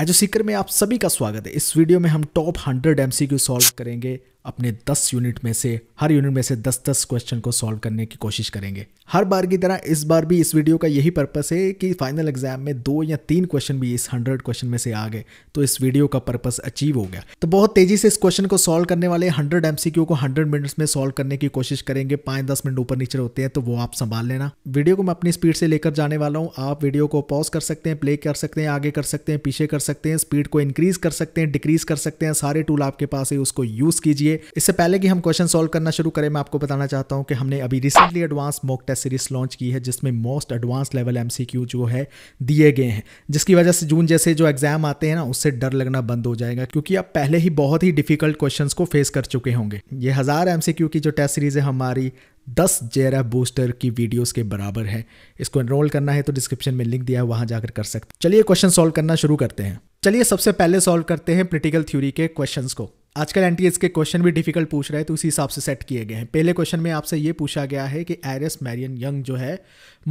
as Sikar में आप सभी का स्वागत है इस वीडियो में हम टॉप 100 एमसीक्यू सॉल्व करेंगे अपने 10 यूनिट में से हर यूनिट में से 10-10 क्वेश्चन को सॉल्व करने की कोशिश करेंगे हर बार की तरह इस बार भी इस वीडियो का यही पर्पस है कि फाइनल एग्जाम में दो या तीन क्वेश्चन भी इस हंड्रेड क्वेश्चन में से आ गए तो इस वीडियो का पर्पस अचीव हो गया तो बहुत तेजी से इस क्वेश्चन को सॉल्व करने वाले हंड्रेड एमसीक्यू को हंड्रेड मिनट्स में सॉल्व करने की कोशिश करेंगे पांच दस मिनट ऊपर नीचे होते हैं तो वो आप संभाल लेना वीडियो को मैं अपनी स्पीड से लेकर जाने वाला हूँ आप वीडियो को पॉज कर सकते हैं प्ले कर सकते हैं आगे कर सकते हैं पीछे कर सकते हैं स्पीड को इंक्रीज कर सकते हैं डिक्रीज कर सकते हैं सारे टूल आपके पास है उसको यूज कीजिए कीजिए इससे पहले कि हम क्वेश्चन सॉल्व करना शुरू करें मैं आपको बताना चाहता हूं कि हमने अभी recently advance mock test series launch की है जिसमें मोस्ट एडवांस लेवल एम जो है दिए गए हैं जिसकी वजह से जून जैसे जो एग्जाम आते हैं ना उससे डर लगना बंद हो जाएगा क्योंकि आप पहले ही बहुत ही डिफिकल्ट क्वेश्चन को फेस कर चुके होंगे ये हज़ार एम की जो टेस्ट सीरीज है हमारी दस जेरा बूस्टर की वीडियोस के बराबर है इसको एनरोल करना है तो डिस्क्रिप्शन में लिंक दिया है वहां जाकर कर सकते चलिए क्वेश्चन सॉल्व करना शुरू करते हैं चलिए सबसे पहले सॉल्व करते हैं प्रिटिकल थ्योरी के क्वेश्चंस को आजकल एन के क्वेश्चन भी डिफिकल्ट पूछ रहे हैं तो उसी हिसाब से सेट किए गए हैं पहले क्वेश्चन में आपसे ये पूछा गया है कि एरिस मैरियन यंग जो है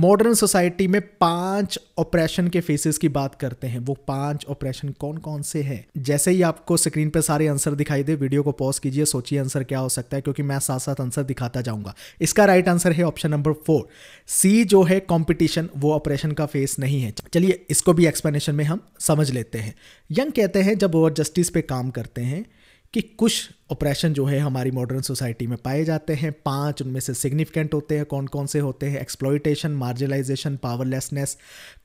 मॉडर्न सोसाइटी में पांच ऑपरेशन के फेसेस की बात करते हैं वो पांच ऑपरेशन कौन कौन से हैं जैसे ही आपको स्क्रीन पर सारे आंसर दिखाई दे वीडियो को पॉज कीजिए सोचिए आंसर क्या हो सकता है क्योंकि मैं साथ साथ आंसर दिखाता जाऊंगा इसका राइट आंसर है ऑप्शन नंबर फोर सी जो है कॉम्पिटिशन वो ऑपरेशन का फेस नहीं है चलिए इसको भी एक्सप्लेनेशन में हम समझ लेते हैं यंग कहते हैं जब वो जस्टिस पे काम करते हैं कि कुछ ऑपरेशन जो है हमारी मॉडर्न सोसाइटी में पाए जाते हैं पांच उनमें से सिग्निफिकेंट होते हैं कौन कौन से होते हैं exploitation marginalisation powerlessness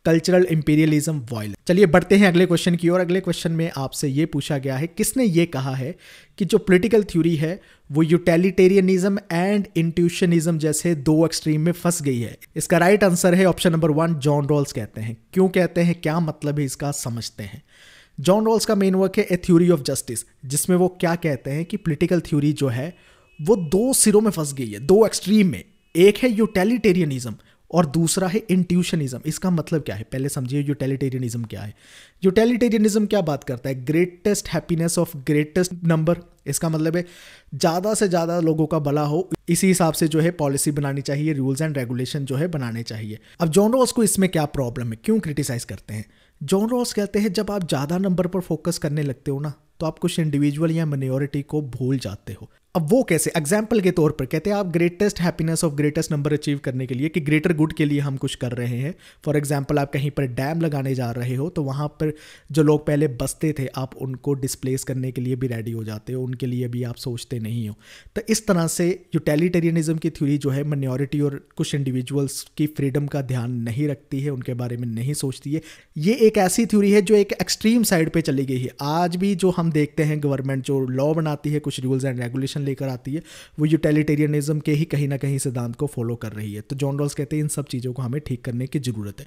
cultural imperialism वॉयल चलिए बढ़ते हैं अगले क्वेश्चन की ओर अगले क्वेश्चन में आपसे ये पूछा गया है किसने ये कहा है कि जो पोलिटिकल थ्यूरी है वो यूटेलिटेरियनिज्म एंड इंट्यूशनिज्म जैसे दो एक्सट्रीम में फंस गई है इसका राइट right आंसर है option number one John Rawls कहते हैं क्यों कहते हैं क्या मतलब है इसका समझते हैं जॉन रॉल्स का मेन वर्क है ए थ्योरी ऑफ जस्टिस जिसमें वो क्या कहते हैं कि पोलिटिकल थ्योरी जो है वो दो सिरों में फंस गई है दो एक्सट्रीम में एक है यूटेलिटेरियनिज्म और दूसरा है इंट्यूशनिज्म इसका मतलब क्या है पहले समझिए यूटेलिटेरियनिज्म क्या है यूटेलिटेरियनिज्म क्या बात करता है greatest happiness of greatest number इसका मतलब है ज़्यादा से ज़्यादा लोगों का भला हो इसी हिसाब से जो है पॉलिसी बनानी चाहिए रूल्स एंड रेगुलेशन जो है बनाने चाहिए अब जॉन रोल्स को इसमें क्या प्रॉब्लम है क्यों क्रिटिसाइज करते हैं जॉन रॉस कहते हैं जब आप ज़्यादा नंबर पर फोकस करने लगते हो ना तो आप कुछ इंडिविजुअल या मिनोरिटी को भूल जाते हो अब वो कैसे एग्जाम्पल के तौर पर कहते हैं आप greatest happiness of greatest number achieve करने के लिए कि ग्रेटर गुड के लिए हम कुछ कर रहे हैं फॉर एग्जाम्पल आप कहीं पर डैम लगाने जा रहे हो तो वहाँ पर जो लोग पहले बसते थे आप उनको डिस्प्लेस करने के लिए भी रेडी हो जाते हो उनके लिए भी आप सोचते नहीं हो तो इस तरह से यूटेलिटेरियनिज्म की थ्योरी जो है मनोरिटी और कुछ इंडिविजुअल्स की फ्रीडम का ध्यान नहीं रखती है उनके बारे में नहीं सोचती है ये एक ऐसी थ्योरी है जो एक एक्सट्रीम साइड पर चली गई है आज भी जो हम देखते हैं गवर्नमेंट जो लॉ बनाती है कुछ रूल्स एंड रेगुलेशन लेकर आती है वो यूटेलिटेरियनिज्म के ही कहीं ना कहीं सिद्धांत को फॉलो कर रही है तो जॉन रॉल्स कहते हैं इन सब चीज़ों को हमें ठीक करने की ज़रूरत है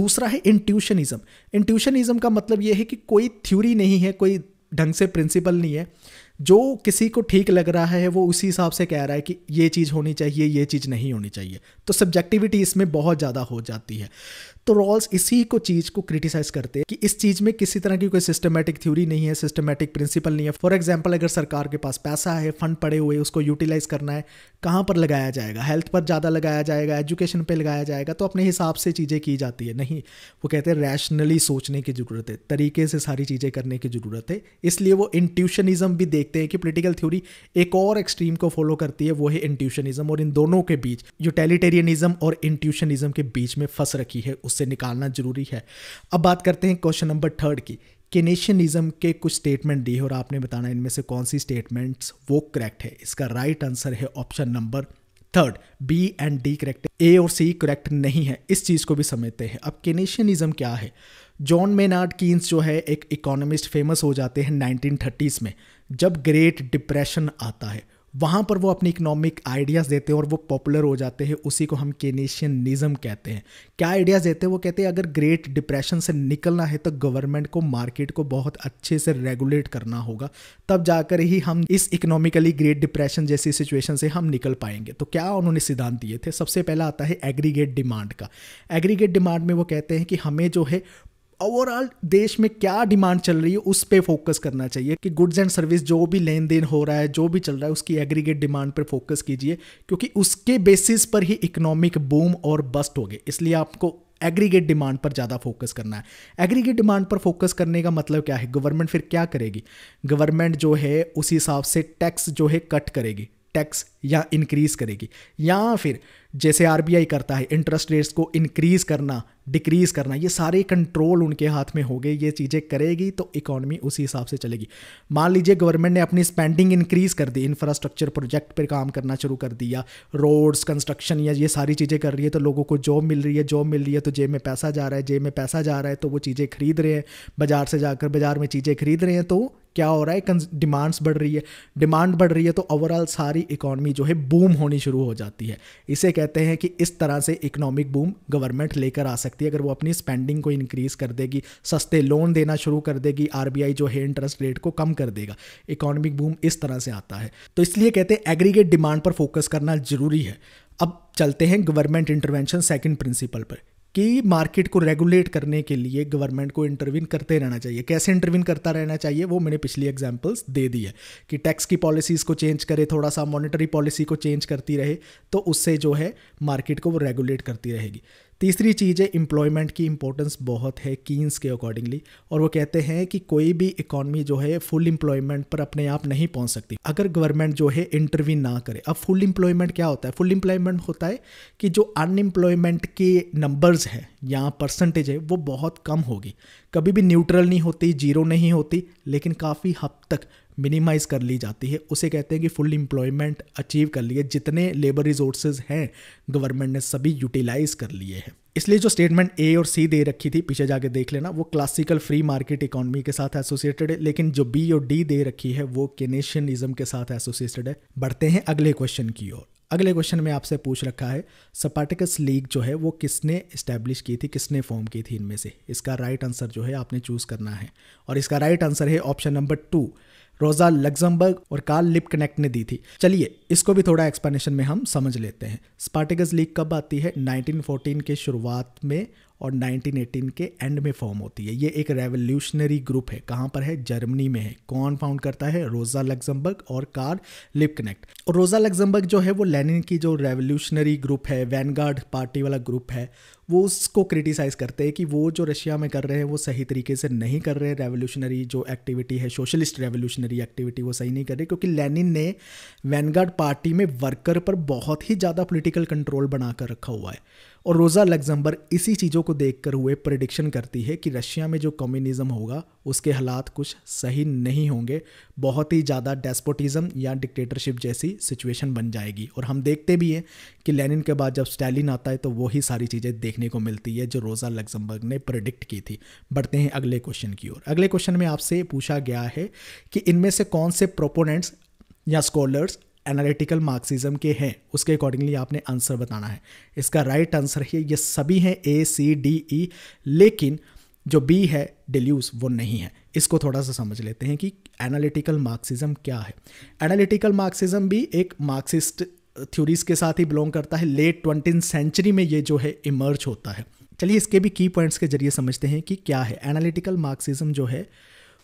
दूसरा है इंट्यूशनिज्म इंट्यूशनिज्म का मतलब ये है कि कोई थ्यूरी नहीं है कोई ढंग से प्रिंसिपल नहीं है जो किसी को ठीक लग रहा है वो उसी हिसाब से कह रहा है कि ये चीज़ होनी चाहिए ये चीज़ नहीं होनी चाहिए तो सब्जेक्टिविटी इसमें बहुत ज़्यादा हो जाती है तो रॉल्स इसी को चीज़ को क्रिटिसाइज करते हैं कि इस चीज़ में किसी तरह की कोई सिस्टमेटिक थ्योरी नहीं है सिस्टमेटिक प्रिंसिपल नहीं है फॉर एग्जाम्पल अगर सरकार के पास पैसा है फंड पड़े हुए उसको यूटिलाइज करना है कहाँ पर लगाया जाएगा हेल्थ पर ज़्यादा लगाया जाएगा एजुकेशन पर लगाया जाएगा तो अपने हिसाब से चीज़ें की जाती है नहीं वो कहते हैं रैशनली सोचने की ज़रूरत है तरीके से सारी चीज़ें करने की ज़रूरत है इसलिए वो इंट्यूशनिज़म भी देख देखते हैं कि पोलिटिकल थ्योरी एक और एक्सट्रीम को फॉलो करती है वो है इंट्यूशनिज्म और इन दोनों के बीच यूटेलिटेरियनिज्म और इंट्यूशनिज्म के बीच में फंस रखी है उससे निकालना जरूरी है अब बात करते हैं क्वेश्चन नंबर थर्ड की केनेशनिज्म के कुछ स्टेटमेंट दिए और आपने बताना इनमें से कौन सी स्टेटमेंट्स वो करेक्ट है इसका राइट right आंसर है option number third B and D correct A और सी करेक्ट नहीं है इस चीज़ को भी समझते हैं अब केनेशनिज्म क्या है जॉन मेनार्ड कीन्स जो है एक इकोनॉमिस्ट फेमस हो जाते हैं नाइनटीन में जब ग्रेट डिप्रेशन आता है वहाँ पर वो अपने इकोनॉमिक आइडियाज़ देते हैं और वो पॉपुलर हो जाते हैं उसी को हम निज़म कहते हैं क्या आइडियाज़ देते हैं वो कहते हैं अगर ग्रेट डिप्रेशन से निकलना है तो गवर्नमेंट को मार्केट को बहुत अच्छे से रेगुलेट करना होगा तब जाकर ही हम इस इकोनॉमिकली ग्रेट डिप्रेशन जैसी सिचुएशन से हम निकल पाएंगे तो क्या उन्होंने सिद्धांत दिए थे सबसे पहला आता है एग्रीगेट डिमांड का एग्रीगेट डिमांड में वो कहते हैं कि हमें जो है ओवरऑल देश में क्या डिमांड चल रही है उस पर फोकस करना चाहिए कि गुड्स एंड सर्विस जो भी लेन देन हो रहा है जो भी चल रहा है उसकी एग्रीगेट डिमांड पर फोकस कीजिए क्योंकि उसके बेसिस पर ही इकोनॉमिक बूम और बस्ट हो गए इसलिए आपको एग्रीगेट डिमांड पर ज़्यादा फोकस करना है एग्रीगेट डिमांड पर फोकस करने का मतलब क्या है गवर्नमेंट फिर क्या करेगी गवर्नमेंट जो है उस हिसाब से टैक्स जो है कट करेगी टैक्स या इंक्रीज़ करेगी या फिर जैसे आर करता है इंटरेस्ट रेट्स को इंक्रीज़ करना डिक्रीज़ करना ये सारे कंट्रोल उनके हाथ में हो गए ये चीज़ें करेगी तो इकॉनमी उसी हिसाब से चलेगी मान लीजिए गवर्नमेंट ने अपनी स्पेंडिंग इंक्रीज़ कर दी इंफ्रास्ट्रक्चर प्रोजेक्ट पर काम करना शुरू कर दिया रोड्स कंस्ट्रक्शन या ये सारी चीज़ें कर रही है तो लोगों को जॉब मिल रही है जॉब मिल रही है तो जेब में पैसा जा रहा है जेब में पैसा जा रहा है तो वो चीज़ें खरीद रहे हैं बाज़ार से जाकर बाज़ार में चीज़ें खरीद रहे हैं तो क्या हो रहा है डिमांड्स बढ़ रही है डिमांड बढ़ रही है तो ओवरऑल सारी इकोनॉमी जो है बूम होनी शुरू हो जाती है इसे कहते हैं कि इस तरह से इकोनॉमिक बूम गवर्नमेंट लेकर आ सकती है अगर वो अपनी स्पेंडिंग को इंक्रीज़ कर देगी सस्ते लोन देना शुरू कर देगी आर जो है इंटरेस्ट रेट को कम कर देगा इकोनॉमिक बूम इस तरह से आता है तो इसलिए कहते हैं एग्रीगेट डिमांड पर फोकस करना जरूरी है अब चलते हैं गवर्नमेंट इंटरवेंशन सेकंड प्रिंसिपल पर कि मार्केट को रेगुलेट करने के लिए गवर्नमेंट को इंटरवीन करते रहना चाहिए कैसे इंटरवीन करता रहना चाहिए वो मैंने पिछली एग्जाम्पल्स दे दी है कि टैक्स की पॉलिसीज़ को चेंज करे थोड़ा सा मॉनिटरी पॉलिसी को चेंज करती रहे तो उससे जो है मार्केट को वो रेगुलेट करती रहेगी तीसरी चीज़ है एम्प्लॉयमेंट की इम्पोर्टेंस बहुत है कीन्स के अकॉर्डिंगली और वो कहते हैं कि कोई भी इकॉनमी जो है फुल एम्प्लॉयमेंट पर अपने आप नहीं पहुंच सकती अगर गवर्नमेंट जो है इंटरव्यू ना करे अब फुल एम्प्लॉयमेंट क्या होता है फुल एम्प्लॉयमेंट होता है कि जो अनएम्प्लॉयमेंट के नंबर्स हैं या परसेंटेज है वो बहुत कम होगी कभी भी न्यूट्रल नहीं होती जीरो नहीं होती लेकिन काफ़ी हद तक मिनिमाइज़ कर ली जाती है उसे कहते हैं कि फुल इम्प्लॉयमेंट अचीव कर लिए जितने लेबर रिजोर्सेज हैं गवर्नमेंट ने सभी यूटिलाइज़ कर लिए हैं इसलिए जो स्टेटमेंट ए और सी दे रखी थी पीछे जाके देख लेना वो क्लासिकल फ्री मार्केट इकोनॉमी के साथ एसोसिएटेड है लेकिन जो बी और डी दे रखी है वो केनेशियनिज्म के साथ एसोसिएटेड है बढ़ते हैं अगले क्वेश्चन की ओर अगले क्वेश्चन में आपसे पूछ रखा है सपाटिकस लीग जो है वो किसने इस्टेब्लिश की थी किसने फॉर्म की थी इनमें से इसका राइट right आंसर जो है आपने चूज़ करना है और इसका राइट right आंसर है option number two Rosa Luxemburg और कार्ल लिप कनेक्ट ने दी थी चलिए इसको भी थोड़ा एक्सप्लेनेशन में हम समझ लेते हैं स्पार्टिकस लीग कब आती है 1914 के शुरुआत में और 1918 के एंड में फॉर्म होती है ये एक रेवोल्यूशनरी ग्रुप है कहाँ पर है जर्मनी में है कौन फाउंड करता है रोजा लग्जमबर्ग और कार लिप कनेक्ट और रोजा लग्जमबर्ग जो है वो लेनिन की जो रेवोल्यूशनरी ग्रुप है वैनगार्ड पार्टी वाला ग्रुप है वो उसको क्रिटिसाइज़ करते हैं कि वो जो रशिया में कर रहे हैं वो सही तरीके से नहीं कर रहे रेवोल्यूशनरी जो एक्टिविटी है सोशलिस्ट रेवोल्यूशनरी एक्टिविटी वो सही नहीं कर रही क्योंकि लेनिन ने वैनगार्ड पार्टी में वर्कर पर बहुत ही ज़्यादा पोलिटिकल कंट्रोल बना कर रखा हुआ है और रोज़ा लग्जमबर्ग इसी चीज़ों को कर हुए प्रडिक्शन करती है कि रशिया में जो कम्युनिज़्म होगा उसके हालात कुछ सही नहीं होंगे बहुत ही ज़्यादा डेस्पोटिज़म या डिक्टेटरशिप जैसी सिचुएशन बन जाएगी और हम देखते भी हैं कि लेनिन के बाद जब स्टैलिन आता है तो वही सारी चीज़ें देखने को मिलती है जो रोज़ा लग्जम्बर्ग ने प्रडिक्ट की थी बढ़ते हैं अगले क्वेश्चन की ओर अगले क्वेश्चन में आपसे पूछा गया है कि इनमें से कौन से प्रोपोनेंट्स या स्कॉलर्स एनालिटिकल मार्क्सिज्म के हैं उसके अकॉर्डिंगली आपने आंसर बताना है इसका राइट आंसर है ये सभी हैं ए सी डी ई लेकिन जो बी है डिल्यूस वो नहीं है इसको थोड़ा सा समझ लेते हैं कि एनालिटिकल मार्क्सिज्म क्या है एनालिटिकल मार्क्सिज्म भी एक मार्क्सिस्ट थ्योरीज के साथ ही बिलोंग करता है लेट ट्वेंटी सेंचुरी में ये जो है इमर्ज होता है चलिए इसके भी की पॉइंट्स के जरिए समझते हैं कि क्या है एनालिटिकल मार्क्सिज्म जो है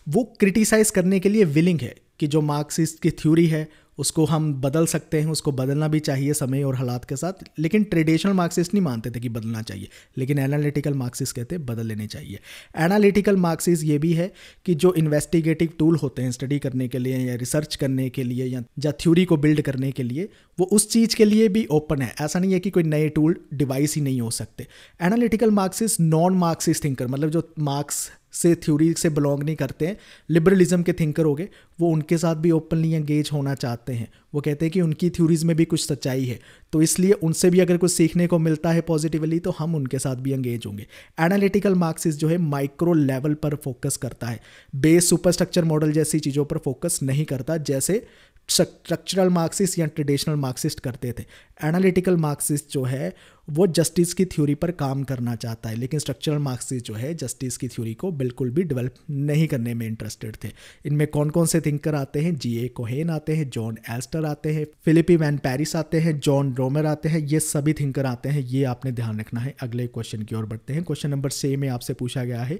वो क्रिटिसाइज करने के लिए विलिंग है कि जो मार्क्सिस्ट की थ्योरी है उसको हम बदल सकते हैं उसको बदलना भी चाहिए समय और हालात के साथ लेकिन ट्रेडिशनल मार्क्सिस्ट नहीं मानते थे कि बदलना चाहिए लेकिन एनालिटिकल मार्क्सिस्ट कहते हैं बदल लेने चाहिए एनालिटिकल मार्क्सिस्ट ये भी है कि जो इन्वेस्टिगेटिव टूल होते हैं स्टडी करने के लिए या रिसर्च करने के लिए या या थ्योरी को बिल्ड करने के लिए वो उस चीज़ के लिए भी ओपन है ऐसा नहीं है कि कोई नए टूल डिवाइस ही नहीं हो सकते analytical Marxist non Marxist thinker मतलब जो मार्क्स से थ्योरी से बिलोंग नहीं करते हैं लिबरलिज्म के थिंकर हो गए वो उनके साथ भी ओपनली एंगेज होना चाहते हैं वो कहते हैं कि उनकी थ्योरीज में भी कुछ सच्चाई है तो इसलिए उनसे भी अगर कुछ सीखने को मिलता है पॉजिटिवली तो हम उनके साथ भी एंगेज होंगे एनालिटिकल मार्क्सिस जो है माइक्रो लेवल पर फोकस करता है बेस सुपर स्ट्रक्चर मॉडल जैसी चीज़ों पर फोकस नहीं करता जैसे स्ट्रक्चरल मार्क्सिस्ट या ट्रेडिशनल मार्क्सिस्ट करते थे एनालिटिकल मार्क्सिस्ट जो है वो जस्टिस की थ्योरी पर काम करना चाहता है लेकिन स्ट्रक्चरल मार्क्सिस्ट जो है जस्टिस की थ्योरी को बिल्कुल भी डेवलप नहीं करने में इंटरेस्टेड थे इनमें कौन कौन से थिंकर आते हैं जी ए कोहेन आते हैं जॉन एल्स्टर आते हैं फिलिपी वैन पैरिस आते हैं जॉन रोमर आते हैं ये सभी थिंकर आते हैं ये आपने ध्यान रखना है अगले क्वेश्चन की ओर बढ़ते हैं क्वेश्चन नंबर से में आपसे पूछा गया है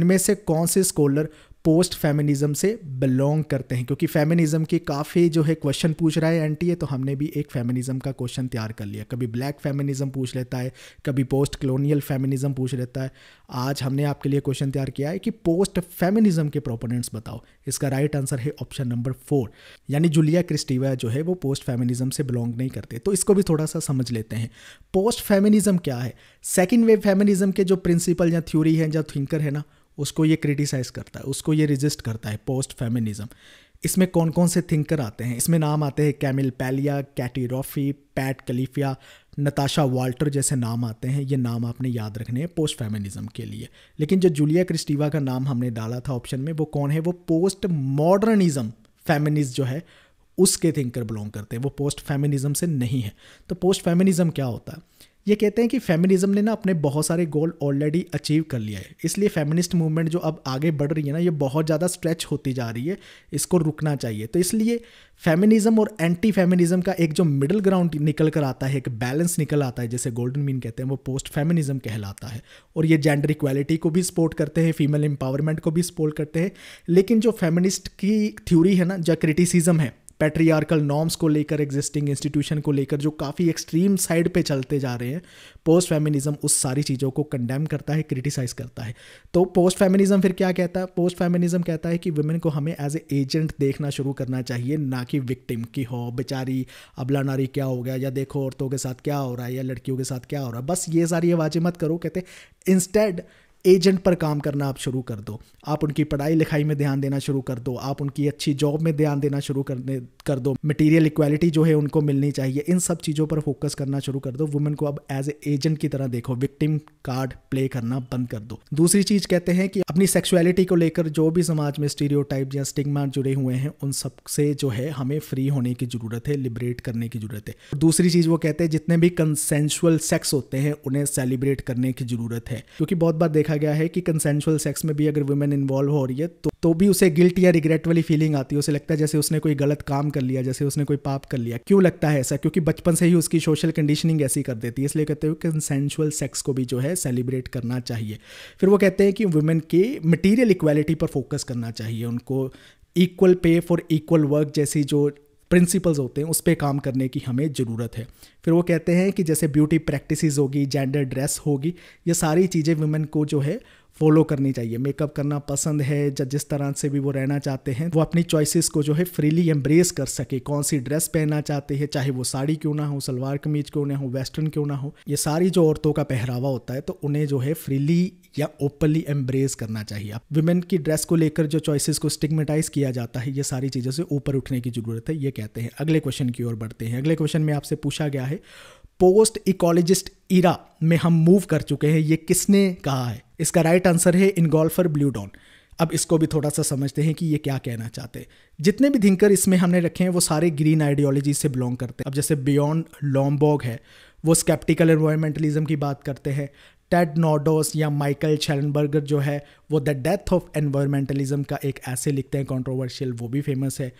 इनमें से कौन से स्कॉलर पोस्ट फेमिनिज्म से बिलोंग करते हैं क्योंकि फेमिनिज्म के काफ़ी जो है क्वेश्चन पूछ रहा है है तो हमने भी एक फेमिनिज्म का क्वेश्चन तैयार कर लिया कभी ब्लैक फेमिनिज्म पूछ लेता है कभी पोस्ट कलोनियल फेमिनिज्म पूछ लेता है आज हमने आपके लिए क्वेश्चन तैयार किया है कि पोस्ट फेमिनिज्म के प्रोपोनेंट्स बताओ इसका राइट आंसर है ऑप्शन नंबर फोर यानी जूलिया क्रिस्टिवा जो है वो पोस्ट फेमिनिज्म से बिलोंग नहीं करते तो इसको भी थोड़ा सा समझ लेते हैं पोस्ट फेमिनिज्म क्या है सेकेंड वेव फेमिनिज्म के जो प्रिंसिपल या थ्योरी हैं या थिंकर है ना उसको ये क्रिटिसाइज़ करता है उसको ये रिजिस्ट करता है पोस्ट फेमिनिज्म इसमें कौन कौन से थिंकर आते हैं इसमें नाम आते हैं Camille Paglia Katie Roiphe Pat Califia Natasha Walter जैसे नाम आते हैं ये नाम आपने याद रखने हैं पोस्ट फेमिनिज्म के लिए लेकिन जो जूलिया क्रिस्टीवा का नाम हमने डाला था ऑप्शन में वो कौन है वो पोस्ट मॉडर्निज्म फेमिनिज जो है उसके थिंकर बिलोंग करते हैं वो पोस्ट फेमिनिज्म से नहीं है तो पोस्ट फेमिनिज्म क्या होता है ये कहते हैं कि फेमिनिज्म ने ना अपने बहुत सारे गोल ऑलरेडी अचीव कर लिया है इसलिए फेमिनिस्ट मूवमेंट जो अब आगे बढ़ रही है ना ये बहुत ज़्यादा स्ट्रेच होती जा रही है इसको रुकना चाहिए तो इसलिए फेमिनिज्म और एंटी फेमिनिज्म का एक जो मिडिल ग्राउंड निकल कर आता है एक बैलेंस निकल आता है जैसे गोल्डन मीन कहते हैं वो पोस्ट फेमिनिज्म कहलाता है और ये जेंडर इक्वालिटी को भी सपोर्ट करते हैं फीमेल एम्पावरमेंट को भी सपोर्ट करते हैं लेकिन जो फेमिनिस्ट की थ्योरी है ना जो क्रिटिसिज्म है पेट्रियार्कल नॉर्म्स को लेकर एग्जिस्टिंग इंस्टीट्यूशन को लेकर जो काफ़ी एक्सट्रीम साइड पे चलते जा रहे हैं पोस्ट फेमिनिज्म उस सारी चीज़ों को कंडेम करता है क्रिटिसाइज करता है तो पोस्ट फेमिनिज्म फिर क्या कहता है पोस्ट फेमिनिज्म कहता है कि वुमेन को हमें एज ए एजेंट देखना शुरू करना चाहिए ना कि विक्टिम की हो बेचारी अबला नारी क्या हो गया या देखो औरतों के साथ क्या हो रहा है या लड़कियों के साथ क्या हो रहा है बस ये सारी आवाज़ें मत करो कहते इंस्टेड एजेंट पर काम करना आप शुरू कर दो आप उनकी पढ़ाई लिखाई में ध्यान देना शुरू कर दो आप उनकी अच्छी जॉब में ध्यान देना शुरू करने कर दो मटेरियल इक्वालिटी जो है उनको मिलनी चाहिए इन सब चीज़ों पर फोकस करना शुरू कर दो वुमेन को अब एज ए एजेंट की तरह देखो विक्टिम कार्ड प्ले करना बंद कर दो दूसरी चीज़ कहते हैं कि अपनी सेक्सुअलिटी को लेकर जो भी समाज में स्टीरियो या स्टिग्मा जुड़े हुए हैं उन सब से जो है हमें फ्री होने की ज़रूरत है लिबरेट करने की ज़रूरत है दूसरी चीज़ वो कहते हैं जितने भी कंसेंशुअल सेक्स होते हैं उन्हें सेलिब्रेट करने की ज़रूरत है क्योंकि बहुत बार देखा देखा गया है कि कंसेंशुअल सेक्स में भी अगर वुमेन इन्वॉल्व हो रही है तो तो भी उसे गिल्ट या रिग्रेट वाली फीलिंग आती है उसे लगता है जैसे उसने कोई गलत काम कर लिया जैसे उसने कोई पाप कर लिया क्यों लगता है ऐसा क्योंकि बचपन से ही उसकी सोशल कंडीशनिंग ऐसी कर देती है इसलिए कहते हैं कंसेंशुअल सेक्स को भी जो है सेलिब्रेट करना चाहिए फिर वो कहते हैं कि वुमेन की मटीरियल इक्वालिटी पर फोकस करना चाहिए उनको equal pay for equal work जैसी जो प्रिंसिपल्स होते हैं उस पर काम करने की हमें ज़रूरत है फिर वो कहते हैं कि जैसे ब्यूटी प्रैक्टिस होगी जेंडर ड्रेस होगी ये सारी चीज़ें वुमेन को जो है फॉलो करनी चाहिए मेकअप करना पसंद है या जिस तरह से भी वो रहना चाहते हैं वो अपनी चॉइसेस को जो है फ्रीली एम्ब्रेस कर सके कौन सी ड्रेस पहनना चाहते हैं चाहे वो साड़ी क्यों ना हो सलवार कमीज क्यों ना हो वेस्टर्न क्यों ना हो ये सारी जो औरतों का पहरावा होता है तो उन्हें जो है फ्रीली या ओपनली एम्ब्रेस करना चाहिए आप वुमेन की ड्रेस को लेकर जो चॉइसेस को स्टिग्मेटाइज किया जाता है ये सारी चीज़ों से ऊपर उठने की ज़रूरत है ये कहते हैं अगले क्वेश्चन की ओर बढ़ते हैं अगले क्वेश्चन में आपसे पूछा गया है पोस्ट इकोलॉजिस्ट इरा में हम मूव कर चुके हैं ये किसने कहा है इसका राइट आंसर है इन गोल्फर ब्लूडॉन अब इसको भी थोड़ा सा समझते हैं कि ये क्या कहना चाहते हैं जितने भी थिंकर इसमें हमने रखे हैं वो सारे ग्रीन आइडियोलॉजी से बिलोंग करते हैं अब जैसे बियॉन्ड लॉम्बॉग है वो स्केप्टिकल एनवायरमेंटलिज्म की बात करते हैं टेड नोडोस या माइकल शेलनबर्गर जो है वो द डेथ ऑफ एनवायरमेंटलिज्म का एक ऐसे लिखते हैं कंट्रोवर्शियल वो भी फेमस है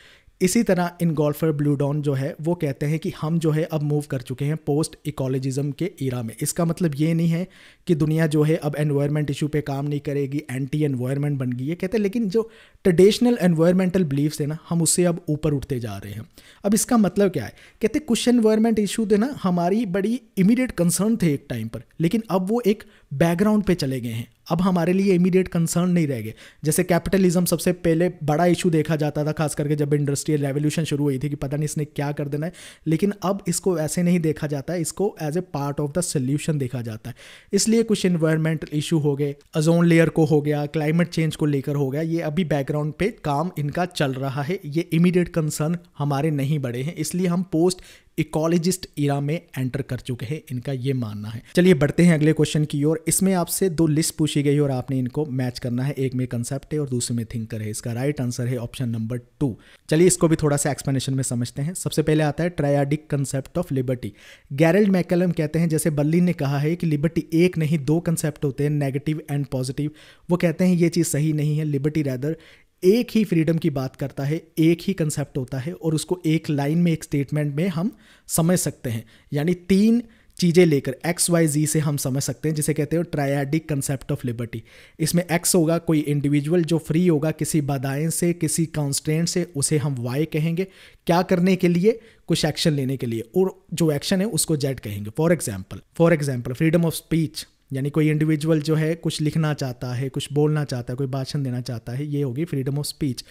इसी तरह इन गोल्फर ब्लूडॉन जो है वो कहते हैं कि हम जो है अब मूव कर चुके हैं पोस्ट इकोलॉजिज्म के इरा में इसका मतलब ये नहीं है कि दुनिया जो है अब एनवायरनमेंट इशू पे काम नहीं करेगी एंटी एनवायरनमेंट बन गई है कहते हैं लेकिन जो ट्रेडिशनल एनवायरमेंटल बिलीव्स है ना हम उससे अब ऊपर उठते जा रहे हैं अब इसका मतलब क्या है कहते कुछ एनवायरमेंट इशू थे ना हमारी बड़ी इमीडिएट कंसर्न थे एक टाइम पर लेकिन अब वो एक बैकग्राउंड पे चले गए हैं अब हमारे लिए इमीडिएट कंसर्न नहीं रह गए जैसे कैपिटलिज्म सबसे पहले बड़ा इशू देखा जाता था खास करके जब इंडस्ट्रियल रेवोल्यूशन शुरू हुई थी कि पता नहीं इसने क्या कर देना है लेकिन अब इसको ऐसे नहीं देखा जाता है इसको as a part of the solution देखा जाता है इसलिए कुछ इन्वायरमेंटल इशू हो गए अजोन लेयर को हो गया क्लाइमेट चेंज को लेकर हो गया ये अभी बैकग्राउंड पे काम इनका चल रहा है ये इमीडिएट कंसर्न हमारे नहीं बढ़े हैं इसलिए हम पोस्ट इकोलॉजिस्ट इरा में एंटर कर चुके हैं इनका ये मानना है चलिए बढ़ते हैं अगले क्वेश्चन की ओर इसमें आपसे दो लिस्ट पूछी गई और आपने इनको मैच करना है एक में कंसेप्ट है और दूसरे में थिंकर है इसका राइट आंसर है ऑप्शन नंबर टू चलिए इसको भी थोड़ा सा एक्सप्लेनेशन में समझते हैं सबसे पहले आता है triadic concept of liberty Gerald MacCallum कहते हैं जैसे बल्ली ने कहा है कि लिबर्टी एक नहीं दो कंसेप्ट होते हैं नेगेटिव एंड पॉजिटिव वो कहते हैं ये चीज़ सही नहीं है लिबर्टी रैदर एक ही फ्रीडम की बात करता है एक ही कंसेप्ट होता है और उसको एक लाइन में एक स्टेटमेंट में हम समझ सकते हैं यानी तीन चीज़ें लेकर एक्स वाई जी से हम समझ सकते हैं जिसे कहते हैं ट्रायाडिक कंसेप्ट ऑफ लिबर्टी इसमें एक्स होगा कोई इंडिविजुअल जो फ्री होगा किसी बाधाएं से किसी कॉन्स्टेंट से उसे हम वाई कहेंगे क्या करने के लिए कुछ एक्शन लेने के लिए और जो एक्शन है उसको जेड कहेंगे for example for example freedom of speech यानी कोई इंडिविजुअल जो है कुछ लिखना चाहता है कुछ बोलना चाहता है कोई भाषण देना चाहता है ये होगी फ्रीडम ऑफ स्पीच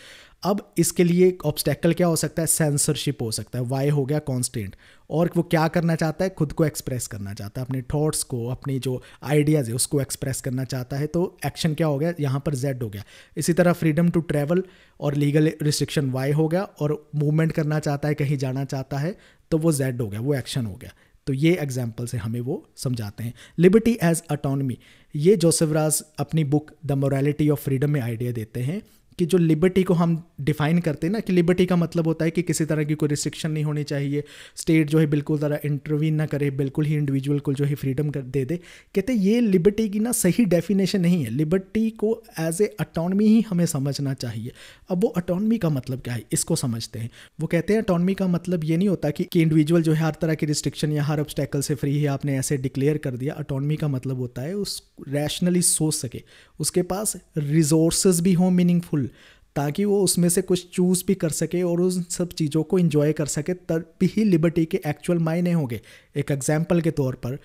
अब इसके लिए ऑब्स्टेकल क्या हो सकता है सेंसरशिप हो सकता है वाई हो गया कॉन्स्टेंट और वो क्या करना चाहता है खुद को एक्सप्रेस करना चाहता है अपने थॉट्स को अपनी जो आइडियाज़ है उसको एक्सप्रेस करना चाहता है तो एक्शन क्या हो गया यहाँ पर जेड हो गया इसी तरह फ्रीडम टू ट्रैवल और लीगल रिस्ट्रिक्शन वाई हो गया और मूवमेंट करना चाहता है कहीं जाना चाहता है तो वो जेड हो गया वो एक्शन हो गया तो ये एग्जाम्पल से हमें वो समझाते हैं लिबर्टी एज अटोनमी ये जोसेवराज अपनी book The Morality of Freedom में आइडिया देते हैं कि जो लिबर्टी को हम डिफाइन करते हैं ना कि लिबर्टी का मतलब होता है कि किसी तरह की कोई रिस्ट्रिक्शन नहीं होनी चाहिए स्टेट जो है बिल्कुल ज़रा इंटरवीन ना करे बिल्कुल ही इंडिविजुअल को जो है फ्रीडम कर दे दे कहते ये लिबर्टी की ना सही डेफिनेशन नहीं है लिबर्टी को एज ए अटोनमी ही हमें समझना चाहिए अब वो अटोनमी का मतलब क्या है इसको समझते हैं वो कहते हैं अटोनमी का मतलब ये नहीं होता कि, कि इंडिविजुअल जो है हर तरह की रिस्ट्रिक्शन या हर ऑब्स्टेकल से फ्री है आपने ऐसे डिक्लेयर कर दिया अटोनमी का मतलब होता है उस रैशनली सोच सके उसके पास रिजोर्सेज भी हों मीनिंगफुल ताकि वो उसमें से कुछ चूज़ भी कर सके और उन सब चीज़ों को इन्जॉय कर सके तब ही लिबर्टी के एक्चुअल मायने होंगे एक एग्जाम्पल के तौर पर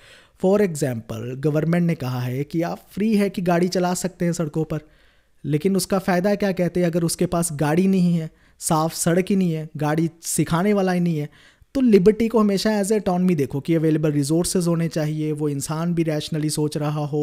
फॉर एग्ज़ाम्पल गवर्नमेंट ने कहा है कि आप फ्री है कि गाड़ी चला सकते हैं सड़कों पर लेकिन उसका फ़ायदा क्या कहते हैं अगर उसके पास गाड़ी नहीं है साफ सड़क ही नहीं है गाड़ी सिखाने वाला ही नहीं है तो लिबर्टी को हमेशा एज ए अटोनमी देखो कि अवेलेबल रिसोर्सेज होने चाहिए वो इंसान भी रैशनली सोच रहा हो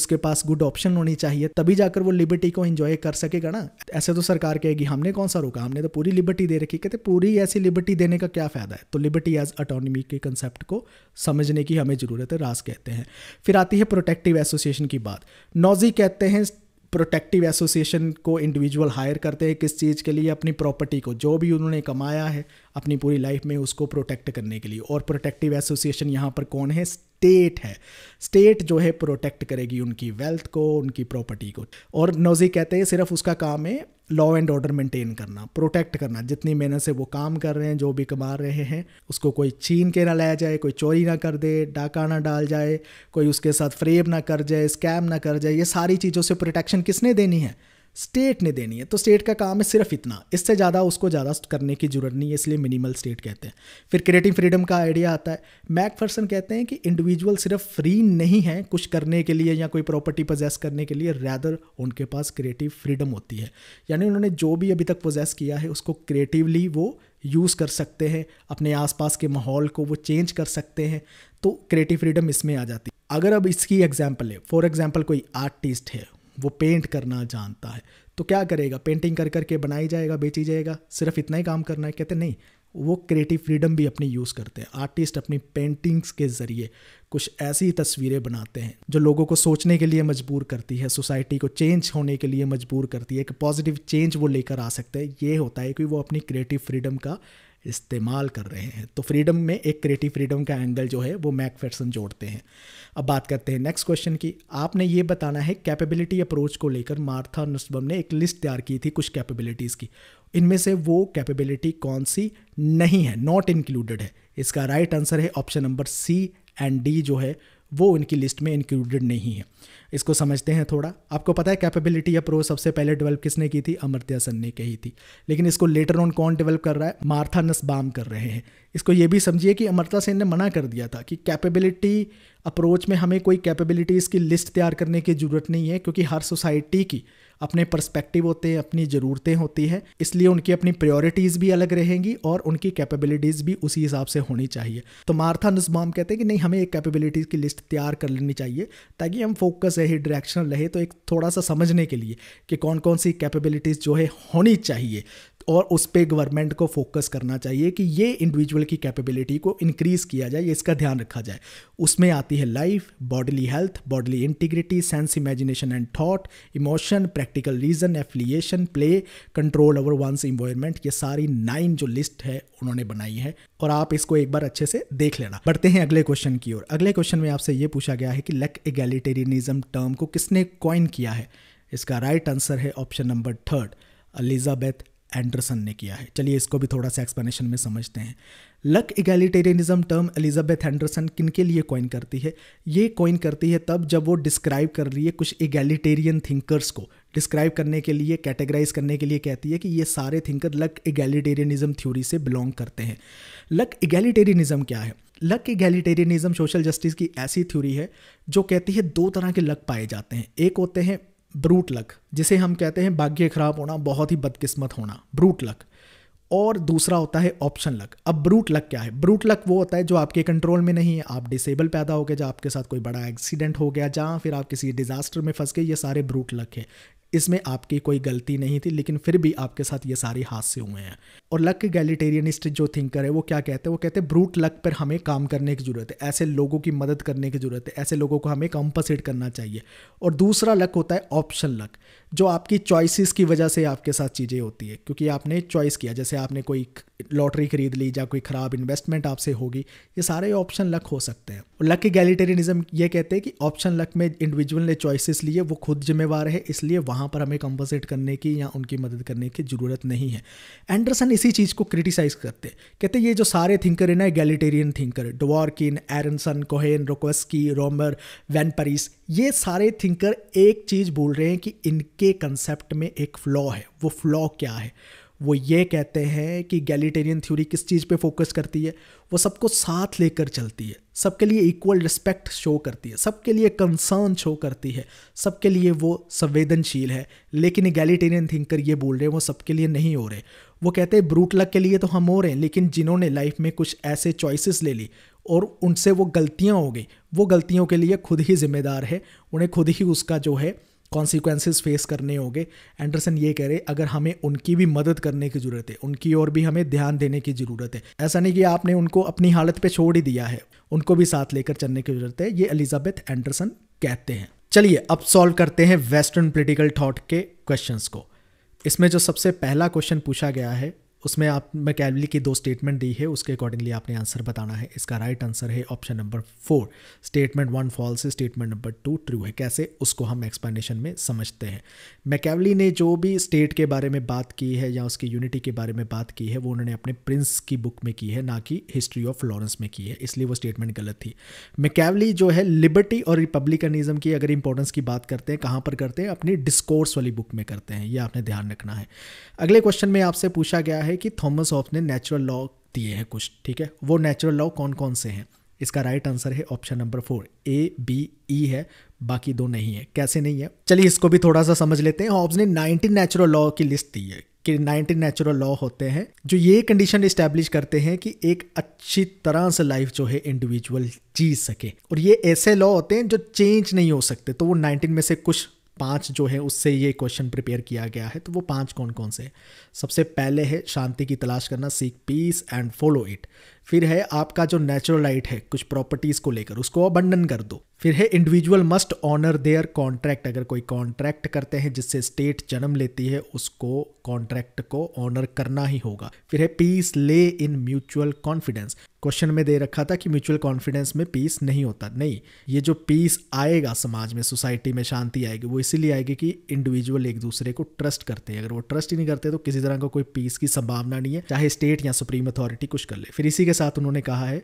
उसके पास गुड ऑप्शन होनी चाहिए तभी जाकर वो लिबर्टी को इंजॉय कर सकेगा ना ऐसे तो सरकार कहेगी हमने कौन सा रोका हमने तो पूरी लिबर्टी दे रखी कहते पूरी ऐसी लिबर्टी देने का क्या फ़ायदा है तो लिबर्टी एज अटोनमी के कंसेप्ट को समझने की हमें ज़रूरत है रास कहते हैं फिर आती है प्रोटेक्टिव एसोसिएशन की बात नौजी कहते हैं प्रोटेक्टिव एसोसिएशन को इंडिविजुअल हायर करते हैं किस चीज़ के लिए अपनी प्रॉपर्टी को जो भी उन्होंने कमाया है अपनी पूरी लाइफ में उसको प्रोटेक्ट करने के लिए और प्रोटेक्टिव एसोसिएशन यहाँ पर कौन है स्टेट है स्टेट जो है प्रोटेक्ट करेगी उनकी वेल्थ को उनकी प्रॉपर्टी को और नौजी कहते हैं सिर्फ उसका काम है लॉ एंड ऑर्डर मेंटेन करना प्रोटेक्ट करना जितनी मेहनत से वो काम कर रहे हैं जो भी कमा रहे हैं उसको कोई छीन के ना लाया जाए कोई चोरी ना कर दे डाका ना डाल जाए कोई उसके साथ फ्रेब ना कर जाए स्कैम ना कर जाए ये सारी चीज़ों से प्रोटेक्शन किसने देनी है स्टेट ने देनी है तो स्टेट का काम है सिर्फ इतना इससे ज़्यादा उसको ज़्यादा करने की जरूरत नहीं है इसलिए मिनिमल स्टेट कहते हैं फिर क्रिएटिव फ्रीडम का आइडिया आता है मैक फर्सन कहते हैं कि इंडिविजुअल सिर्फ फ्री नहीं है कुछ करने के लिए या कोई प्रॉपर्टी पोजेस करने के लिए रैदर उनके पास क्रिएटिव फ्रीडम होती है यानी उन्होंने जो भी अभी तक पोजेस किया है उसको क्रिएटिवली वो यूज़ कर सकते हैं अपने आसपास के माहौल को वो चेंज कर सकते हैं तो क्रिएटिव फ्रीडम इसमें आ जाती है अगर अब इसकी एग्जाम्पल है फॉर एग्जाम्पल कोई आर्टिस्ट है वो पेंट करना जानता है तो क्या करेगा पेंटिंग कर करके बनाई जाएगा बेची जाएगा सिर्फ इतना ही काम करना है कहते नहीं वो क्रिएटिव फ्रीडम भी अपनी यूज़ करते हैं आर्टिस्ट अपनी पेंटिंग्स के ज़रिए कुछ ऐसी तस्वीरें बनाते हैं जो लोगों को सोचने के लिए मजबूर करती है सोसाइटी को चेंज होने के लिए मजबूर करती है एक पॉजिटिव चेंज वो लेकर आ सकते हैं ये होता है कि वो अपनी क्रिएटिव फ्रीडम का इस्तेमाल कर रहे हैं तो फ्रीडम में एक क्रिएटिव फ्रीडम का एंगल जो है वो मैक मैकफेडसन जोड़ते हैं अब बात करते हैं नेक्स्ट क्वेश्चन की आपने ये बताना है कैपेबिलिटी अप्रोच को लेकर मार्था नुस्बम ने एक लिस्ट तैयार की थी कुछ कैपेबिलिटीज़ की इनमें से वो कैपेबिलिटी कौन सी नहीं है नॉट इंक्लूडेड है इसका राइट right आंसर है option number C and D जो है वो उनकी लिस्ट में इंक्लूडेड नहीं है इसको समझते हैं थोड़ा आपको पता है कैपेबिलिटी या प्रो सबसे पहले डेवलप किसने की थी अमर्त्या सन ने कही थी लेकिन इसको लेटर ऑन कौन डेवलप कर रहा है मार्था नसबाम कर रहे हैं इसको ये भी समझिए कि अमृता सेन ने मना कर दिया था कि कैपेबिलिटी अप्रोच में हमें कोई कैपेबिलिटीज़ की लिस्ट तैयार करने की ज़रूरत नहीं है क्योंकि हर सोसाइटी की अपने पर्सपेक्टिव होते हैं अपनी ज़रूरतें होती है इसलिए उनकी अपनी प्रायोरिटीज़ भी अलग रहेंगी और उनकी कैपेबिलिटीज़ भी उसी हिसाब से होनी चाहिए तो मार्था नजमाम कहते हैं कि नहीं हमें एक कैपेबिलिटीज़ की लिस्ट तैयार कर लेनी चाहिए ताकि हम फोकस रहे डायरेक्शनल रहे तो एक थोड़ा सा समझने के लिए कि कौन कौन सी कैपेबिलिटीज़ जो है होनी चाहिए और उस पर गवर्नमेंट को फोकस करना चाहिए कि ये इंडिविजुअल की कैपेबिलिटी को इंक्रीज़ किया जाए इसका ध्यान रखा जाए उसमें आती है life bodily health bodily integrity sense imagination and thought emotion practical reason affiliation play control over one's environment ये सारी नाइन जो लिस्ट है उन्होंने बनाई है और आप इसको एक बार अच्छे से देख लेना बढ़ते हैं अगले क्वेश्चन की ओर अगले क्वेश्चन में आपसे ये पूछा गया है कि लेक एगेलिटेरियनिज्म टर्म को किसने क्वाइन किया है इसका राइट right आंसर है option number third Elizabeth Anderson ने किया है चलिए इसको भी थोड़ा सा एक्सप्लेनेशन में समझते हैं luck egalitarianism term Elizabeth Anderson किन के लिए कॉइन करती है ये कॉइन करती है तब जब वो डिस्क्राइब कर रही है कुछ इगेलिटेरियन थिंकर्स को डिस्क्राइब करने के लिए कैटेगराइज करने के लिए कहती है कि ये सारे थिंकर लक इगेलिटेरियनिज्म थ्योरी से बिलोंग करते हैं लक इगेलिटेरियनिज्म क्या है लक इगेलिटेरियनिज्म सोशल जस्टिस की ऐसी थ्योरी है जो कहती है दो तरह के लक पाए जाते हैं एक होते हैं ब्रूट लक जिसे हम कहते हैं भाग्य खराब होना बहुत ही बदकिस्मत होना ब्रूट लक और दूसरा होता है ऑप्शन लक अब ब्रूट लक क्या है ब्रूट लक वो होता है जो आपके कंट्रोल में नहीं है आप डिसेबल पैदा हो गए जब आपके साथ कोई बड़ा एक्सीडेंट हो गया जहाँ फिर आप किसी डिजास्टर में फंस गए ये सारे ब्रूट लक है इसमें आपकी कोई गलती नहीं थी लेकिन फिर भी आपके साथ ये सारे हादसे हुए हैं और लक गैलिटेरियनिस्ट जो थिंकर है वो क्या कहते हैं वो कहते हैं ब्रूट लक पर हमें काम करने की ज़रूरत है ऐसे लोगों की मदद करने की ज़रूरत है ऐसे लोगों को हमें कंपनसेट करना चाहिए और दूसरा लक होता है ऑप्शन लक जो आपकी चॉइसेस की वजह से आपके साथ चीज़ें होती है क्योंकि आपने चॉइस किया जैसे आपने कोई लॉटरी खरीद ली या कोई ख़राब इन्वेस्टमेंट आपसे होगी ये सारे ऑप्शन लक हो सकते हैं और लक एगैलिटेरियनिज्म ये कहते हैं कि ऑप्शन लक में इंडिविजुअल ने चॉइसेस लिए वो खुद जिम्मेवार है इसलिए वहाँ पर हमें कंपनसेट करने की या उनकी मदद करने की ज़रूरत नहीं है एंडरसन इसी चीज़ को क्रिटिसाइज़ करते हैं कहते ये जो सारे थिंकर हैं ना egalitarian thinker Dworkin Arneson Cohen Rakowski Roemer Van Parijs ये सारे थिंकर एक चीज़ बोल रहे हैं कि इनके कंसेप्ट में एक फ्लॉ है वो फ्लॉ क्या है वो ये कहते हैं कि गैलीटेरियन थ्योरी किस चीज़ पे फोकस करती है वो सबको साथ लेकर चलती है सबके लिए इक्वल रिस्पेक्ट शो करती है सबके लिए कंसर्न शो करती है सबके लिए वो संवेदनशील है लेकिन गैलीटेरियन थिंकर ये बोल रहे हैं वो सबके लिए नहीं हो रहे वो कहते हैं ब्रूट लक के लिए तो हम हो रहे हैं लेकिन जिन्होंने लाइफ में कुछ ऐसे चॉइसेस ले ली और उनसे वो गलतियाँ हो गई वो गलतियों के लिए खुद ही जिम्मेदार है उन्हें खुद ही उसका जो है कॉन्सिक्वेंसेस फेस करने होंगे एंडरसन ये कह रहे अगर हमें उनकी भी मदद करने की ज़रूरत है उनकी और भी हमें ध्यान देने की ज़रूरत है ऐसा नहीं कि आपने उनको अपनी हालत पे छोड़ ही दिया है उनको भी साथ लेकर चलने की ज़रूरत है ये एलिजाबेथ एंडरसन कहते हैं चलिए अब सॉल्व करते हैं वेस्टर्न पोलिटिकल थाट के क्वेश्चन को इसमें जो सबसे पहला क्वेश्चन पूछा गया है उसमें आप मैकेवली की दो स्टेटमेंट दी है उसके अकॉर्डिंगली आपने आंसर बताना है इसका राइट आंसर है option number four statement one false है स्टेटमेंट नंबर टू ट्रू है कैसे उसको हम एक्सप्लेनेशन में समझते हैं मैकेवली ने जो भी स्टेट के बारे में बात की है या उसकी यूनिटी के बारे में बात की है वो उन्होंने अपने प्रिंस की बुक में की है ना कि हिस्ट्री ऑफ फ्लोरेंस में की है इसलिए वो स्टेटमेंट गलत थी मैकेवली जो है लिबर्टी और रिपब्लिकनिज्म की अगर इंपॉर्टेंस की बात करते हैं कहाँ पर करते हैं अपनी डिस्कोर्स वाली बुक में करते हैं ये आपने ध्यान रखना है अगले क्वेश्चन में आपसे पूछा गया है है कि थॉमस ऑफ ने नेचुरल लॉ दिए हैं कुछ ठीक है वो नेचुरल लॉ कौन कौन से हैं इसका राइट right आंसर है option number four A B E है बाकी दो नहीं है कैसे नहीं है चलिए इसको भी थोड़ा सा समझ लेते हैं हॉब्स ने 19 नेचुरल लॉ की लिस्ट दी है कि 19 नेचुरल लॉ होते हैं जो ये कंडीशन इस्टेब्लिश करते हैं कि एक अच्छी तरह से लाइफ जो है इंडिविजुअल जी सके और ये ऐसे लॉ होते हैं जो चेंज नहीं हो सकते तो वो 19 में से कुछ पांच जो है उससे ये क्वेश्चन प्रिपेयर किया गया है तो वो पांच कौन कौन से सबसे पहले है शांति की तलाश करना seek peace and follow it फिर है आपका जो नेचुरल राइट है कुछ प्रॉपर्टीज को लेकर उसको अबंडन कर दो फिर है individual must honour their contract अगर कोई कॉन्ट्रैक्ट करते हैं जिससे स्टेट जन्म लेती है उसको कॉन्ट्रैक्ट को ऑनर करना ही होगा फिर है पीस ले इन म्यूचुअल कॉन्फिडेंस क्वेश्चन में दे रखा था कि म्यूचुअल कॉन्फिडेंस में पीस नहीं होता नहीं ये जो पीस आएगा समाज में सोसाइटी में शांति आएगी वो इसीलिए आएगी कि इंडिविजुअल एक दूसरे को ट्रस्ट करते हैं अगर वो ट्रस्ट ही नहीं करते तो किसी तरह का को कोई पीस की संभावना नहीं है चाहे स्टेट या सुप्रीम अथॉरिटी कुछ कर ले फिर इसी के साथ उन्होंने कहा है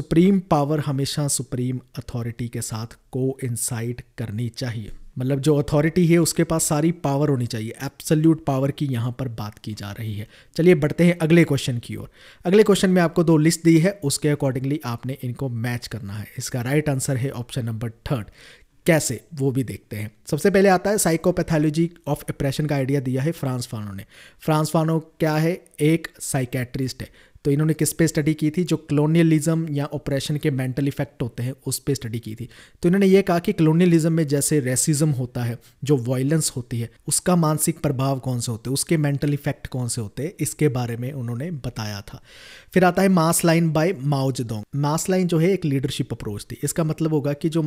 सुप्रीम पावर हमेशा सुप्रीम अथॉरिटी के साथ को इंसाइट करनी चाहिए मतलब जो अथॉरिटी है उसके पास सारी पावर होनी चाहिए एब्सल्यूट पावर की यहाँ पर बात की जा रही है चलिए बढ़ते हैं अगले क्वेश्चन की ओर अगले क्वेश्चन में आपको दो लिस्ट दी है उसके अकॉर्डिंगली आपने इनको मैच करना है इसका राइट आंसर है ऑप्शन नंबर थर्ड कैसे वो भी देखते हैं सबसे पहले आता है साइकोपैथोलॉजी ऑफ डिप्रेशन का आइडिया दिया है फ्रांस फानो ने फ्रांस फानो क्या है एक साइकेट्रिस्ट है तो इन्होंने किस पे स्टडी की थी जो कलोनियलिज्म या ऑपरेशन के मेंटल इफेक्ट होते हैं उस पे स्टडी की थी तो इन्होंने ये कहा कि कलोनियलिज्म में जैसे रेसिज्म होता है जो वॉयलेंस होती है उसका मानसिक प्रभाव कौन से होते हैं उसके मेंटल इफेक्ट कौन से होते हैं इसके बारे में उन्होंने बताया था फिर आता है mass line by Mao Zedong mass line जो है एक लीडरशिप अप्रोच थी इसका मतलब होगा कि जो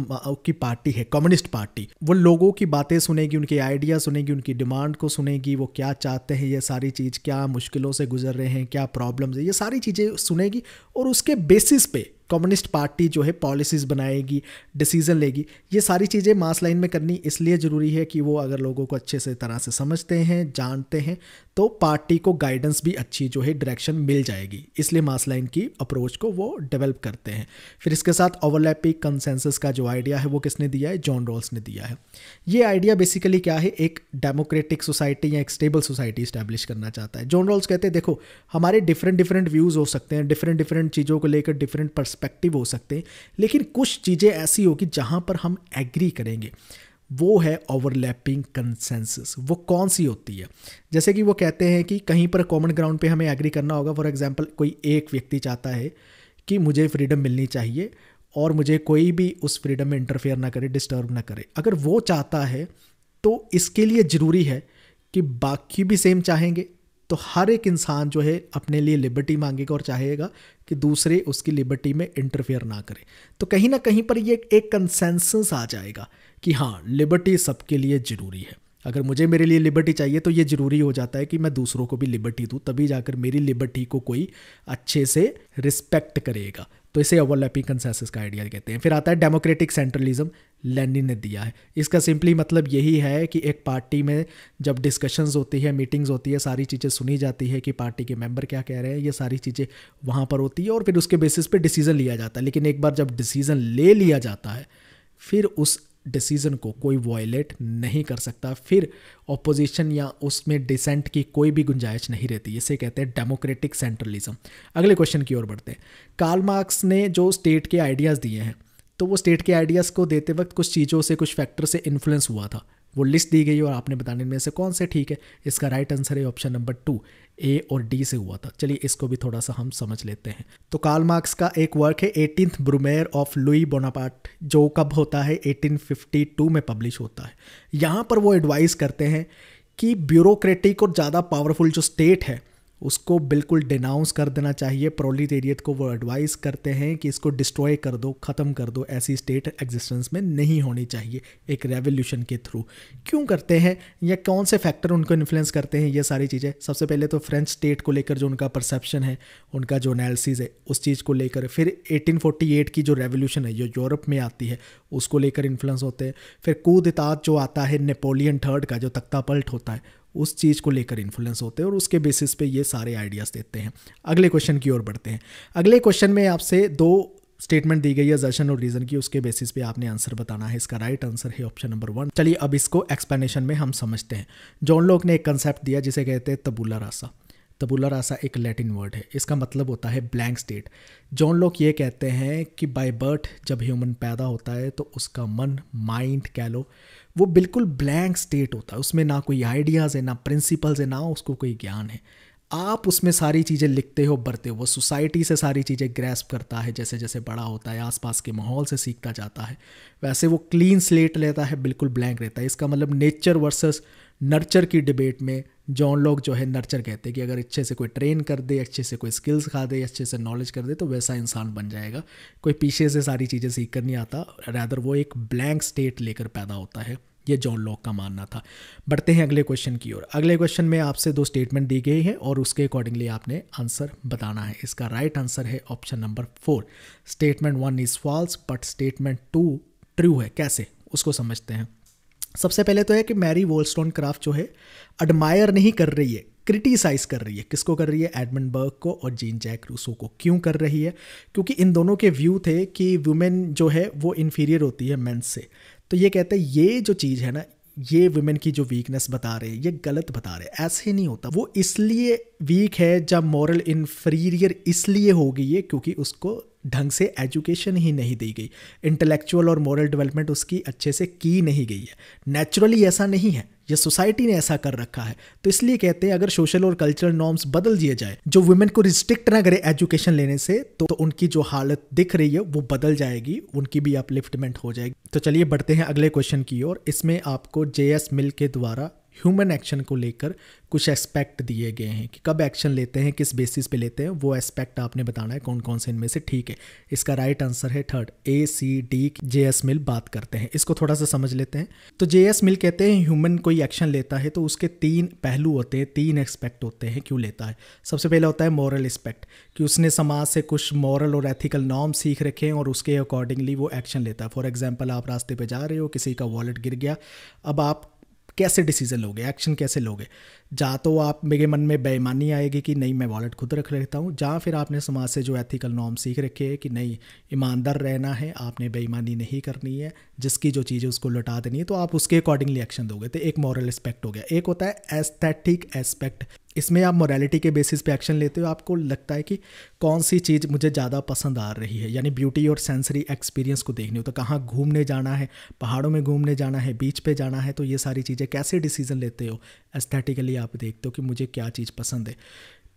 की पार्टी है कम्युनिस्ट पार्टी वो लोगों की बातें सुनेगी उनके आइडिया सुनेगी उनकी डिमांड को सुनेगी वो क्या चाहते हैं ये सारी चीज़ क्या मुश्किलों से गुजर रहे हैं क्या प्रॉब्लम्स है ये सारी चीज़ें सुनेगी और उसके बेसिस पे कम्युनिस्ट पार्टी जो है पॉलिसीज़ बनाएगी डिसीज़न लेगी ये सारी चीज़ें मास लाइन में करनी इसलिए ज़रूरी है कि वो अगर लोगों को अच्छे से तरह से समझते हैं जानते हैं तो पार्टी को गाइडेंस भी अच्छी जो है डायरेक्शन मिल जाएगी इसलिए मास लाइन की अप्रोच को वो डेवलप करते हैं फिर इसके साथ ओवरलैपिंग कंसेंसस का जो आइडिया है वो किसने दिया है जॉन रोल्स ने दिया है ये आइडिया बेसिकली क्या है एक डेमोक्रेटिक सोसाइटी या एक स्टेबल सोसाइटी इस्टेब्लिश करना चाहता है जॉन रोल्स कहते हैं देखो हमारे डिफरेंट डिफरेंट व्यूज़ हो सकते हैं डिफरेंट डिफरेंट चीज़ों को लेकर डिफरेंट पर्स पर्सपेक्टिव हो सकते हैं लेकिन कुछ चीज़ें ऐसी होगी जहाँ पर हम एग्री करेंगे वो है ओवरलैपिंग कंसेंसस वो कौन सी होती है जैसे कि वो कहते हैं कि कहीं पर कॉमन ग्राउंड पे हमें एग्री करना होगा फॉर एग्जांपल कोई एक व्यक्ति चाहता है कि मुझे फ्रीडम मिलनी चाहिए और मुझे कोई भी उस फ्रीडम में इंटरफेयर ना करे डिस्टर्ब ना करे अगर वो चाहता है तो इसके लिए ज़रूरी है कि बाकी भी सेम चाहेंगे तो हर एक इंसान जो है अपने लिए लिबर्टी मांगेगा और चाहेगा कि दूसरे उसकी लिबर्टी में इंटरफेयर ना करें तो कहीं ना कहीं पर ये एक कंसेंसस आ जाएगा कि हाँ लिबर्टी सबके लिए ज़रूरी है अगर मुझे मेरे लिए लिबर्टी चाहिए तो ये ज़रूरी हो जाता है कि मैं दूसरों को भी लिबर्टी दूँ तभी जाकर मेरी लिबर्टी को कोई अच्छे से रिस्पेक्ट करेगा तो इसे ओवरलैपिंग कंसेंसस का आइडिया कहते हैं फिर आता है डेमोक्रेटिक सेंट्रलिज्म लेनिन ने दिया है इसका सिंपली मतलब यही है कि एक पार्टी में जब डिस्कशंस होती है मीटिंग्स होती है सारी चीज़ें सुनी जाती है कि पार्टी के मेंबर क्या कह रहे हैं ये सारी चीज़ें वहाँ पर होती है और फिर उसके बेसिस पे डिसीज़न लिया जाता है लेकिन एक बार जब डिसीज़न ले लिया जाता है फिर उस डिसीज़न को कोई वॉयलेट नहीं कर सकता फिर ऑपोजिशन या उसमें डिसेंट की कोई भी गुंजाइश नहीं रहती इसे कहते हैं डेमोक्रेटिक सेंट्रलिज्म अगले क्वेश्चन की ओर बढ़ते हैं कार्ल मार्क्स ने जो स्टेट के आइडियाज़ दिए हैं तो वो स्टेट के आइडियाज़ को देते वक्त कुछ चीज़ों से कुछ फैक्टर से इन्फ्लुएंस हुआ था वो लिस्ट दी गई और आपने बताने में से कौन से ठीक है इसका राइट आंसर है ऑप्शन नंबर टू ए और डी से हुआ था चलिए इसको भी थोड़ा सा हम समझ लेते हैं तो कार्ल मार्क्स का एक वर्क है Eighteen Brumaire of Louis Bonaparte जो कब होता है 1852 में पब्लिश होता है यहाँ पर वो एडवाइस करते हैं कि ब्यूरोक्रेटिक और ज़्यादा पावरफुल जो स्टेट है उसको बिल्कुल डिनाउंस कर देना चाहिए प्रोलिटेरियत को वो एडवाइस करते हैं कि इसको डिस्ट्रॉय कर दो ख़त्म कर दो ऐसी स्टेट एग्जिस्टेंस में नहीं होनी चाहिए एक रेवोल्यूशन के थ्रू क्यों करते हैं या कौन से फैक्टर उनको इन्फ्लुएंस करते हैं ये सारी चीज़ें सबसे पहले तो फ्रेंच स्टेट को लेकर जो उनका परसेप्शन है उनका जो एनालिसिस है उस चीज़ को लेकर फिर एटीन की जो रेवोल्यूशन है जो यूरोप में आती है उसको लेकर इन्फ्लुएंस होते हैं फिर कूद जो आता है नेपोलियन थर्ड का जो तख्ता पलट होता है उस चीज़ को लेकर इन्फ्लुएंस होते हैं और उसके बेसिस पे ये सारे आइडियाज़ देते हैं अगले क्वेश्चन की ओर बढ़ते हैं अगले क्वेश्चन में आपसे दो स्टेटमेंट दी गई है जर्शन और रीजन की उसके बेसिस पे आपने आंसर बताना है इसका राइट आंसर है ऑप्शन नंबर वन चलिए अब इसको एक्सप्लेनेशन में हम समझते हैं जॉन लोक ने एक कंसेप्ट दिया जिसे कहते हैं तबूला रासा तबूला रासा एक लैटिन वर्ड है इसका मतलब होता है ब्लैंक स्टेट जॉन लोक ये कहते हैं कि बाय बर्थ जब ह्यूमन पैदा होता है तो उसका मन माइंड कह लो वो बिल्कुल ब्लैंक स्टेट होता है उसमें ना कोई आइडियाज़ है ना प्रिंसिपल्स है ना उसको कोई ज्ञान है आप उसमें सारी चीज़ें लिखते हो बढ़ते हो वो सोसाइटी से सारी चीज़ें ग्रेस्प करता है जैसे जैसे बड़ा होता है आसपास के माहौल से सीखता जाता है वैसे वो क्लीन स्लेट लेता है बिल्कुल ब्लैंक रहता है इसका मतलब नेचर वर्सेस नर्चर की डिबेट में जॉन लोग जो है नर्चर कहते हैं कि अगर अच्छे से कोई ट्रेन कर दे अच्छे से कोई स्किल्स सिखा दे अच्छे से नॉलेज कर दे तो वैसा इंसान बन जाएगा कोई पीछे से सारी चीज़ें सीख कर नहीं आता रैदर वो एक ब्लैंक स्टेट लेकर पैदा होता है ये जॉन लॉक का मानना था बढ़ते हैं अगले क्वेश्चन की ओर अगले क्वेश्चन में आपसे दो स्टेटमेंट दी गई है और उसके अकॉर्डिंगली आपने आंसर बताना है इसका राइट right आंसर है option number four statement one is false but statement two true है कैसे उसको समझते हैं सबसे पहले तो है कि मैरी वोल्स्टोन क्राफ्ट जो है एडमायर नहीं कर रही है क्रिटिसाइज कर रही है किसको कर रही है एडमंड बर्ग को और जीन जैक रूसो को क्यों कर रही है क्योंकि इन दोनों के व्यू थे कि वुमेन जो है वो इन्फीरियर होती है मेन से तो ये कहते हैं ये जो चीज़ है ना ये वुमेन की जो वीकनेस बता रहे हैं ये गलत बता रहे हैं ऐसे नहीं होता वो इसलिए वीक है जब मॉरल इन्फीरियर इसलिए हो गई है क्योंकि उसको ढंग से एजुकेशन ही नहीं दी गई इंटेलेक्चुअल और मॉरल डेवलपमेंट उसकी अच्छे से की नहीं गई है नेचुरली ऐसा नहीं है ये सोसाइटी ने ऐसा कर रखा है तो इसलिए कहते हैं अगर सोशल और कल्चरल नॉर्म्स बदल दिए जाए जो वुमेन को रिस्ट्रिक्ट ना करे एजुकेशन लेने से तो, तो उनकी जो हालत दिख रही है वो बदल जाएगी उनकी भी अपलिफ्टमेंट हो जाएगी तो चलिए बढ़ते हैं अगले क्वेश्चन की ओर इसमें आपको जे एस मिल के द्वारा ह्यूमन एक्शन को लेकर कुछ एस्पेक्ट दिए गए हैं कि कब एक्शन लेते हैं किस बेसिस पे लेते हैं वो एस्पेक्ट आपने बताना है कौन कौन से इनमें से ठीक है इसका राइट आंसर है third A C D J S Mill बात करते हैं इसको थोड़ा सा समझ लेते हैं तो जे एस मिल कहते हैं ह्यूमन कोई एक्शन लेता है तो उसके तीन पहलू होते हैं तीन एस्पेक्ट होते हैं क्यों लेता है सबसे पहला होता है मॉरल एस्पेक्ट कि उसने समाज से कुछ मॉरल और एथिकल नॉर्म सीख रखे हैं और उसके अकॉर्डिंगली वो एक्शन लेता है फॉर एग्जाम्पल आप रास्ते पर जा रहे हो किसी का वॉलेट गिर गया अब आप कैसे डिसीजन लोगे एक्शन कैसे लोगे जा तो आप मेरे मन में बेईमानी आएगी कि नहीं मैं वॉलेट खुद रख लेता हूँ जहाँ फिर आपने समाज से जो एथिकल नॉर्म सीख रखे हैं कि नहीं ईमानदार रहना है आपने बेईमानी नहीं करनी है जिसकी जो चीज़ है उसको लुटा देनी है तो आप उसके अकॉर्डिंगली एक्शन दोगे तो एक मॉरल एस्पेक्ट हो गया एक होता है एस्थेटिक एस्पेक्ट इसमें आप मोरालिटी के बेसिस पे एक्शन लेते हो आपको लगता है कि कौन सी चीज़ मुझे ज़्यादा पसंद आ रही है यानी ब्यूटी और सेंसरी एक्सपीरियंस को देखनी हो तो कहाँ घूमने जाना है पहाड़ों में घूमने जाना है बीच पे जाना है तो ये सारी चीज़ें कैसे डिसीजन लेते हो एस्थेटिकली आप देखते हो कि मुझे क्या चीज़ पसंद है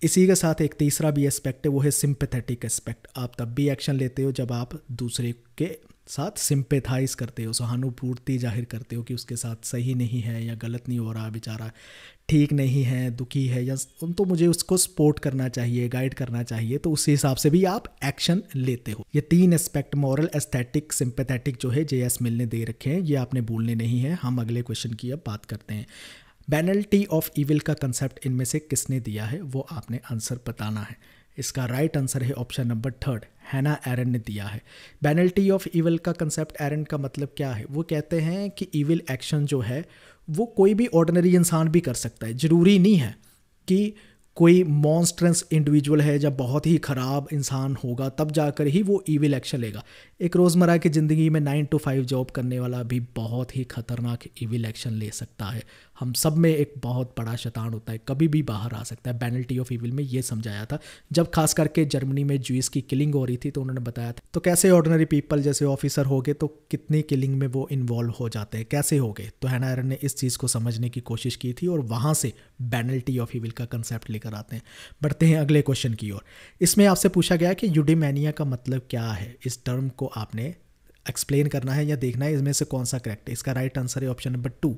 इसी के साथ एक तीसरा भी एस्पेक्ट है वो है सिंपथेटिक एस्पेक्ट आप तब भी एक्शन लेते हो जब आप दूसरे के साथ सिंपेथाइज करते हो सहानुभूति जाहिर करते हो कि उसके साथ सही नहीं है या गलत नहीं हो रहा बेचारा ठीक नहीं है दुखी है या उन तो मुझे उसको सपोर्ट करना चाहिए गाइड करना चाहिए तो उस हिसाब से भी आप एक्शन लेते हो ये तीन एस्पेक्ट मॉरल एस्थेटिक सिंपथेटिक जो है जे एस मिल ने दे रखे हैं ये आपने भूलने नहीं है हम अगले क्वेश्चन की अब बात करते हैं पेनल्टी ऑफ इविल का कंसेप्ट इनमें से किसने दिया है वो आपने आंसर बताना है इसका राइट आंसर है option number third Hannah Arendt ने दिया है पेनल्टी ऑफ इविल का कंसेप्ट एरन का मतलब क्या है वो कहते हैं कि इविल एक्शन जो है वो कोई भी ऑर्डनरी इंसान भी कर सकता है ज़रूरी नहीं है कि कोई मॉन्स्ट्रेंस इंडिविजुअल है या बहुत ही ख़राब इंसान होगा तब जाकर ही वो ईविल एक्शन लेगा एक रोज़मर्रा की ज़िंदगी में नाइन टू फाइव जॉब करने वाला भी बहुत ही ख़तरनाक ईविल एक्शन ले सकता है हम सब में एक बहुत बड़ा शतान होता है कभी भी बाहर आ सकता है बैनल्टी ऑफ इविल में ये समझाया था जब खास करके जर्मनी में जूस की किलिंग हो रही थी तो उन्होंने बताया था तो कैसे ऑर्डनरी पीपल जैसे ऑफिसर हो गए तो कितनी किलिंग में वो इन्वॉल्व हो जाते हैं कैसे हो गए तो हैना एरन ने इस चीज़ को समझने की कोशिश की थी और वहाँ से बैनल्टी ऑफ इविल का कंसेप्ट लेकर आते हैं बढ़ते हैं अगले क्वेश्चन की ओर इसमें आपसे पूछा गया कि यूडिमैनिया का मतलब क्या है इस टर्म को आपने एक्सप्लेन करना है या देखना है इसमें से कौन सा करेक्ट है इसका राइट आंसर है option number two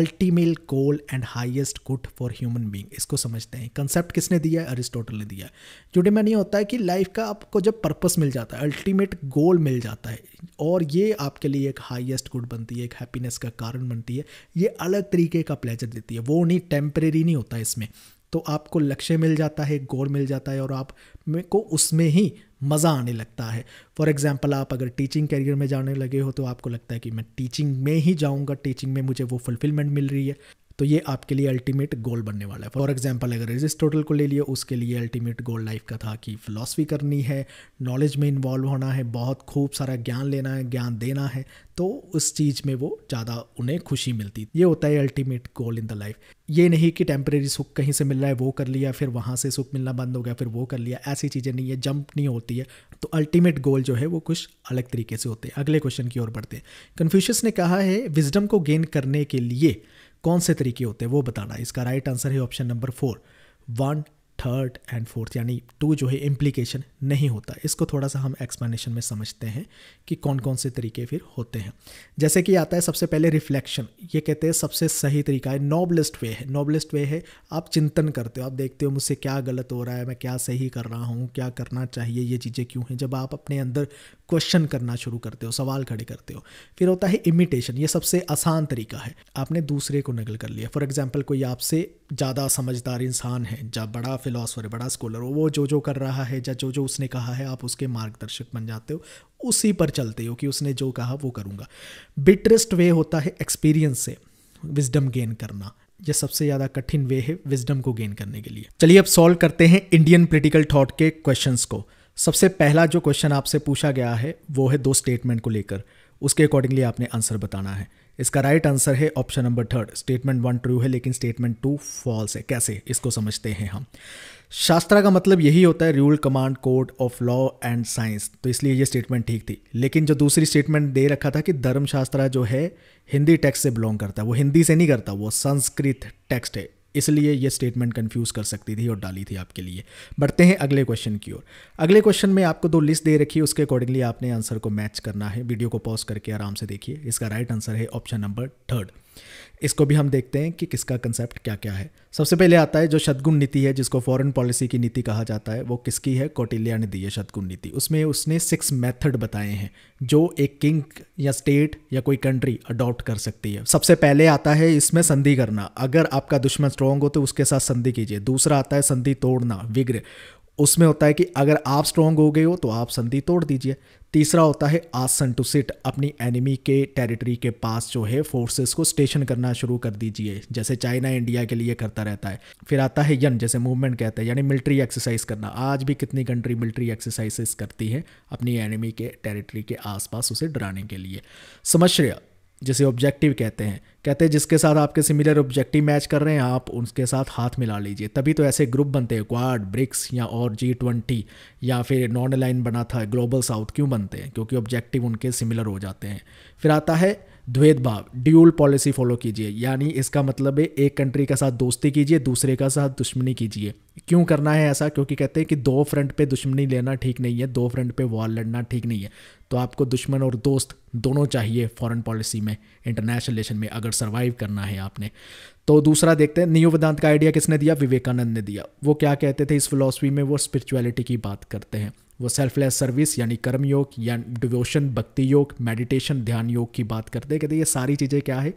ultimate goal and highest good for human being इसको समझते हैं कंसेप्ट किसने दिया है अरिस्टोटल ने दिया है जुड़े में नहीं होता है कि लाइफ का आपको जब पर्पस मिल जाता है अल्टीमेट गोल मिल जाता है और ये आपके लिए एक हाइएस्ट गुड बनती है एक हैप्पीनेस का कारण बनती है ये अलग तरीके का प्लेजर देती है वो नहीं टेम्परेरी नहीं होता इसमें तो आपको लक्ष्य मिल जाता है गोल मिल जाता है और आप को उसमें ही मज़ा आने लगता है फॉर एग्ज़ाम्पल आप अगर टीचिंग करियर में जाने लगे हो तो आपको लगता है कि मैं टीचिंग में ही जाऊँगा टीचिंग में मुझे वो फुलफिलमेंट मिल रही है तो ये आपके लिए अल्टीमेट गोल बनने वाला है फॉर एग्जाम्पल अगर एरिस्टोटल टोटल को ले लिए उसके लिए अल्टीमेट गोल लाइफ का था कि फिलॉसफी करनी है नॉलेज में इन्वॉल्व होना है बहुत खूब सारा ज्ञान लेना है ज्ञान देना है तो उस चीज़ में वो ज़्यादा उन्हें खुशी मिलती ये होता है ultimate goal in the life ये नहीं कि टेम्परेरी सुख कहीं से मिल रहा है वो कर लिया फिर वहाँ से सुख मिलना बंद हो गया फिर वो कर लिया ऐसी चीज़ें नहीं है जंप नहीं होती है तो अल्टीमेट गोल जो है वो कुछ अलग तरीके से होते हैं अगले क्वेश्चन की ओर बढ़ते हैं कन्फ्यूशस ने कहा है विजडम को गेन करने के लिए कौन से तरीके होते हैं वो बताना इसका राइट आंसर है option number four one third and fourth यानी टू जो है इम्प्लीकेशन नहीं होता इसको थोड़ा सा हम एक्सप्लेनेशन में समझते हैं कि कौन कौन से तरीके फिर होते हैं जैसे कि आता है सबसे पहले रिफ्लेक्शन ये कहते हैं सबसे सही तरीका है नॉबलेस्ट वे है नॉबलेस्ट वे है आप चिंतन करते हो आप देखते हो मुझसे क्या गलत हो रहा है मैं क्या सही कर रहा हूँ क्या करना चाहिए ये चीज़ें क्यों हैं जब आप अपने अंदर क्वेश्चन करना शुरू करते हो सवाल खड़े करते हो फिर होता है इमिटेशन ये सबसे आसान तरीका है आपने दूसरे को नकल कर लिया फॉर एग्जाम्पल कोई आपसे ज़्यादा समझदार इंसान है जब बड़ा फिलोसफर है बड़ा स्कॉलर वो जो जो कर रहा है या जो जो उसने कहा है आप उसके मार्गदर्शक बन जाते हो उसी पर चलते हो कि उसने जो कहा वो करूँगा बिटरेस्ट वे होता है एक्सपीरियंस से विजडम गेन करना यह सबसे ज़्यादा कठिन वे है विजडम को गेन करने के लिए चलिए अब सॉल्व करते हैं इंडियन पोलिटिकल थाट के क्वेश्चंस को सबसे पहला जो क्वेश्चन आपसे पूछा गया है वो है दो स्टेटमेंट को लेकर उसके अकॉर्डिंगली आपने आंसर बताना है इसका राइट आंसर है option number third statement one true है लेकिन स्टेटमेंट टू फॉल्स है कैसे इसको समझते हैं हम शास्त्रा का मतलब यही होता है rule command code of law and science तो इसलिए ये स्टेटमेंट ठीक थी लेकिन जो दूसरी स्टेटमेंट दे रखा था कि धर्मशास्त्रा जो है हिंदी टेक्स्ट से बिलोंग करता है वो हिंदी से नहीं करता वो संस्कृत टेक्स्ट है इसलिए ये स्टेटमेंट कंफ्यूज कर सकती थी और डाली थी आपके लिए बढ़ते हैं अगले क्वेश्चन की ओर अगले क्वेश्चन में आपको दो लिस्ट दे रखी है उसके अकॉर्डिंगली आपने आंसर को मैच करना है वीडियो को पॉज करके आराम से देखिए इसका राइट आंसर है ऑप्शन नंबर थर्ड इसको भी हम देखते हैं कि किसका कंसेप्ट क्या क्या है सबसे पहले आता है जो शतगुण नीति है जिसको फॉरेन पॉलिसी की नीति कहा जाता है वो किसकी है कौटिल्या ने दी है शतगुण नीति उसमें उसने सिक्स मेथड बताए हैं जो एक किंग या स्टेट या कोई कंट्री अडॉप्ट कर सकती है सबसे पहले आता है इसमें संधि करना अगर आपका दुश्मन स्ट्रॉन्ग हो तो उसके साथ संधि कीजिए दूसरा आता है संधि तोड़ना विग्रह उसमें होता है कि अगर आप स्ट्रांग हो गए हो तो आप संधि तोड़ दीजिए तीसरा होता है आसन टू सिट अपनी एनिमी के टेरिटरी के पास जो है फोर्सेस को स्टेशन करना शुरू कर दीजिए जैसे चाइना इंडिया के लिए करता रहता है फिर आता है यन जैसे मूवमेंट कहते हैं यानी मिलिट्री एक्सरसाइज करना आज भी कितनी कंट्री मिलिट्री एक्सरसाइजेस करती है अपनी एनिमी के टेरिटरी के आसपास उसे डराने के लिए समस्या जिसे ऑब्जेक्टिव कहते हैं कहते हैं जिसके साथ आपके सिमिलर ऑब्जेक्टिव मैच कर रहे हैं आप उनके साथ हाथ मिला लीजिए तभी तो ऐसे ग्रुप बनते हैं क्वाड ब्रिक्स या और जी ट्वेंटी या फिर नॉन अलाइन बना था ग्लोबल साउथ क्यों बनते हैं क्योंकि ऑब्जेक्टिव उनके सिमिलर हो जाते हैं फिर आता है द्वेदभाव ड्यूल पॉलिसी फॉलो कीजिए यानी इसका मतलब है एक कंट्री का साथ दोस्ती कीजिए दूसरे का साथ दुश्मनी कीजिए क्यों करना है ऐसा क्योंकि कहते हैं कि दो फ्रंट पे दुश्मनी लेना ठीक नहीं है दो फ्रंट पे वॉर लड़ना ठीक नहीं है तो आपको दुश्मन और दोस्त दोनों चाहिए फॉरेन पॉलिसी में इंटरनेशनल रिलेशन में अगर सर्वाइव करना है आपने तो दूसरा देखते हैं न्यू वेदांत का आइडिया किसने दिया विवेकानंद ने दिया वो क्या कहते थे इस फिलोसफी में वो स्पिरिचुअलिटी की बात करते हैं वो सेल्फलेस सर्विस यानी कर्म योग या डिवोशन भक्ति योग मेडिटेशन ध्यान योग की बात करते हैं कहते हैं ये सारी चीज़ें क्या है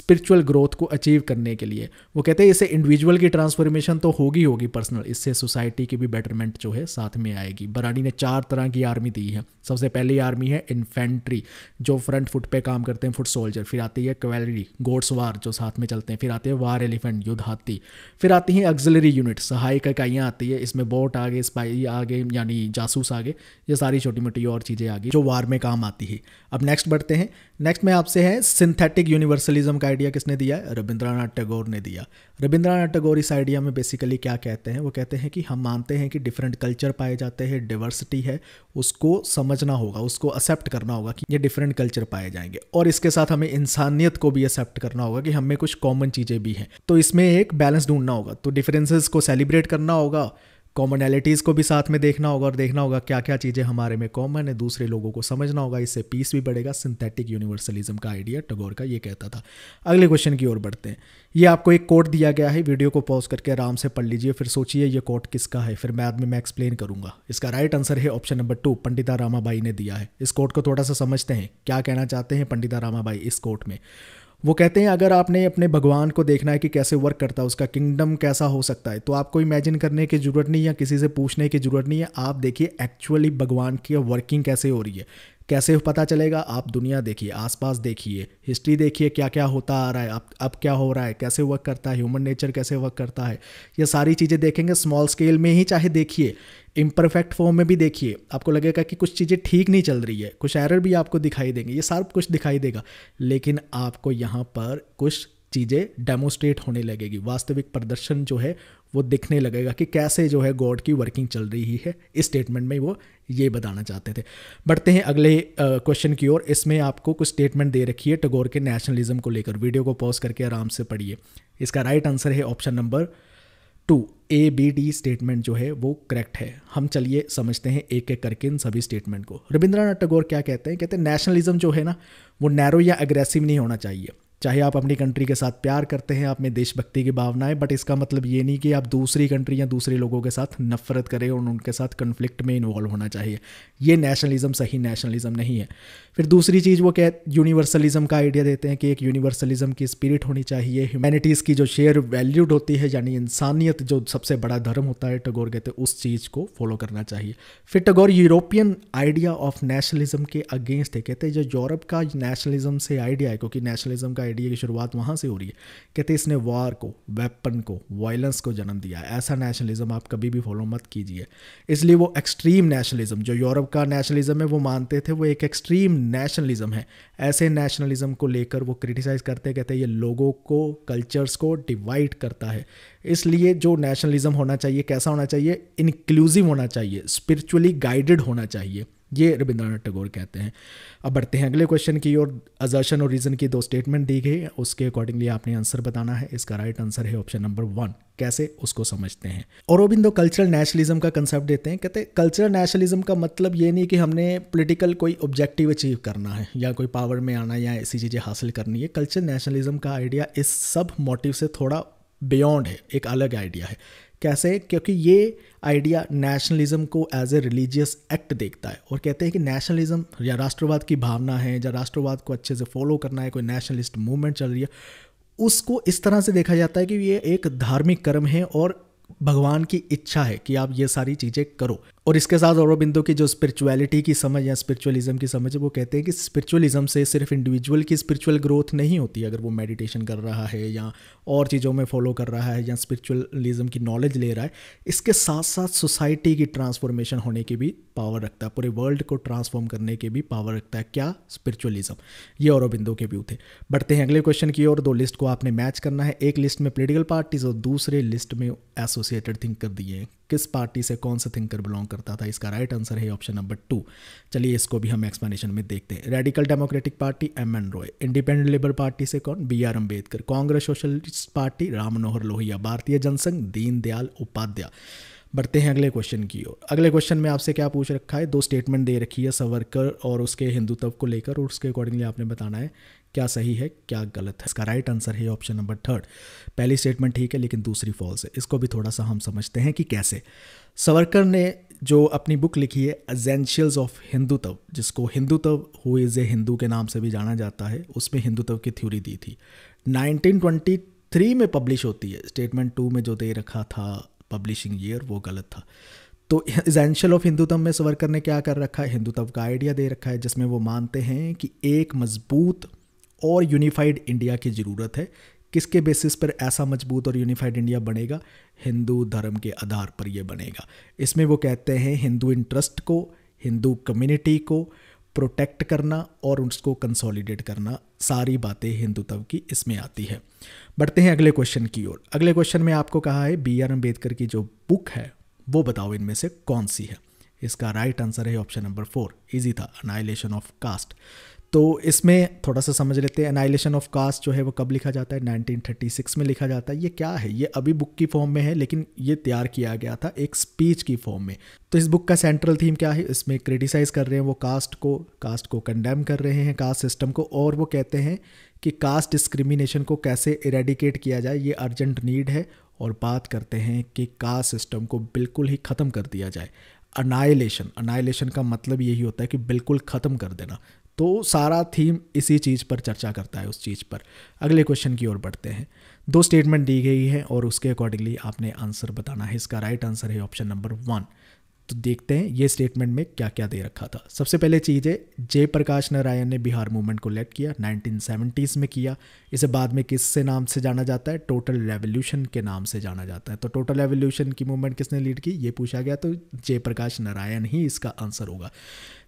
स्पिरिचुअल ग्रोथ को अचीव करने के लिए वो कहते हैं इसे इंडिविजुअल की ट्रांसफॉर्मेशन तो होगी होगी पर्सनल इससे सोसाइटी की भी बेटरमेंट जो है साथ में आएगी बरानी ने चार तरह की आर्मी दी है सबसे पहली आर्मी है इन्फेंट्री जो फ्रंट फुट पर काम करते हैं फुट सोल्जर फिर आती है क्वेलरी घोड़सवार जो साथ में चलते हैं फिर आते हैं वार एलिफेंट युद्ध हाथी फिर आती हैं अग्जलरी यूनिट सहायक इकाइयाँ आती है इसमें बोट आगे स्पाई आगे यानी जासूस जूस आ गए ये सारी छोटी मोटी और चीज़ें आ गई जो वार में काम आती है अब नेक्स्ट बढ़ते हैं नेक्स्ट में आपसे है सिंथेटिक यूनिवर्सलिज्म का आइडिया किसने दिया रविंद्रनाथ टैगोर ने दिया रविंद्रनाथ टैगोर इस आइडिया में बेसिकली क्या कहते हैं वो कहते हैं कि हम मानते हैं कि डिफरेंट कल्चर पाए जाते हैं डिवर्सिटी है उसको समझना होगा उसको एक्सेप्ट करना होगा कि ये डिफरेंट कल्चर पाए जाएंगे और इसके साथ हमें इंसानियत को भी एक्सेप्ट करना होगा कि हमें कुछ कॉमन चीज़ें भी हैं तो इसमें एक बैलेंस ढूंढना होगा तो डिफरेंसेस को सेलिब्रेट करना होगा कॉमनैलिटीज़ को भी साथ में देखना होगा और देखना होगा क्या क्या चीज़ें हमारे में कॉमन है दूसरे लोगों को समझना होगा इससे पीस भी बढ़ेगा सिंथेटिक यूनिवर्सलिज्म का आइडिया टगोर का ये कहता था अगले क्वेश्चन की ओर बढ़ते हैं ये आपको एक कोट दिया गया है वीडियो को पॉज करके आराम से पढ़ लीजिए फिर सोचिए ये कोट किसका है फिर मैथ में मैं एक्सप्लेन करूंगा इसका राइट आंसर है option number two Pandita Ramabai ने दिया है इस कोट को थोड़ा सा समझते हैं क्या कहना चाहते हैं पंडिता रामाबाई इस कोट में वो कहते हैं अगर आपने अपने भगवान को देखना है कि कैसे वर्क करता है उसका किंगडम कैसा हो सकता है तो आपको इमेजिन करने की ज़रूरत नहीं या किसी से पूछने की ज़रूरत नहीं है आप देखिए एक्चुअली भगवान की वर्किंग कैसे हो रही है कैसे पता चलेगा आप दुनिया देखिए आसपास देखिए हिस्ट्री देखिए क्या क्या होता आ रहा है अब अब क्या हो रहा है कैसे वर्क करता है ह्यूमन नेचर कैसे वर्क करता है ये सारी चीज़ें देखेंगे स्मॉल स्केल में ही चाहे देखिए इम्परफेक्ट फॉर्म में भी देखिए आपको लगेगा कि कुछ चीज़ें ठीक नहीं चल रही है कुछ एरर भी आपको दिखाई देंगे ये सब कुछ दिखाई देगा लेकिन आपको यहाँ पर कुछ चीज़ें डेमोस्ट्रेट होने लगेगी वास्तविक प्रदर्शन जो है वो दिखने लगेगा कि कैसे जो है गॉड की वर्किंग चल रही है इस स्टेटमेंट में वो ये बताना चाहते थे बढ़ते हैं अगले क्वेश्चन की ओर इसमें आपको कुछ स्टेटमेंट दे रखी है टगोर के नेशनलिज्म को लेकर वीडियो को पॉज करके आराम से पढ़िए इसका राइट आंसर है option number two A B D statement जो है वो करेक्ट है हम चलिए समझते हैं एक एक करके इन सभी स्टेटमेंट को रविंद्रनाथ टैगोर क्या कहते हैं कहते हैं नेशनलिज्म जो है ना वो नैरो या अग्रेसिव नहीं होना चाहिए चाहे आप अपनी कंट्री के साथ प्यार करते हैं आप में देशभक्ति की भावना है बट इसका मतलब ये नहीं कि आप दूसरी कंट्री या दूसरे लोगों के साथ नफरत करें और उनके साथ कन्फ्लिक्ट में इन्वॉल्व होना चाहिए ये नेशनलिज्म सही नेशनलिज्म नहीं है फिर दूसरी चीज़ वो कह यूनिवर्सलिज्म का आइडिया देते हैं कि एक यूनिवर्सलिज्म की स्पिरिट होनी चाहिए ह्यूमैनिटीज़ की जो शेयर वैल्यूड होती है यानी इंसानियत जो सबसे बड़ा धर्म होता है टगोर कहते हैं उस चीज़ को फॉलो करना चाहिए फिर Tagore European idea of nationalism के अगेंस्ट है कहते हैं जो यूरोप का नेशनलिज्म से आइडिया है क्योंकि नेशनलिज्म का आइडिया की शुरुआत वहाँ से हो रही है कहते इसने वार को वेपन को वायलेंस को जन्म दिया ऐसा नेशनलिज्म आप कभी भी फॉलो मत कीजिए इसलिए वो एक्सट्रीम नेशनलिज्म जो यूरोप का नेशनलिज्म है वो मानते थे वो एक एक्सट्रीम नेशनलिज्म है ऐसे नेशनलिज्म को लेकर वो क्रिटिसाइज़ करते कहते ये लोगों को कल्चर्स को डिवाइड करता है इसलिए जो नेशनलिज्म होना चाहिए कैसा होना चाहिए इंक्लूसिव होना चाहिए स्पिरिचुअली गाइडेड होना चाहिए ये रविंद्रनाथ टैगोर कहते हैं अब बढ़ते हैं अगले क्वेश्चन की और अजर्शन और रीज़न की दो स्टेटमेंट दी गई उसके अकॉर्डिंगली आपने आंसर बताना है इसका राइट आंसर है ऑप्शन नंबर वन कैसे उसको समझते हैं और ओबिंदो कल्चरल नेशनलिज्म का कंसेप्ट देते हैं कहते हैं कल्चरल नेशनलिज्म का मतलब ये नहीं कि हमने पोलिटिकल कोई ऑब्जेक्टिव अचीव करना है या कोई पावर में आना या ऐसी चीज़ें हासिल करनी है कल्चरल नेशनलिज्म का आइडिया इस सब मोटिव से थोड़ा बियॉन्ड है एक अलग आइडिया है कैसे क्योंकि ये आइडिया नेशनलिज्म को एज ए रिलीजियस एक्ट देखता है और कहते हैं कि नेशनलिज्म या राष्ट्रवाद की भावना है या राष्ट्रवाद को अच्छे से फॉलो करना है कोई नेशनलिस्ट मूवमेंट चल रही है उसको इस तरह से देखा जाता है कि ये एक धार्मिक कर्म है और भगवान की इच्छा है कि आप ये सारी चीज़ें करो और इसके साथ औरबिंदो की जो स्पिरिचुअलिटी की समझ या स्पिरिचुअलिज्म की समझ है वो कहते हैं कि स्पिरिचुअलिज्म से सिर्फ इंडिविजुअल की स्पिरिचुअल ग्रोथ नहीं होती अगर वो मेडिटेशन कर रहा है या और चीज़ों में फॉलो कर रहा है या स्पिरिचुअलिज्म की नॉलेज ले रहा है इसके साथ साथ सोसाइटी की ट्रांसफॉर्मेशन होने की भी पावर रखता है पूरे वर्ल्ड को ट्रांसफॉर्म करने की भी पावर रखता है क्या स्पिरिचुअलिज्म ये औरबिंदो के व्यू थे बढ़ते हैं अगले क्वेश्चन की ओर दो लिस्ट को आपने मैच करना है एक लिस्ट में पोलिटिकल पार्टीज और दूसरे लिस्ट में एसोसिएटेड थिंकर दिए हैं किस पार्टी से कौन सा थिंकर बिलोंग करता था इसका राइट आंसर है ऑप्शन नंबर टू चलिए इसको भी हम एक्सप्लेनेशन में देखते हैं Radical Democratic Party M N Roy Independent Labour Party से कौन B R Ambedkar Congress Socialist Party Ram Manohar Lohia Bharatiya Jansangh Deendayal Upadhyay बढ़ते हैं अगले क्वेश्चन की ओर अगले क्वेश्चन में आपसे क्या पूछ रखा है दो स्टेटमेंट दे रखी है सवरकर और उसके हिंदुत्व को लेकर और उसके अकॉर्डिंगली आपने बताना है क्या सही है क्या गलत है इसका राइट आंसर है ऑप्शन नंबर थर्ड पहली स्टेटमेंट ठीक है लेकिन दूसरी फॉल्स है इसको भी थोड़ा सा हम समझते हैं कि कैसे सवरकर ने जो अपनी बुक लिखी है एजेंशियल्स ऑफ हिंदुत्व जिसको Hindutva who is a Hindu के नाम से भी जाना जाता है उसमें हिंदुत्व की थ्योरी दी थी 1923 में पब्लिश होती है स्टेटमेंट टू में जो दे रखा था पब्लिशिंग ईयर वो गलत था तो एजेंशियल ऑफ हिंदुत्व में सवरकर ने क्या कर रखा है हिंदुत्व का आइडिया दे रखा है जिसमें वो मानते हैं कि एक मजबूत और यूनिफाइड इंडिया की ज़रूरत है किसके बेसिस पर ऐसा मजबूत और यूनिफाइड इंडिया बनेगा हिंदू धर्म के आधार पर यह बनेगा इसमें वो कहते हैं हिंदू इंटरेस्ट को हिंदू कम्युनिटी को प्रोटेक्ट करना और उसको कंसोलिडेट करना सारी बातें हिंदुत्व की इसमें आती है बढ़ते हैं अगले क्वेश्चन की ओर अगले क्वेश्चन में आपको कहा है बी आर अम्बेडकर की जो बुक है वो बताओ इनमें से कौन सी है इसका राइट right आंसर है ऑप्शन नंबर फोर इजी था अनाइलेशन ऑफ कास्ट तो इसमें थोड़ा सा समझ लेते हैं एनाइलेशन ऑफ कास्ट जो है वो कब लिखा जाता है 1936 में लिखा जाता है ये क्या है ये अभी बुक की फॉर्म में है लेकिन ये तैयार किया गया था एक स्पीच की फॉर्म में तो इस बुक का सेंट्रल थीम क्या है इसमें क्रिटिसाइज़ कर रहे हैं वो कास्ट को कास्ट को कंडेम कर रहे हैं कास्ट सिस्टम को और वो कहते हैं कि कास्ट डिस्क्रिमिनेशन को कैसे इरेडिकेट किया जाए ये अर्जेंट नीड है और बात करते हैं कि कास्ट सिस्टम को बिल्कुल ही ख़त्म कर दिया जाए अनाइलेशन अनाइलेशन का मतलब यही होता है कि बिल्कुल ख़त्म कर देना तो सारा थीम इसी चीज़ पर चर्चा करता है उस चीज़ पर अगले क्वेश्चन की ओर बढ़ते हैं दो स्टेटमेंट दी गई है और उसके अकॉर्डिंगली आपने आंसर बताना है इसका राइट आंसर है ऑप्शन नंबर वन तो देखते हैं ये स्टेटमेंट में क्या क्या दे रखा था सबसे पहले चीज़ है जयप्रकाश नारायण ने बिहार मूवमेंट को लेड किया नाइनटीन में किया इसे बाद में किस से नाम से जाना जाता है टोटल रेवोल्यूशन के नाम से जाना जाता है तो टोटल रेवोल्यूशन की मूवमेंट किसने लीड की ये पूछा गया तो जयप्रकाश नारायण ही इसका आंसर होगा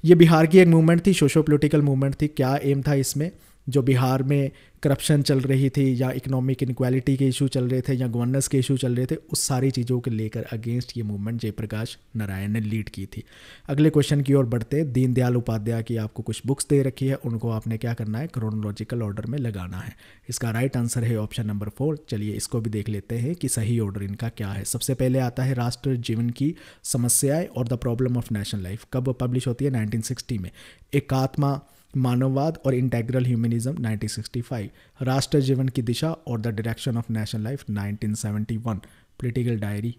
ये बिहार की एक मूवमेंट थी सोशो पोलिटिकल मूवमेंट थी क्या एम था इसमें जो बिहार में करप्शन चल रही थी या इकोनॉमिक इनक्वालिटी के इशू चल रहे थे या गवर्नेंस के इशू चल रहे थे उस सारी चीज़ों के लेकर अगेंस्ट ये मूवमेंट जयप्रकाश नारायण ने लीड की थी अगले क्वेश्चन की ओर बढ़ते दीनदयाल उपाध्याय की आपको कुछ बुक्स दे रखी है उनको आपने क्या करना है क्रोनोलॉजिकल ऑर्डर में लगाना है इसका राइट आंसर है ऑप्शन नंबर फोर चलिए इसको भी देख लेते हैं कि सही ऑर्डर इनका क्या है सबसे पहले आता है राष्ट्र जीवन की समस्याएँ और The Problem of national Life कब पब्लिश होती है नाइनटीन में एकात्मा मानववाद और इंटेग्रल ह्यूमनिज्म 1965 राष्ट्र जीवन की दिशा और the direction of national life 1971 political diary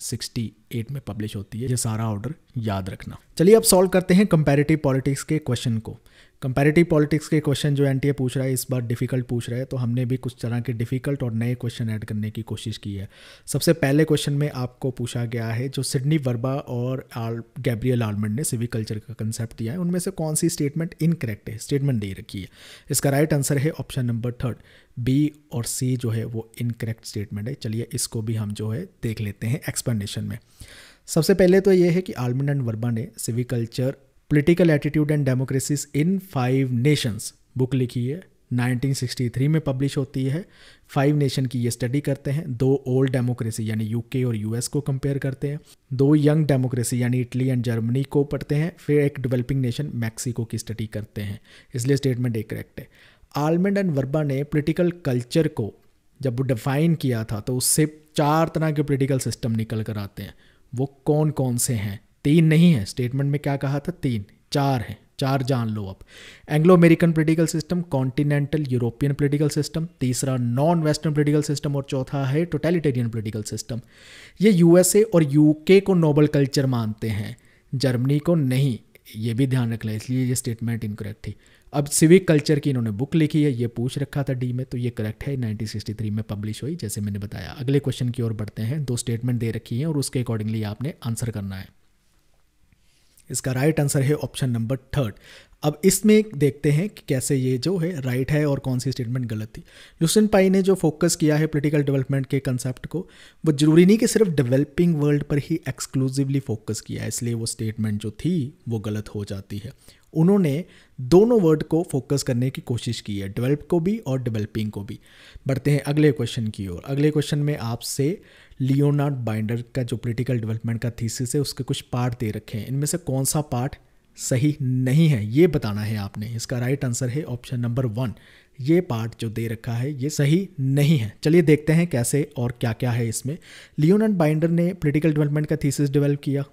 1968 में पब्लिश होती है ये सारा ऑर्डर याद रखना चलिए अब सॉल्व करते हैं कंपैरेटिव पॉलिटिक्स के क्वेश्चन को कंपैरेटिव पॉलिटिक्स के क्वेश्चन जो एन पूछ रहा है इस बार डिफिकल्ट पूछ रहा है तो हमने भी कुछ तरह के डिफिकल्ट और नए क्वेश्चन ऐड करने की कोशिश की है सबसे पहले क्वेश्चन में आपको पूछा गया है जो सिडनी वर्बा और आल गैब्रियल आलमंड ने सिविक कल्चर का कंसेप्ट दिया है उनमें से कौन सी स्टेटमेंट इनकरेक्ट है स्टेटमेंट दे रखी है इसका राइट आंसर है ऑप्शन नंबर थर्ड बी और सी जो है वो इनकरेक्ट स्टेटमेंट है चलिए इसको भी हम जो है देख लेते हैं एक्सपेक्ट एक्सप्लेनेशन में सबसे पहले तो ये है कि आलमंड एंड वर्मा ने civic culture political attitude and democracies in five nations book लिखी है 1963 में पब्लिश होती है फाइव नेशन की ये स्टडी करते हैं दो ओल्ड डेमोक्रेसी यानी यूके और यूएस को कंपेयर करते हैं दो यंग डेमोक्रेसी यानी इटली एंड जर्मनी को पढ़ते हैं फिर एक डेवलपिंग नेशन मैक्सिको की स्टडी करते हैं इसलिए स्टेटमेंट एक करेक्ट है आलमंड एंड वर्बा ने पोलिटिकल कल्चर को जब वो डिफाइन किया था तो उससे चार तरह के पोलिटिकल सिस्टम निकल कर आते हैं वो कौन कौन से हैं तीन नहीं है स्टेटमेंट में क्या कहा था तीन चार हैं चार जान लो आप Anglo American political system continental European political system तीसरा नॉन वेस्टर्न पोलिटिकल सिस्टम और चौथा है टोटेलिटेरियन पोलिटिकल सिस्टम ये यूएसए और यूके को नोबल कल्चर मानते हैं जर्मनी को नहीं ये भी ध्यान रखना इसलिए ये स्टेटमेंट इनकरेक्ट थी अब सिविक कल्चर की इन्होंने बुक लिखी है ये पूछ रखा था डी में तो ये करेक्ट है 1963 में पब्लिश हुई जैसे मैंने बताया अगले क्वेश्चन की ओर बढ़ते हैं दो स्टेटमेंट दे रखी हैं और उसके अकॉर्डिंगली आपने आंसर करना है इसका राइट आंसर है ऑप्शन नंबर थर्ड अब इसमें देखते हैं कि कैसे ये जो है राइट है और कौन सी स्टेटमेंट गलत थी लुसिन पाई ने जो फोकस किया है पॉलिटिकल डेवलपमेंट के कंसेप्ट को वो जरूरी नहीं कि सिर्फ डेवलपिंग वर्ल्ड पर ही एक्सक्लूसिवली फोकस किया है इसलिए वो स्टेटमेंट जो थी वो गलत हो जाती है उन्होंने दोनों वर्ड को फोकस करने की कोशिश की है डेवलप को भी और डेवलपिंग को भी बढ़ते हैं अगले क्वेश्चन की ओर अगले क्वेश्चन में आपसे लियोनार्ड बाइंडर का जो पोलिटिकल डेवलपमेंट का थीसिस है उसके कुछ पार्ट दे रखे हैं इनमें से कौन सा पार्ट सही नहीं है ये बताना है आपने इसका राइट आंसर है ऑप्शन नंबर वन ये पार्ट जो दे रखा है ये सही नहीं है चलिए देखते हैं कैसे और क्या क्या है इसमें लियोनार्ड बाइंडर ने पोलिटिकल डेवलपमेंट का थीसिस डेवलप किया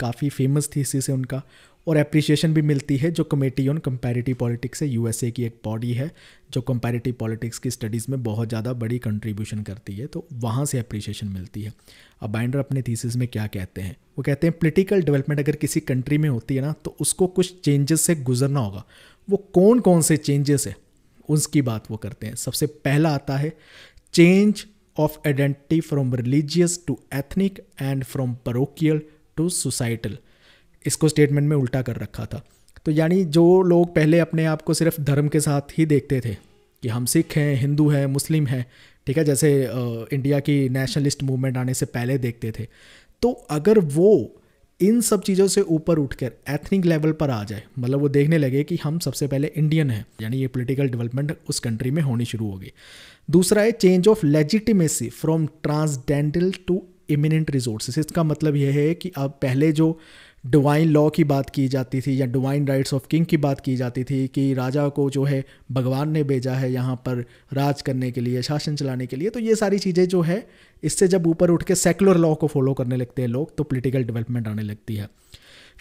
काफ़ी फेमस थीसिस है उनका और अप्रिसिएशन भी मिलती है जो कमेटी ऑन कंपेरेटिव पॉलिटिक्स है यूएसए की एक बॉडी है जो कंपेरेटिव पॉलिटिक्स की स्टडीज़ में बहुत ज़्यादा बड़ी कंट्रीब्यूशन करती है तो वहाँ से अप्रिसिएशन मिलती है अब बाइंडर अपने थीसिस में क्या कहते हैं वो कहते हैं पोलिटिकल डेवलपमेंट अगर किसी कंट्री में होती है ना तो उसको कुछ चेंजेस से गुजरना होगा वो कौन कौन से चेंजेस है उसकी बात वो करते हैं सबसे पहला आता है change of identity from religious to ethnic and from parochial to societal इसको स्टेटमेंट में उल्टा कर रखा था तो यानी जो लोग पहले अपने आप को सिर्फ धर्म के साथ ही देखते थे कि हम सिख हैं हिंदू हैं मुस्लिम हैं ठीक है जैसे इंडिया की नेशनलिस्ट मूवमेंट आने से पहले देखते थे तो अगर वो इन सब चीज़ों से ऊपर उठकर एथनिक लेवल पर आ जाए मतलब वो देखने लगे कि हम सबसे पहले इंडियन हैं यानी ये पॉलिटिकल डेवलपमेंट उस कंट्री में होनी शुरू होगी दूसरा है change of legitimacy from transcendental to immanent resources इसका मतलब यह है कि अब पहले जो डिवाइन लॉ की बात की जाती थी या डिवाइन राइट्स ऑफ किंग की बात की जाती थी कि राजा को जो है भगवान ने भेजा है यहाँ पर राज करने के लिए शासन चलाने के लिए तो ये सारी चीज़ें जो है इससे जब ऊपर उठ के सेकुलर लॉ को फॉलो करने लगते हैं लोग तो पोलिटिकल डेवलपमेंट आने लगती है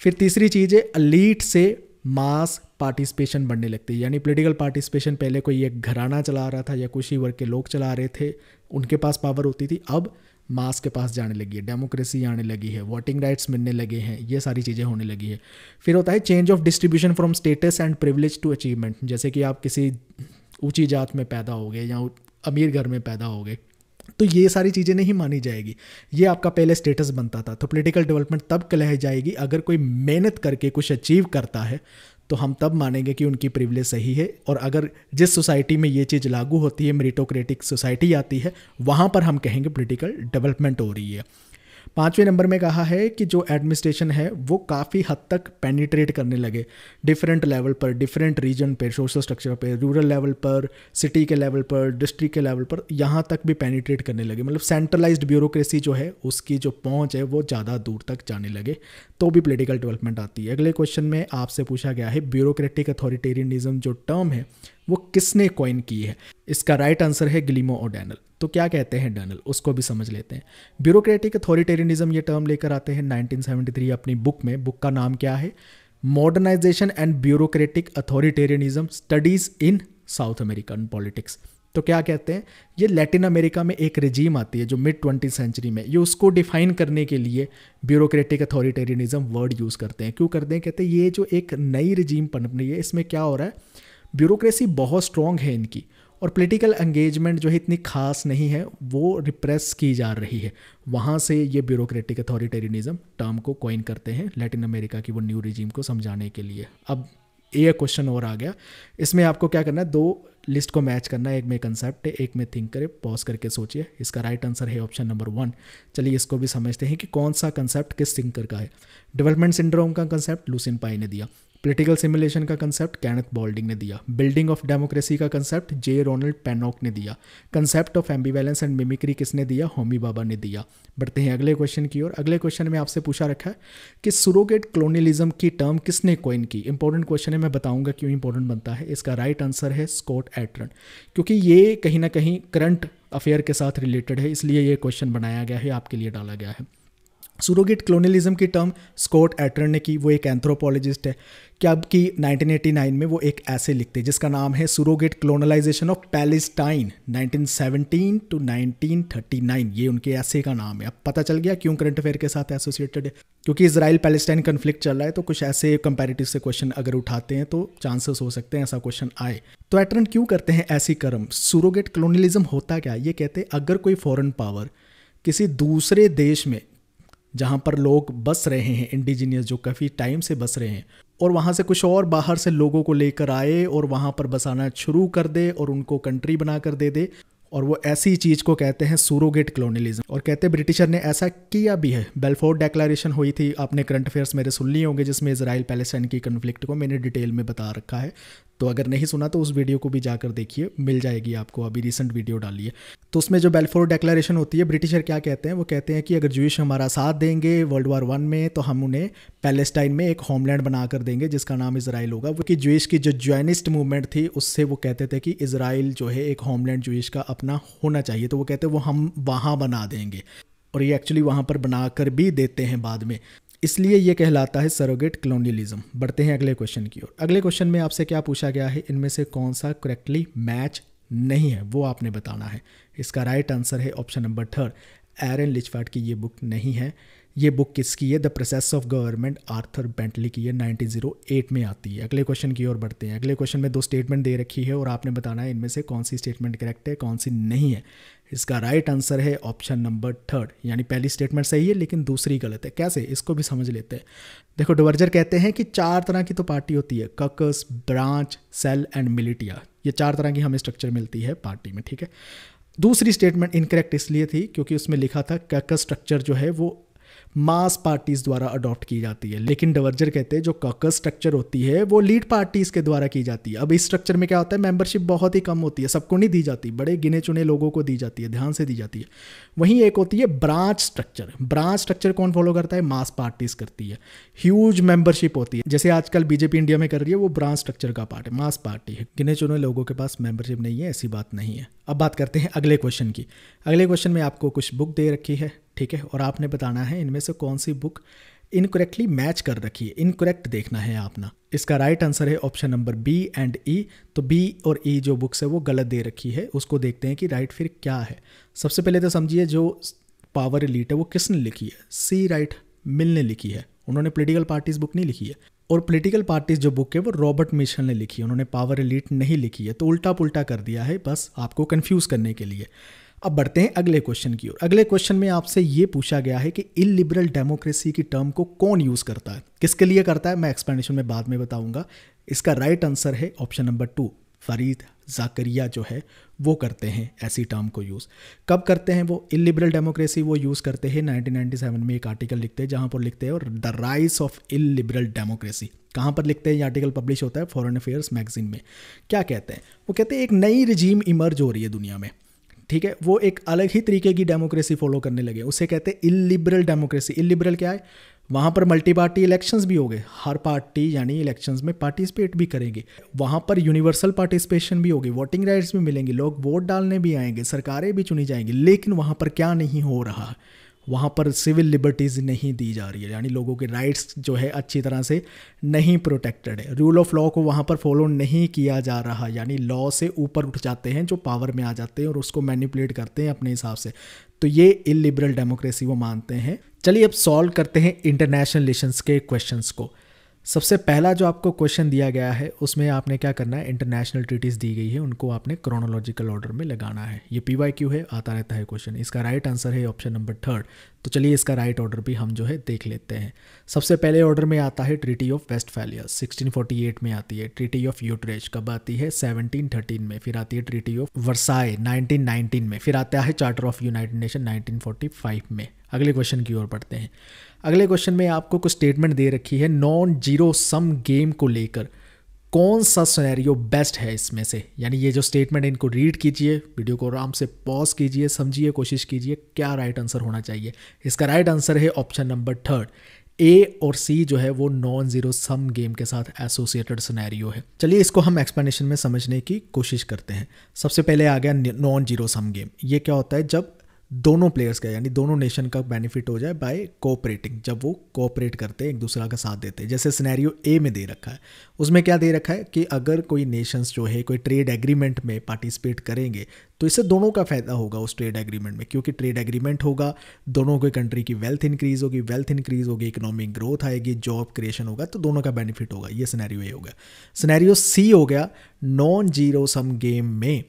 फिर तीसरी चीज़ है अलीट से मास पार्टिसिपेशन बढ़ने लगती है यानी पॉलिटिकल पार्टिसिपेशन पहले कोई एक घराना चला रहा था या कुछ ही वर्ग के लोग चला रहे थे उनके पास पावर होती थी अब मास के पास जाने लगी है डेमोक्रेसी आने लगी है वोटिंग राइट्स मिलने लगे हैं ये सारी चीज़ें होने लगी है फिर होता है change of distribution from status and privilege to achievement जैसे कि आप किसी ऊँची जात में पैदा हो गए या अमीर घर में पैदा हो गए तो ये सारी चीज़ें नहीं मानी जाएगी ये आपका पहले स्टेटस बनता था तो पॉलिटिकल डेवलपमेंट तब कह जाएगी अगर कोई मेहनत करके कुछ अचीव करता है तो हम तब मानेंगे कि उनकी प्रिविलेज सही है और अगर जिस सोसाइटी में ये चीज़ लागू होती है मेरिटोक्रेटिक सोसाइटी आती है वहाँ पर हम कहेंगे पोलिटिकल डेवलपमेंट हो रही है पाँचवें नंबर में कहा है कि जो एडमिनिस्ट्रेशन है वो काफ़ी हद तक पेनिट्रेट करने लगे डिफरेंट लेवल पर डिफरेंट रीजन पर सोशल स्ट्रक्चर पर रूरल लेवल पर सिटी के लेवल पर डिस्ट्रिक्ट के लेवल पर यहाँ तक भी पेनिट्रेट करने लगे मतलब सेंट्रलाइज्ड ब्यूरोक्रेसी जो है उसकी जो पहुँच है वो ज़्यादा दूर तक जाने लगे तो भी पोलिटिकल डेवलपमेंट आती है अगले क्वेश्चन में आपसे पूछा गया है ब्यूरोक्रेटिक अथॉरिटेरियनिज्म जो टर्म है वो किसने कॉइन की है इसका राइट आंसर है गिलीमो डैनल तो क्या कहते हैं डैनल उसको भी समझ लेते हैं ब्यूरोक्रेटिक अथॉरिटेरियनिज्म ये टर्म लेकर आते हैं 1973 अपनी बुक में बुक का नाम क्या है modernisation and bureaucratic authoritarianism studies in South American politics तो क्या कहते हैं ये लैटिन अमेरिका में एक रिजीम आती है जो मिड ट्वेंटी सेंचुरी में ये उसको डिफाइन करने के लिए ब्यूरोक्रेटिक अथॉरिटेरियनिज्म वर्ड यूज़ करते हैं क्यों करते हैं कहते हैं ये जो एक नई रिजीम पनप रही है इसमें क्या हो रहा है ब्यूरोक्रेसी बहुत स्ट्रॉन्ग है इनकी और पॉलिटिकल एंगेजमेंट जो है इतनी खास नहीं है वो रिप्रेस की जा रही है वहाँ से ये ब्यूरोक्रेटिक अथॉरिटेरिज्म टर्म को कॉइन करते हैं लैटिन अमेरिका की वो न्यू रिजीम को समझाने के लिए अब ये क्वेश्चन और आ गया इसमें आपको क्या करना है दो लिस्ट को मैच करना है एक में कंसेप्ट है एक में थिंक करें पॉज करके सोचिए इसका राइट आंसर है ऑप्शन नंबर वन चलिए इसको भी समझते हैं कि कौन सा कंसेप्ट किस थिंकर का है डेवलपमेंट सिंड्रोम का कंसेप्ट लूसिन पाई ने दिया पॉलिटिकल सिमुलेशन का कंसेप्ट कैनथ बॉल्डिंग ने दिया बिल्डिंग ऑफ डेमोक्रेसी का कंसेप्ट जे रोनल्ड पेनॉक ने दिया concept of ambivalence and mimicry किसने दिया होमी बाबा ने दिया बढ़ते हैं अगले क्वेश्चन की ओर अगले क्वेश्चन में आपसे पूछा रखा है कि सुरोगेट क्लोनिलिज्म की टर्म किसने कोइन की इंपॉर्टेंट क्वेश्चन है मैं बताऊंगा क्यों इंपॉर्टेंट बनता है इसका राइट right आंसर है स्कॉट एट्रन क्योंकि ये कहीं ना कहीं करंट अफेयर के साथ रिलेटेड है इसलिए ये क्वेश्चन बनाया गया है आपके लिए डाला गया है सुरोगेट क्लोनलिज्म की टर्म स्कॉट एटर्न ने की वो एक एंथ्रोपोलॉजिस्ट है क्या की 1989 में वो एक ऐसे लिखते जिसका नाम है surrogate colonisation of Palestine 1917 to 1939 ये उनके ऐसे का नाम है अब पता चल गया क्यों करंट अफेयर के साथ एसोसिएटेड है क्योंकि इसराइल पैलेस्टाइन कन्फ्लिक्ट चल रहा है तो कुछ ऐसे कंपेरेटिव से क्वेश्चन अगर उठाते हैं तो चांसेस हो सकते हैं ऐसा क्वेश्चन आए तो एटर्न क्यों करते हैं ऐसी कर्म सुरोगेट क्लोनलिज्म होता क्या ये कहते हैं अगर कोई फॉरन पावर किसी दूसरे देश में जहाँ पर लोग बस रहे हैं इंडिजीनियस जो काफ़ी टाइम से बस रहे हैं और वहाँ से कुछ और बाहर से लोगों को लेकर आए और वहाँ पर बसाना शुरू कर दे और उनको कंट्री बना कर दे दे और वो ऐसी चीज़ को कहते हैं सूरोगेट कलोनलिज्म और कहते हैं ब्रिटिशर ने ऐसा किया भी है बेलफोर्ड डेक्लेरेशन हुई थी आपने करंट अफेयर्स मेरे सुन लिए होंगे जिसमें इसराइल पैलेस्टाइन की कन्फ्लिक्ट को मैंने डिटेल में बता रखा है तो अगर नहीं सुना तो उस वीडियो को भी जाकर देखिए मिल जाएगी आपको अभी रिसेंट वीडियो डालिए तो उसमें जो बेलफोर डेक्लेरेशन होती है ब्रिटिशर क्या कहते हैं वो कहते हैं कि अगर जूश हमारा साथ देंगे वर्ल्ड वार वन में तो हम उन्हें पैलेस्टाइन में एक होमलैंड बनाकर देंगे जिसका नाम इसराइल होगा क्योंकि जूश की जो ज्वाइनिस्ट मूवमेंट थी उससे वो कहते थे कि इसराइल जो है एक होमलैंड जूश का अपना होना चाहिए तो वो कहते हैं वो हम वहाँ बना देंगे और ये एक्चुअली वहाँ पर बना कर भी देते हैं बाद में इसलिए ये कहलाता है सरोगेट कलोनियलिज्म बढ़ते हैं अगले क्वेश्चन की ओर अगले क्वेश्चन में आपसे क्या पूछा गया है इनमें से कौन सा करेक्टली मैच नहीं है वो आपने बताना है इसका राइट आंसर है option number third Arend Lijphart की ये बुक नहीं है ये बुक किसकी है the process of government Arthur Bentley की है 1908 में आती है अगले क्वेश्चन की ओर बढ़ते हैं अगले क्वेश्चन में दो स्टेटमेंट दे रखी है और आपने बताना है इनमें से कौन सी स्टेटमेंट करेक्ट है कौन सी नहीं है इसका राइट आंसर है ऑप्शन नंबर थर्ड यानी पहली स्टेटमेंट सही है लेकिन दूसरी गलत है कैसे इसको भी समझ लेते हैं देखो डवर्जर कहते हैं कि चार तरह की तो पार्टी होती है caucus branch cell and militia ये चार तरह की हमें स्ट्रक्चर मिलती है पार्टी में ठीक है दूसरी स्टेटमेंट इनकरेक्ट इसलिए थी क्योंकि उसमें लिखा था ककस स्ट्रक्चर जो है वो मास पार्टीज द्वारा अडॉप्ट की जाती है लेकिन डवर्जर कहते हैं जो कॉकस स्ट्रक्चर होती है वो लीड पार्टीज के द्वारा की जाती है अब इस स्ट्रक्चर में क्या होता है मेंबरशिप बहुत ही कम होती है सबको नहीं दी जाती बड़े गिने चुने लोगों को दी जाती है ध्यान से दी जाती है वहीं एक होती है ब्रांच स्ट्रक्चर ब्रांच स्ट्रक्चर कौन फॉलो करता है मास पार्टीज करती है ह्यूज मेंबरशिप होती है जैसे आजकल बीजेपी इंडिया में कर रही है वो ब्रांच स्ट्रक्चर का पार्ट है मास पार्टी है गिने चुने लोगों के पास मेंबरशिप नहीं है ऐसी बात नहीं है अब बात करते हैं अगले क्वेश्चन की अगले क्वेश्चन में आपको कुछ बुक दे रखी है ठीक है और आपने बताना है इनमें से कौन सी बुक इनकरेक्टली मैच कर रखी है इनकरेक्ट देखना है आपने इसका राइट right आंसर है option number B and E तो बी और ई e जो बुक्स है वो गलत दे रखी है उसको देखते हैं कि राइट right फिर क्या है सबसे पहले तो समझिए जो पावर लीट है वो किसने लिखी है सी राइट मिल ने लिखी है उन्होंने पोलिटिकल पार्टीज बुक नहीं लिखी है और पोलिटिकल पार्टीज जो बुक है वो रॉबर्ट मिशन ने लिखी है उन्होंने पावर लीट नहीं लिखी है तो उल्टा पुल्टा कर दिया है बस आपको कन्फ्यूज़ करने के लिए अब बढ़ते हैं अगले क्वेश्चन की ओर अगले क्वेश्चन में आपसे ये पूछा गया है कि इलिबरल डेमोक्रेसी की टर्म को कौन यूज़ करता है किसके लिए करता है मैं एक्सप्लेनेशन में बाद में बताऊंगा इसका राइट आंसर है option number two Fareed Zakaria जो है वो करते हैं ऐसी टर्म को यूज़ कब करते हैं वो इलिबरल डेमोक्रेसी वो यूज़ करते हैं 1997 में एक आर्टिकल लिखते हैं जहाँ पर लिखते हैं और the rise of illiberal democracy कहाँ पर लिखते हैं ये आर्टिकल पब्लिश होता है फॉरेन अफेयर्स मैगजीन में क्या कहते हैं वो कहते हैं एक नई रिजीम इमर्ज हो रही है दुनिया में ठीक है वो एक अलग ही तरीके की डेमोक्रेसी फॉलो करने लगे उसे कहते हैं इलिबरल डेमोक्रेसी इलिबरल क्या है वहाँ पर मल्टी पार्टी इलेक्शंस भी हो गए हर पार्टी यानी इलेक्शंस में पार्टिसिपेट भी करेंगे वहाँ पर यूनिवर्सल पार्टिसिपेशन भी होगी वोटिंग राइट्स भी मिलेंगे लोग वोट डालने भी आएंगे सरकारें भी चुनी जाएंगी लेकिन वहाँ पर क्या नहीं हो रहा वहाँ पर सिविल लिबर्टीज़ नहीं दी जा रही है यानी लोगों के राइट्स जो है अच्छी तरह से नहीं प्रोटेक्टेड है रूल ऑफ लॉ को वहाँ पर फॉलो नहीं किया जा रहा यानी लॉ से ऊपर उठ जाते हैं जो पावर में आ जाते हैं और उसको मैनिपुलेट करते हैं अपने हिसाब से तो ये इलिबरल डेमोक्रेसी वो मानते हैं चलिए अब सॉल्व करते हैं इंटरनेशनल रिलेशंस के क्वेश्चंस को सबसे पहला जो आपको क्वेश्चन दिया गया है उसमें आपने क्या करना है इंटरनेशनल ट्रीटीज़ दी गई है उनको आपने क्रोनोलॉजिकल ऑर्डर में लगाना है ये पी वाई क्यू है आता रहता है क्वेश्चन इसका राइट आंसर है ऑप्शन नंबर थर्ड तो चलिए इसका राइट ऑर्डर भी हम जो है देख लेते हैं सबसे पहले ऑर्डर में आता है ट्रीटी ऑफ वेस्ट फैलियर में आती है ट्रीटी ऑफ यूट्रेज कब आती है सेवनटीन में फिर आती है ट्रीटी ऑफ वर्साए नाइनटीन में फिर आता है charter of United Nation nineteen में अगले क्वेश्चन की ओर पढ़ते हैं अगले क्वेश्चन में आपको कुछ स्टेटमेंट दे रखी है नॉन जीरो सम गेम को लेकर कौन सा सुनैरियो बेस्ट है इसमें से यानी ये जो स्टेटमेंट इनको रीड कीजिए वीडियो को आराम से पॉज कीजिए समझिए कोशिश कीजिए क्या राइट आंसर होना चाहिए इसका राइट आंसर है ऑप्शन नंबर थर्ड ए और सी जो है वो नॉन जीरो सम गेम के साथ एसोसिएटेड सिनेरियो है चलिए इसको हम एक्सप्लेनेशन में समझने की कोशिश करते हैं सबसे पहले आ गया नॉन जीरो सम गेम ये क्या होता है जब दोनों प्लेयर्स का यानी दोनों नेशन का बेनिफिट हो जाए बाय कोऑपरेटिंग जब वो कोऑपरेट करते हैं एक दूसरा का साथ देते हैं जैसे सिनेरियो ए में दे रखा है उसमें क्या दे रखा है कि अगर कोई नेशंस जो है कोई ट्रेड एग्रीमेंट में पार्टिसिपेट करेंगे तो इससे दोनों का फायदा होगा उस ट्रेड एग्रीमेंट में क्योंकि ट्रेड एग्रीमेंट होगा दोनों के कंट्री की वेल्थ इंक्रीज होगी वेल्थ इंक्रीज होगी इकोनॉमिक ग्रोथ आएगी जॉब क्रिएशन होगा तो दोनों का बेनिफिट होगा ये सिनेरियो ए हो गया सिनेरियो सी हो गया नॉन जीरो सम गेम में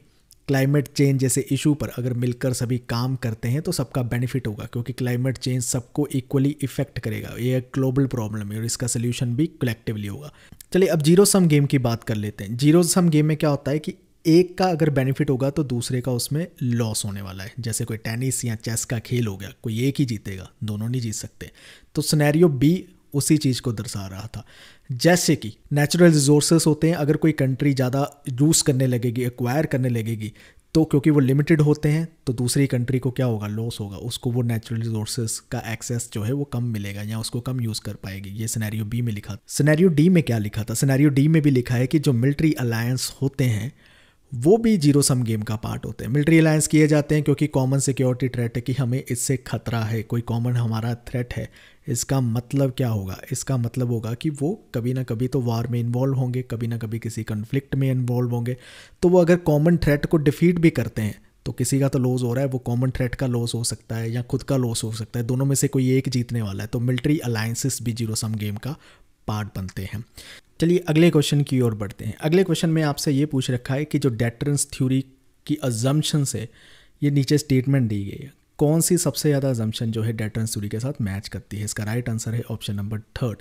क्लाइमेट चेंज जैसे इशू पर अगर मिलकर सभी काम करते हैं तो सबका बेनिफिट होगा क्योंकि क्लाइमेट चेंज सबको इक्वली इफेक्ट करेगा ये एक ग्लोबल प्रॉब्लम है और इसका सोल्यूशन भी कलेक्टिवली होगा चलिए अब जीरो सम गेम की बात कर लेते हैं जीरो सम गेम में क्या होता है कि एक का अगर बेनिफिट होगा तो दूसरे का उसमें लॉस होने वाला है जैसे कोई टेनिस या चेस का खेल हो गया कोई एक ही जीतेगा दोनों नहीं जीत सकते तो स्नैरियो बी उसी चीज़ को दर्शा रहा था जैसे कि नेचुरल रिसोर्सेज होते हैं अगर कोई कंट्री ज़्यादा यूज़ करने लगेगी एक्वायर करने लगेगी तो क्योंकि वो लिमिटेड होते हैं तो दूसरी कंट्री को क्या होगा लॉस होगा उसको वो नेचुरल रिसोर्सेज का एक्सेस जो है वो कम मिलेगा या उसको कम यूज़ कर पाएगी ये सिनेरियो बी में लिखा था सिनेरियो डी में क्या लिखा था सिनेरियो डी में भी लिखा है कि जो मिलिट्री अलायंस होते हैं वो भी जीरो सम गेम का पार्ट होते हैं मिलिट्री अलायंस किए जाते हैं क्योंकि कॉमन सिक्योरिटी थ्रेट है कि हमें इससे खतरा है कोई कॉमन हमारा थ्रेट है इसका मतलब क्या होगा इसका मतलब होगा कि वो कभी ना कभी तो वार में इन्वॉल्व होंगे कभी ना कभी किसी कन्फ्लिक्ट में इन्वॉल्व होंगे तो वो अगर कॉमन थ्रेट को डिफीट भी करते हैं तो किसी का तो लॉस हो रहा है वो कॉमन थ्रेट का लॉस हो सकता है या खुद का लॉस हो सकता है दोनों में से कोई एक जीतने वाला है तो मिलिट्री अलायंसेस भी जीरो सम गेम का पार्ट बनते हैं चलिए अगले क्वेश्चन की ओर बढ़ते हैं अगले क्वेश्चन में आपसे ये पूछ रखा है कि जो डेटरेंस थ्योरी की अजम्पन्स है ये नीचे स्टेटमेंट दी गई है कौन सी सबसे ज़्यादा जम्पन जो है डेटर स्टोरी के साथ मैच करती है इसका राइट आंसर है ऑप्शन नंबर थर्ड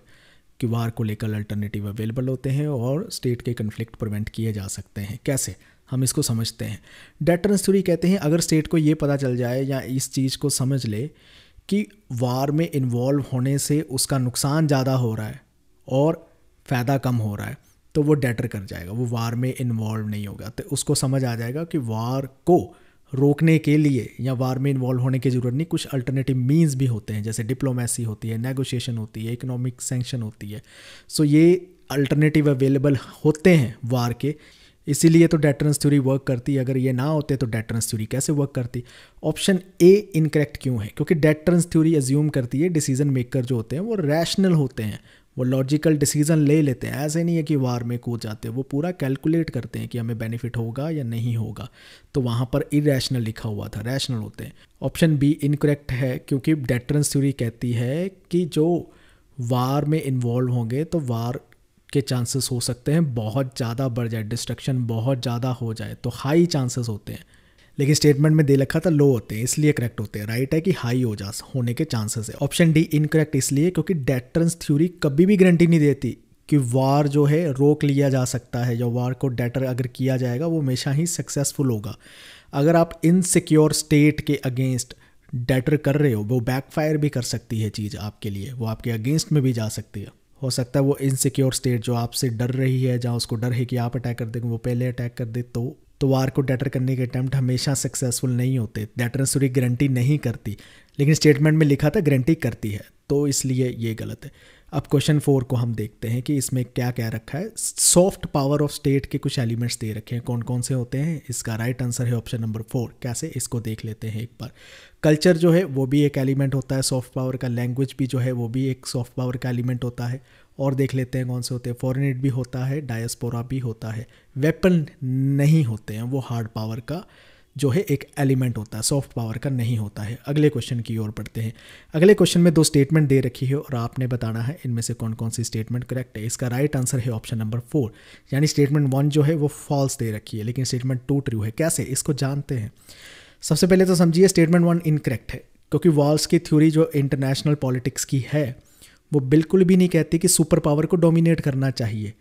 कि वार को लेकर अल्टरनेटिव अवेलेबल होते हैं और स्टेट के कन्फ्लिक्ट प्रिवेंट किए जा सकते हैं कैसे हम इसको समझते हैं डेटर स्टोरी कहते हैं अगर स्टेट को ये पता चल जाए या इस चीज़ को समझ ले कि वार में इन्वॉल्व होने से उसका नुकसान ज़्यादा हो रहा है और फ़ायदा कम हो रहा है तो वो डेटर कर जाएगा वो वार में इन्वॉल्व नहीं होगा तो उसको समझ आ जाएगा कि वार को रोकने के लिए या वार में इन्वॉल्व होने की ज़रूरत नहीं कुछ अल्टरनेटिव मीन्स भी होते हैं जैसे डिप्लोमेसी होती है नेगोशिएशन होती है इकोनॉमिक सेंक्शन होती है सो ये अल्टरनेटिव अवेलेबल होते हैं वार के इसीलिए तो डेटरेंस थ्योरी वर्क करती अगर ये ना होते तो डेटरेंस थ्योरी कैसे वर्क करती ऑप्शन ए इनकरेक्ट क्यों है क्योंकि डेटरेंस थ्योरी एज्यूम करती है डिसीजन मेकर जो होते हैं वो रैशनल होते हैं वो लॉजिकल डिसीज़न ले लेते हैं ऐसे नहीं है कि वार में कूद जाते हैं वो पूरा कैलकुलेट करते हैं कि हमें बेनिफिट होगा या नहीं होगा तो वहाँ पर इरेशनल लिखा हुआ था रैशनल होते हैं ऑप्शन बी इनकरेक्ट है क्योंकि डेटरेंस थ्योरी कहती है कि जो वार में इन्वॉल्व होंगे तो वार के चांसेस हो सकते हैं बहुत ज़्यादा बढ़ जाए डिस्ट्रक्शन बहुत ज़्यादा हो जाए तो हाई चांसेस होते हैं लेकिन स्टेटमेंट में दे रखा था लो होते हैं इसलिए करेक्ट होते हैं राइट है कि हाई हो जा होने के चांसेस है ऑप्शन डी इनकरेक्ट इसलिए क्योंकि डेटरेंस थ्योरी कभी भी गारंटी नहीं देती कि वार जो है रोक लिया जा सकता है या वार को डेटर अगर किया जाएगा वो हमेशा ही सक्सेसफुल होगा अगर आप इनसिक्योर स्टेट के अगेंस्ट डेटर कर रहे हो वो बैकफायर भी कर सकती है चीज़ आपके लिए वो आपके अगेंस्ट में भी जा सकती है हो सकता है वो इनसिक्योर स्टेट जो आपसे डर रही है जहाँ उसको डर है कि आप अटैक कर देंगे वो पहले अटैक कर दे तो तो वार को डेटर करने के अटैम्प्ट हमेशा सक्सेसफुल नहीं होते डेटर सूरी गारंटी नहीं करती लेकिन स्टेटमेंट में लिखा था गारंटी करती है तो इसलिए ये गलत है अब क्वेश्चन फोर को हम देखते हैं कि इसमें क्या क्या रखा है सॉफ्ट पावर ऑफ स्टेट के कुछ एलिमेंट्स दे रखे हैं कौन कौन से होते हैं इसका राइट right आंसर है ऑप्शन नंबर फोर कैसे इसको देख लेते हैं एक बार कल्चर जो है वो भी एक एलिमेंट होता है सॉफ्ट पावर का लैंग्वेज भी जो है वो भी एक सॉफ्ट पावर का एलिमेंट होता है और देख लेते हैं कौन से होते हैं फॉरन एड भी होता है डायस्पोरा भी होता है वेपन नहीं होते हैं वो हार्ड पावर का जो है एक एलिमेंट होता है सॉफ्ट पावर का नहीं होता है अगले क्वेश्चन की ओर बढ़ते हैं अगले क्वेश्चन में दो स्टेटमेंट दे रखी है और आपने बताना है इनमें से कौन कौन सी स्टेटमेंट करेक्ट है इसका राइट right आंसर है ऑप्शन नंबर फोर यानी स्टेटमेंट वन जो है वो फॉल्स दे रखी है लेकिन स्टेटमेंट टू ट्रू है कैसे इसको जानते हैं सबसे पहले तो समझिए स्टेटमेंट वन इनकरेक्ट है क्योंकि वॉल्स की थ्योरी जो इंटरनेशनल पॉलिटिक्स की है वो बिल्कुल भी नहीं कहती कि सुपर पावर को डोमिनेट करना चाहिए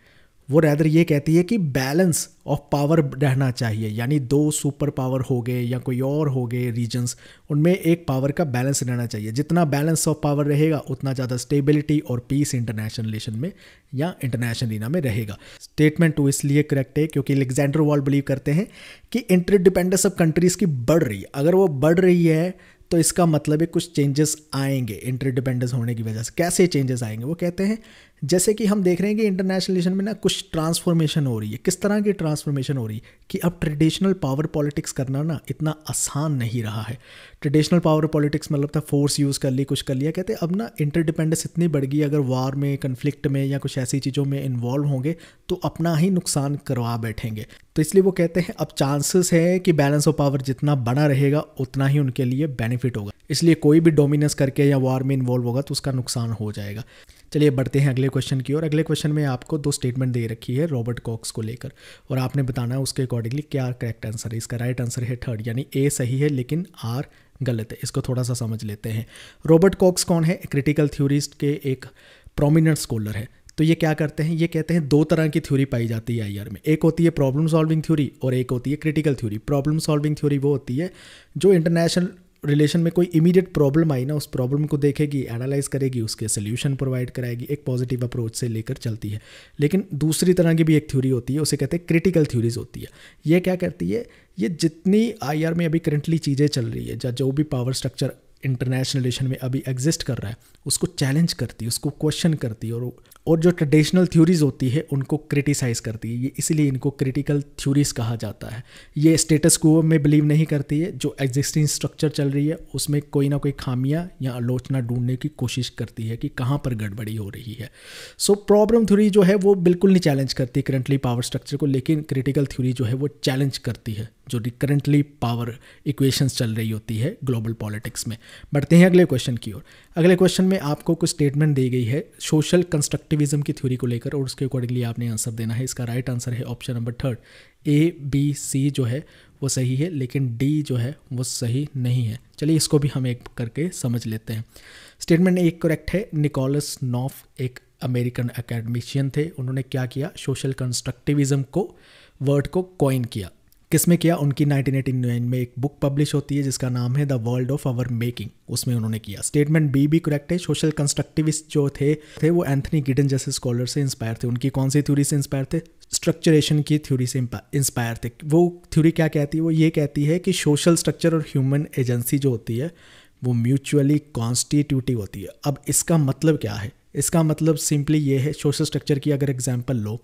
वो रैदर ये कहती है कि बैलेंस ऑफ पावर रहना चाहिए यानी दो सुपर पावर हो गए या कोई और हो गए रीजन्स उनमें एक पावर का बैलेंस रहना चाहिए जितना बैलेंस ऑफ पावर रहेगा उतना ज़्यादा स्टेबिलिटी और पीस इंटरनेशनल रिलेशन में या इंटरनेशनल रीना में रहेगा स्टेटमेंट टू तो इसलिए करेक्ट है क्योंकि एलेक्जेंडर वॉल बिलीव करते हैं कि इंटरडिपेंडेंस ऑफ कंट्रीज़ की बढ़ रही है अगर वो बढ़ रही है तो इसका मतलब है कुछ चेंजेस आएंगे इंटरडिपेंडेंस होने की वजह से कैसे चेंजेस आएंगे वो कहते हैं जैसे कि हम देख रहे हैं कि इंटरनेशनलाइजेशन में ना कुछ ट्रांसफॉर्मेशन हो रही है किस तरह की ट्रांसफॉर्मेशन हो रही है कि अब ट्रेडिशनल पावर पॉलिटिक्स करना ना इतना आसान नहीं रहा है ट्रेडिशनल पावर पॉलिटिक्स मतलब था फोर्स यूज़ कर ली कुछ कर लिया कहते अब ना इंटरडिपेंडेंस इतनी बढ़ गई अगर वार में कन्फ्लिक्ट में या कुछ ऐसी चीज़ों में इन्वॉल्व होंगे तो अपना ही नुकसान करवा बैठेंगे तो इसलिए वो कहते हैं अब चांसेस है कि बैलेंस ऑफ पावर जितना बना रहेगा उतना ही उनके लिए बेनिफिट होगा इसलिए कोई भी डोमिनेंस करके या वार में इन्वॉल्व होगा तो उसका नुकसान हो जाएगा चलिए बढ़ते हैं अगले क्वेश्चन की ओर अगले क्वेश्चन में आपको दो स्टेटमेंट दे रखी है रॉबर्ट कॉक्स को लेकर और आपने बताना है उसके अकॉर्डिंगली क्या करेक्ट आंसर है इसका राइट आंसर है थर्ड यानी ए सही है लेकिन आर गलत है इसको थोड़ा सा समझ लेते हैं रॉबर्ट कॉक्स कौन है क्रिटिकल थ्योरिस्ट के एक प्रोमिनेंट स्कॉलर है तो ये क्या करते हैं ये कहते हैं दो तरह की थ्योरी पाई जाती है आई में एक होती है प्रॉब्लम सॉल्विंग थ्योरी और एक होती है critical theory problem solving theory वो होती है जो इंटरनेशनल रिलेशन में कोई इमीडिएट प्रॉब्लम आई ना उस प्रॉब्लम को देखेगी एनालाइज करेगी उसके सोल्यूशन प्रोवाइड कराएगी एक पॉजिटिव अप्रोच से लेकर चलती है लेकिन दूसरी तरह की भी एक थ्योरी होती है उसे कहते हैं क्रिटिकल थ्योरीज होती है ये क्या करती है ये जितनी आई में अभी करंटली चीज़ें चल रही है या जो भी पावर स्ट्रक्चर इंटरनेशनल रिलेशन में अभी एग्जिस्ट कर रहा है उसको चैलेंज करती है उसको क्वेश्चन करती है और और जो ट्रेडिशनल थ्योरीज होती है उनको क्रिटिसाइज़ करती है ये इसीलिए इनको क्रिटिकल थ्योरीज कहा जाता है ये स्टेटस को में बिलीव नहीं करती है जो एग्जिस्टिंग स्ट्रक्चर चल रही है उसमें कोई ना कोई खामियाँ या आलोचना ढूंढने की कोशिश करती है कि कहाँ पर गड़बड़ी हो रही है सो प्रॉब्लम थ्योरी जो है वो बिल्कुल नहीं चैलेंज करती करंटली पावर स्ट्रक्चर को लेकिन क्रिटिकल थ्योरी जो है वो चैलेंज करती है जो रिकरेंटली पावर इक्वेशंस चल रही होती है ग्लोबल पॉलिटिक्स में बढ़ते हैं अगले क्वेश्चन की ओर अगले क्वेश्चन में आपको कुछ स्टेटमेंट दी गई है सोशल कंस्ट्रक्टिविज्म की थ्योरी को लेकर और उसके अकॉर्डिंगली आपने आंसर देना है इसका राइट आंसर है option number third A B C जो है वो सही है लेकिन डी जो है वो सही नहीं है चलिए इसको भी हम एक करके समझ लेते हैं स्टेटमेंट एक करेक्ट है निकोलस नॉफ एक अमेरिकन अकेडमिशियन थे उन्होंने क्या किया सोशल कंस्ट्रक्टिविज्म को वर्ड को कॉइन किया किसमें किया उनकी 1989 में एक बुक पब्लिश होती है जिसका नाम है the world of our making उसमें उन्होंने किया स्टेटमेंट बी भी करेक्ट है सोशल कंस्ट्रक्टिविस्ट जो थे थे वो एंथनी गिडन जैसे स्कॉलर से इंस्पायर थे उनकी कौन सी थ्योरी से इंस्पायर थे स्ट्रक्चरेशन की थ्योरी से इंस्पायर थे वो थ्योरी क्या कहती है वो ये कहती है कि सोशल स्ट्रक्चर और ह्यूमन एजेंसी जो होती है वो म्यूचुअली कॉन्स्टिट्यूटिव होती है अब इसका मतलब क्या है इसका मतलब सिंपली ये है सोशल स्ट्रक्चर की अगर एग्जाम्पल लो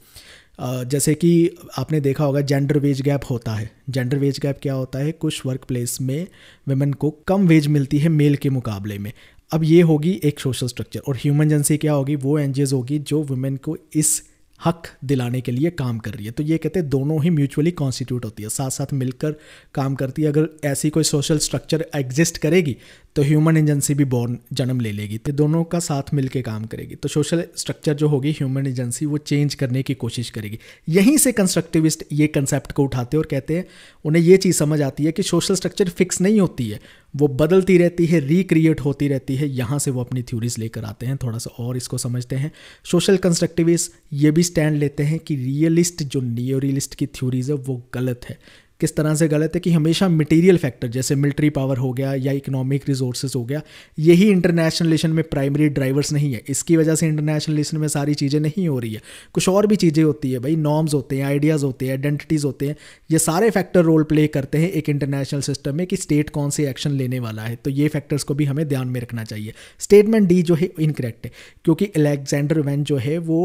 जैसे कि आपने देखा होगा जेंडर वेज गैप होता है जेंडर वेज गैप क्या होता है कुछ वर्क प्लेस में वेमेन को कम वेज मिलती है मेल के मुकाबले में अब ये होगी एक सोशल स्ट्रक्चर और ह्यूमन एजेंसी क्या होगी वो एन होगी जो वुमेन को इस हक दिलाने के लिए काम कर रही है तो ये कहते हैं दोनों ही म्यूचुअली कॉन्स्टिट्यूट होती है साथ साथ मिलकर काम करती है अगर ऐसी कोई सोशल स्ट्रक्चर एग्जिस्ट करेगी तो ह्यूमन एजेंसी भी बॉर्न जन्म ले लेगी तो दोनों का साथ मिलकर काम करेगी तो सोशल स्ट्रक्चर जो होगी ह्यूमन एजेंसी वो चेंज करने की कोशिश करेगी यहीं से कंस्ट्रक्टिविस्ट ये कंसेप्ट को उठाते हैं और कहते हैं उन्हें ये चीज़ समझ आती है कि सोशल स्ट्रक्चर फिक्स नहीं होती है वो बदलती रहती है रिक्रिएट होती रहती है यहाँ से वो अपनी थ्योरीज लेकर आते हैं थोड़ा सा और इसको समझते हैं सोशल कंस्ट्रक्टिविस्ट ये भी स्टैंड लेते हैं कि रियलिस्ट जो नियो रियलिस्ट की थ्योरीज है वो गलत है किस तरह से गलत है कि हमेशा मटेरियल फैक्टर जैसे मिलिट्री पावर हो गया या इकोनॉमिक रिसोर्सेज हो गया यही इंटरनेशनलेशन में प्राइमरी ड्राइवर्स नहीं है इसकी वजह से इंटरनेशनलेशन में सारी चीज़ें नहीं हो रही है कुछ और भी चीज़ें होती है भाई नॉर्म्स होते हैं आइडियाज़ होते हैं आइडेंटिटीज़ होते हैं ये सारे फैक्टर रोल प्ले करते हैं एक इंटरनेशनल सिस्टम में कि स्टेट कौन से एक्शन लेने वाला है तो ये फैक्टर्स को भी हमें ध्यान में रखना चाहिए स्टेटमेंट डी जो है इनकरेक्ट है क्योंकि अलेक्जेंडर वैन जो है वो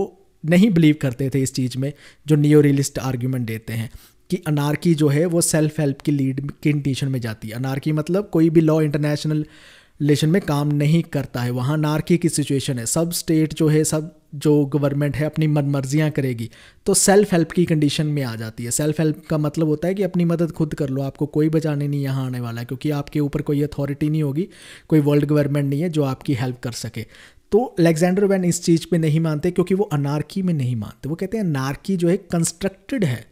नहीं बिलीव करते थे इस चीज़ में जो नियो रियलिस्ट आर्ग्यूमेंट देते हैं कि अनारकी जो है वो सेल्फ हेल्प की लीड की इंटेंशन में जाती है अनारकी मतलब कोई भी लॉ इंटरनेशनल रिलेशन में काम नहीं करता है वहाँ नारकी की सिचुएशन है सब स्टेट जो है सब जो गवर्नमेंट है अपनी मनमर्जियाँ करेगी तो सेल्फ हेल्प की कंडीशन में आ जाती है सेल्फ हेल्प का मतलब होता है कि अपनी मदद खुद कर लो आपको कोई बचाने नहीं यहाँ आने वाला है क्योंकि आपके ऊपर कोई अथॉरिटी नहीं होगी कोई वर्ल्ड गवर्नमेंट नहीं है जो आपकी हेल्प कर सके तो अलेक्जेंडर वैन इस चीज़ पर नहीं मानते क्योंकि वो अनारकी में नहीं मानते वो कहते हैं अनारकी जो है कंस्ट्रक्टेड है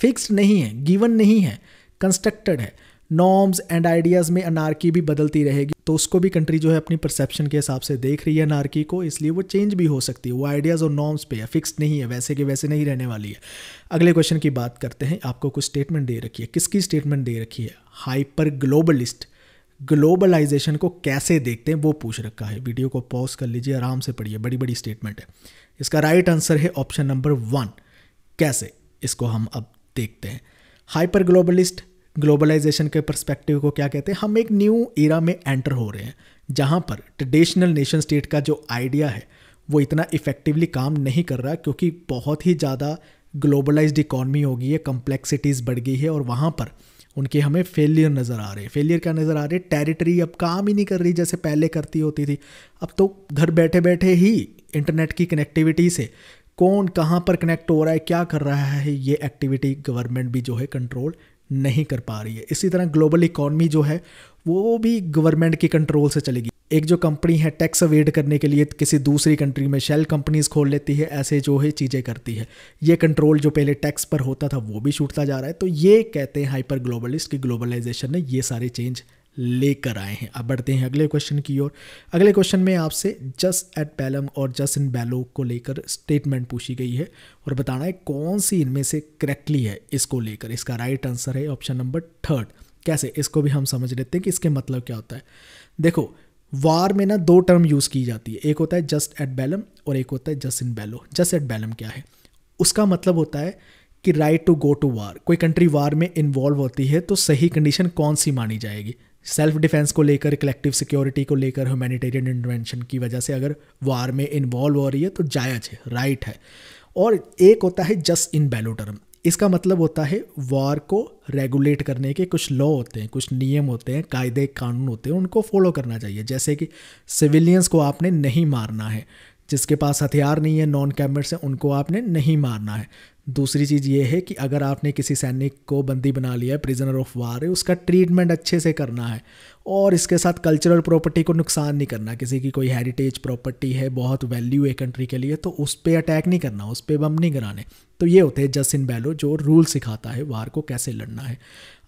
फिक्स्ड नहीं है गिवन नहीं है कंस्ट्रक्टेड है नॉर्म्स एंड आइडियाज़ में अनारकी भी बदलती रहेगी तो उसको भी कंट्री जो है अपनी परसेप्शन के हिसाब से देख रही है अनारकी को इसलिए वो चेंज भी हो सकती है वो आइडियाज़ और नॉर्म्स पे है फिक्स्ड नहीं है वैसे के वैसे नहीं रहने वाली है अगले क्वेश्चन की बात करते हैं आपको कुछ स्टेटमेंट दे रखी है किसकी स्टेटमेंट दे रखी है हाइपर ग्लोबलिस्ट ग्लोबलाइजेशन को कैसे देखते हैं वो पूछ रखा है वीडियो को पॉज कर लीजिए आराम से पढ़िए बड़ी बड़ी स्टेटमेंट है इसका राइट आंसर है ऑप्शन नंबर वन कैसे इसको हम अब देखते हैं हाइपर ग्लोबलिस्ट ग्लोबलाइजेशन के परस्पेक्टिव को क्या कहते हैं हम एक न्यू एरा में एंटर हो रहे हैं जहाँ पर ट्रेडिशनल नेशन स्टेट का जो आइडिया है वो इतना इफ़ेक्टिवली काम नहीं कर रहा क्योंकि बहुत ही ज़्यादा ग्लोबलाइज इकॉनमी हो गई है कम्प्लेक्सिटीज़ बढ़ गई है और वहाँ पर उनके हमें फेलियर नज़र आ रहे हैं फेलियर क्या नज़र आ रहे हैं टेरिटरी अब काम ही नहीं कर रही जैसे पहले करती होती थी अब तो घर बैठे बैठे ही इंटरनेट की कनेक्टिविटी से कौन कहाँ पर कनेक्ट हो रहा है क्या कर रहा है ये एक्टिविटी गवर्नमेंट भी जो है कंट्रोल नहीं कर पा रही है इसी तरह ग्लोबल इकॉनमी जो है वो भी गवर्नमेंट के कंट्रोल से चलेगी एक जो कंपनी है टैक्स अवेड करने के लिए किसी दूसरी कंट्री में शेल कंपनीज खोल लेती है ऐसे जो है चीज़ें करती है ये कंट्रोल जो पहले टैक्स पर होता था वो भी छूटता जा रहा है तो ये कहते हैं हाइपर ग्लोबलिस्ट कि ग्लोबलाइजेशन ने ये सारे चेंज लेकर आए हैं अब बढ़ते हैं अगले क्वेश्चन की ओर अगले क्वेश्चन में आपसे जस एट बैलम और जस इन बैलो को लेकर स्टेटमेंट पूछी गई है और बताना है कौन सी इनमें से करेक्टली है इसको लेकर इसका राइट आंसर है ऑप्शन नंबर थर्ड कैसे इसको भी हम समझ लेते हैं कि इसके मतलब क्या होता है देखो वार में ना दो टर्म यूज़ की जाती है एक होता है जस्ट एट बैलम और एक होता है जस्ट इन बैलो जस्ट एट बैलम क्या है उसका मतलब होता है कि right to go to war कोई कंट्री वार में इन्वॉल्व होती है तो सही कंडीशन कौन सी मानी जाएगी सेल्फ डिफेंस को लेकर कलेक्टिव सिक्योरिटी को लेकर ह्यूमैनिटेरियन इंटरवेंशन की वजह से अगर वार में इन्वॉल्व हो रही है तो जायज है राइट है और एक होता है जस्ट इन बैलो टर्म इसका मतलब होता है वार को रेगुलेट करने के कुछ लॉ होते हैं कुछ नियम होते हैं कायदे कानून होते हैं उनको फॉलो करना चाहिए जैसे कि सिविलियंस को आपने नहीं मारना है जिसके पास हथियार नहीं है नॉन कैमर्स हैं उनको आपने नहीं मारना है दूसरी चीज़ ये है कि अगर आपने किसी सैनिक को बंदी बना लिया है प्रिजनर ऑफ वार है उसका ट्रीटमेंट अच्छे से करना है और इसके साथ कल्चरल प्रॉपर्टी को नुकसान नहीं करना किसी की कोई हेरिटेज प्रॉपर्टी है बहुत वैल्यू है कंट्री के लिए तो उस पर अटैक नहीं करना उस पर बम नहीं कराने तो ये होते हैं जस इन बैलो जो रूल सिखाता है वार को कैसे लड़ना है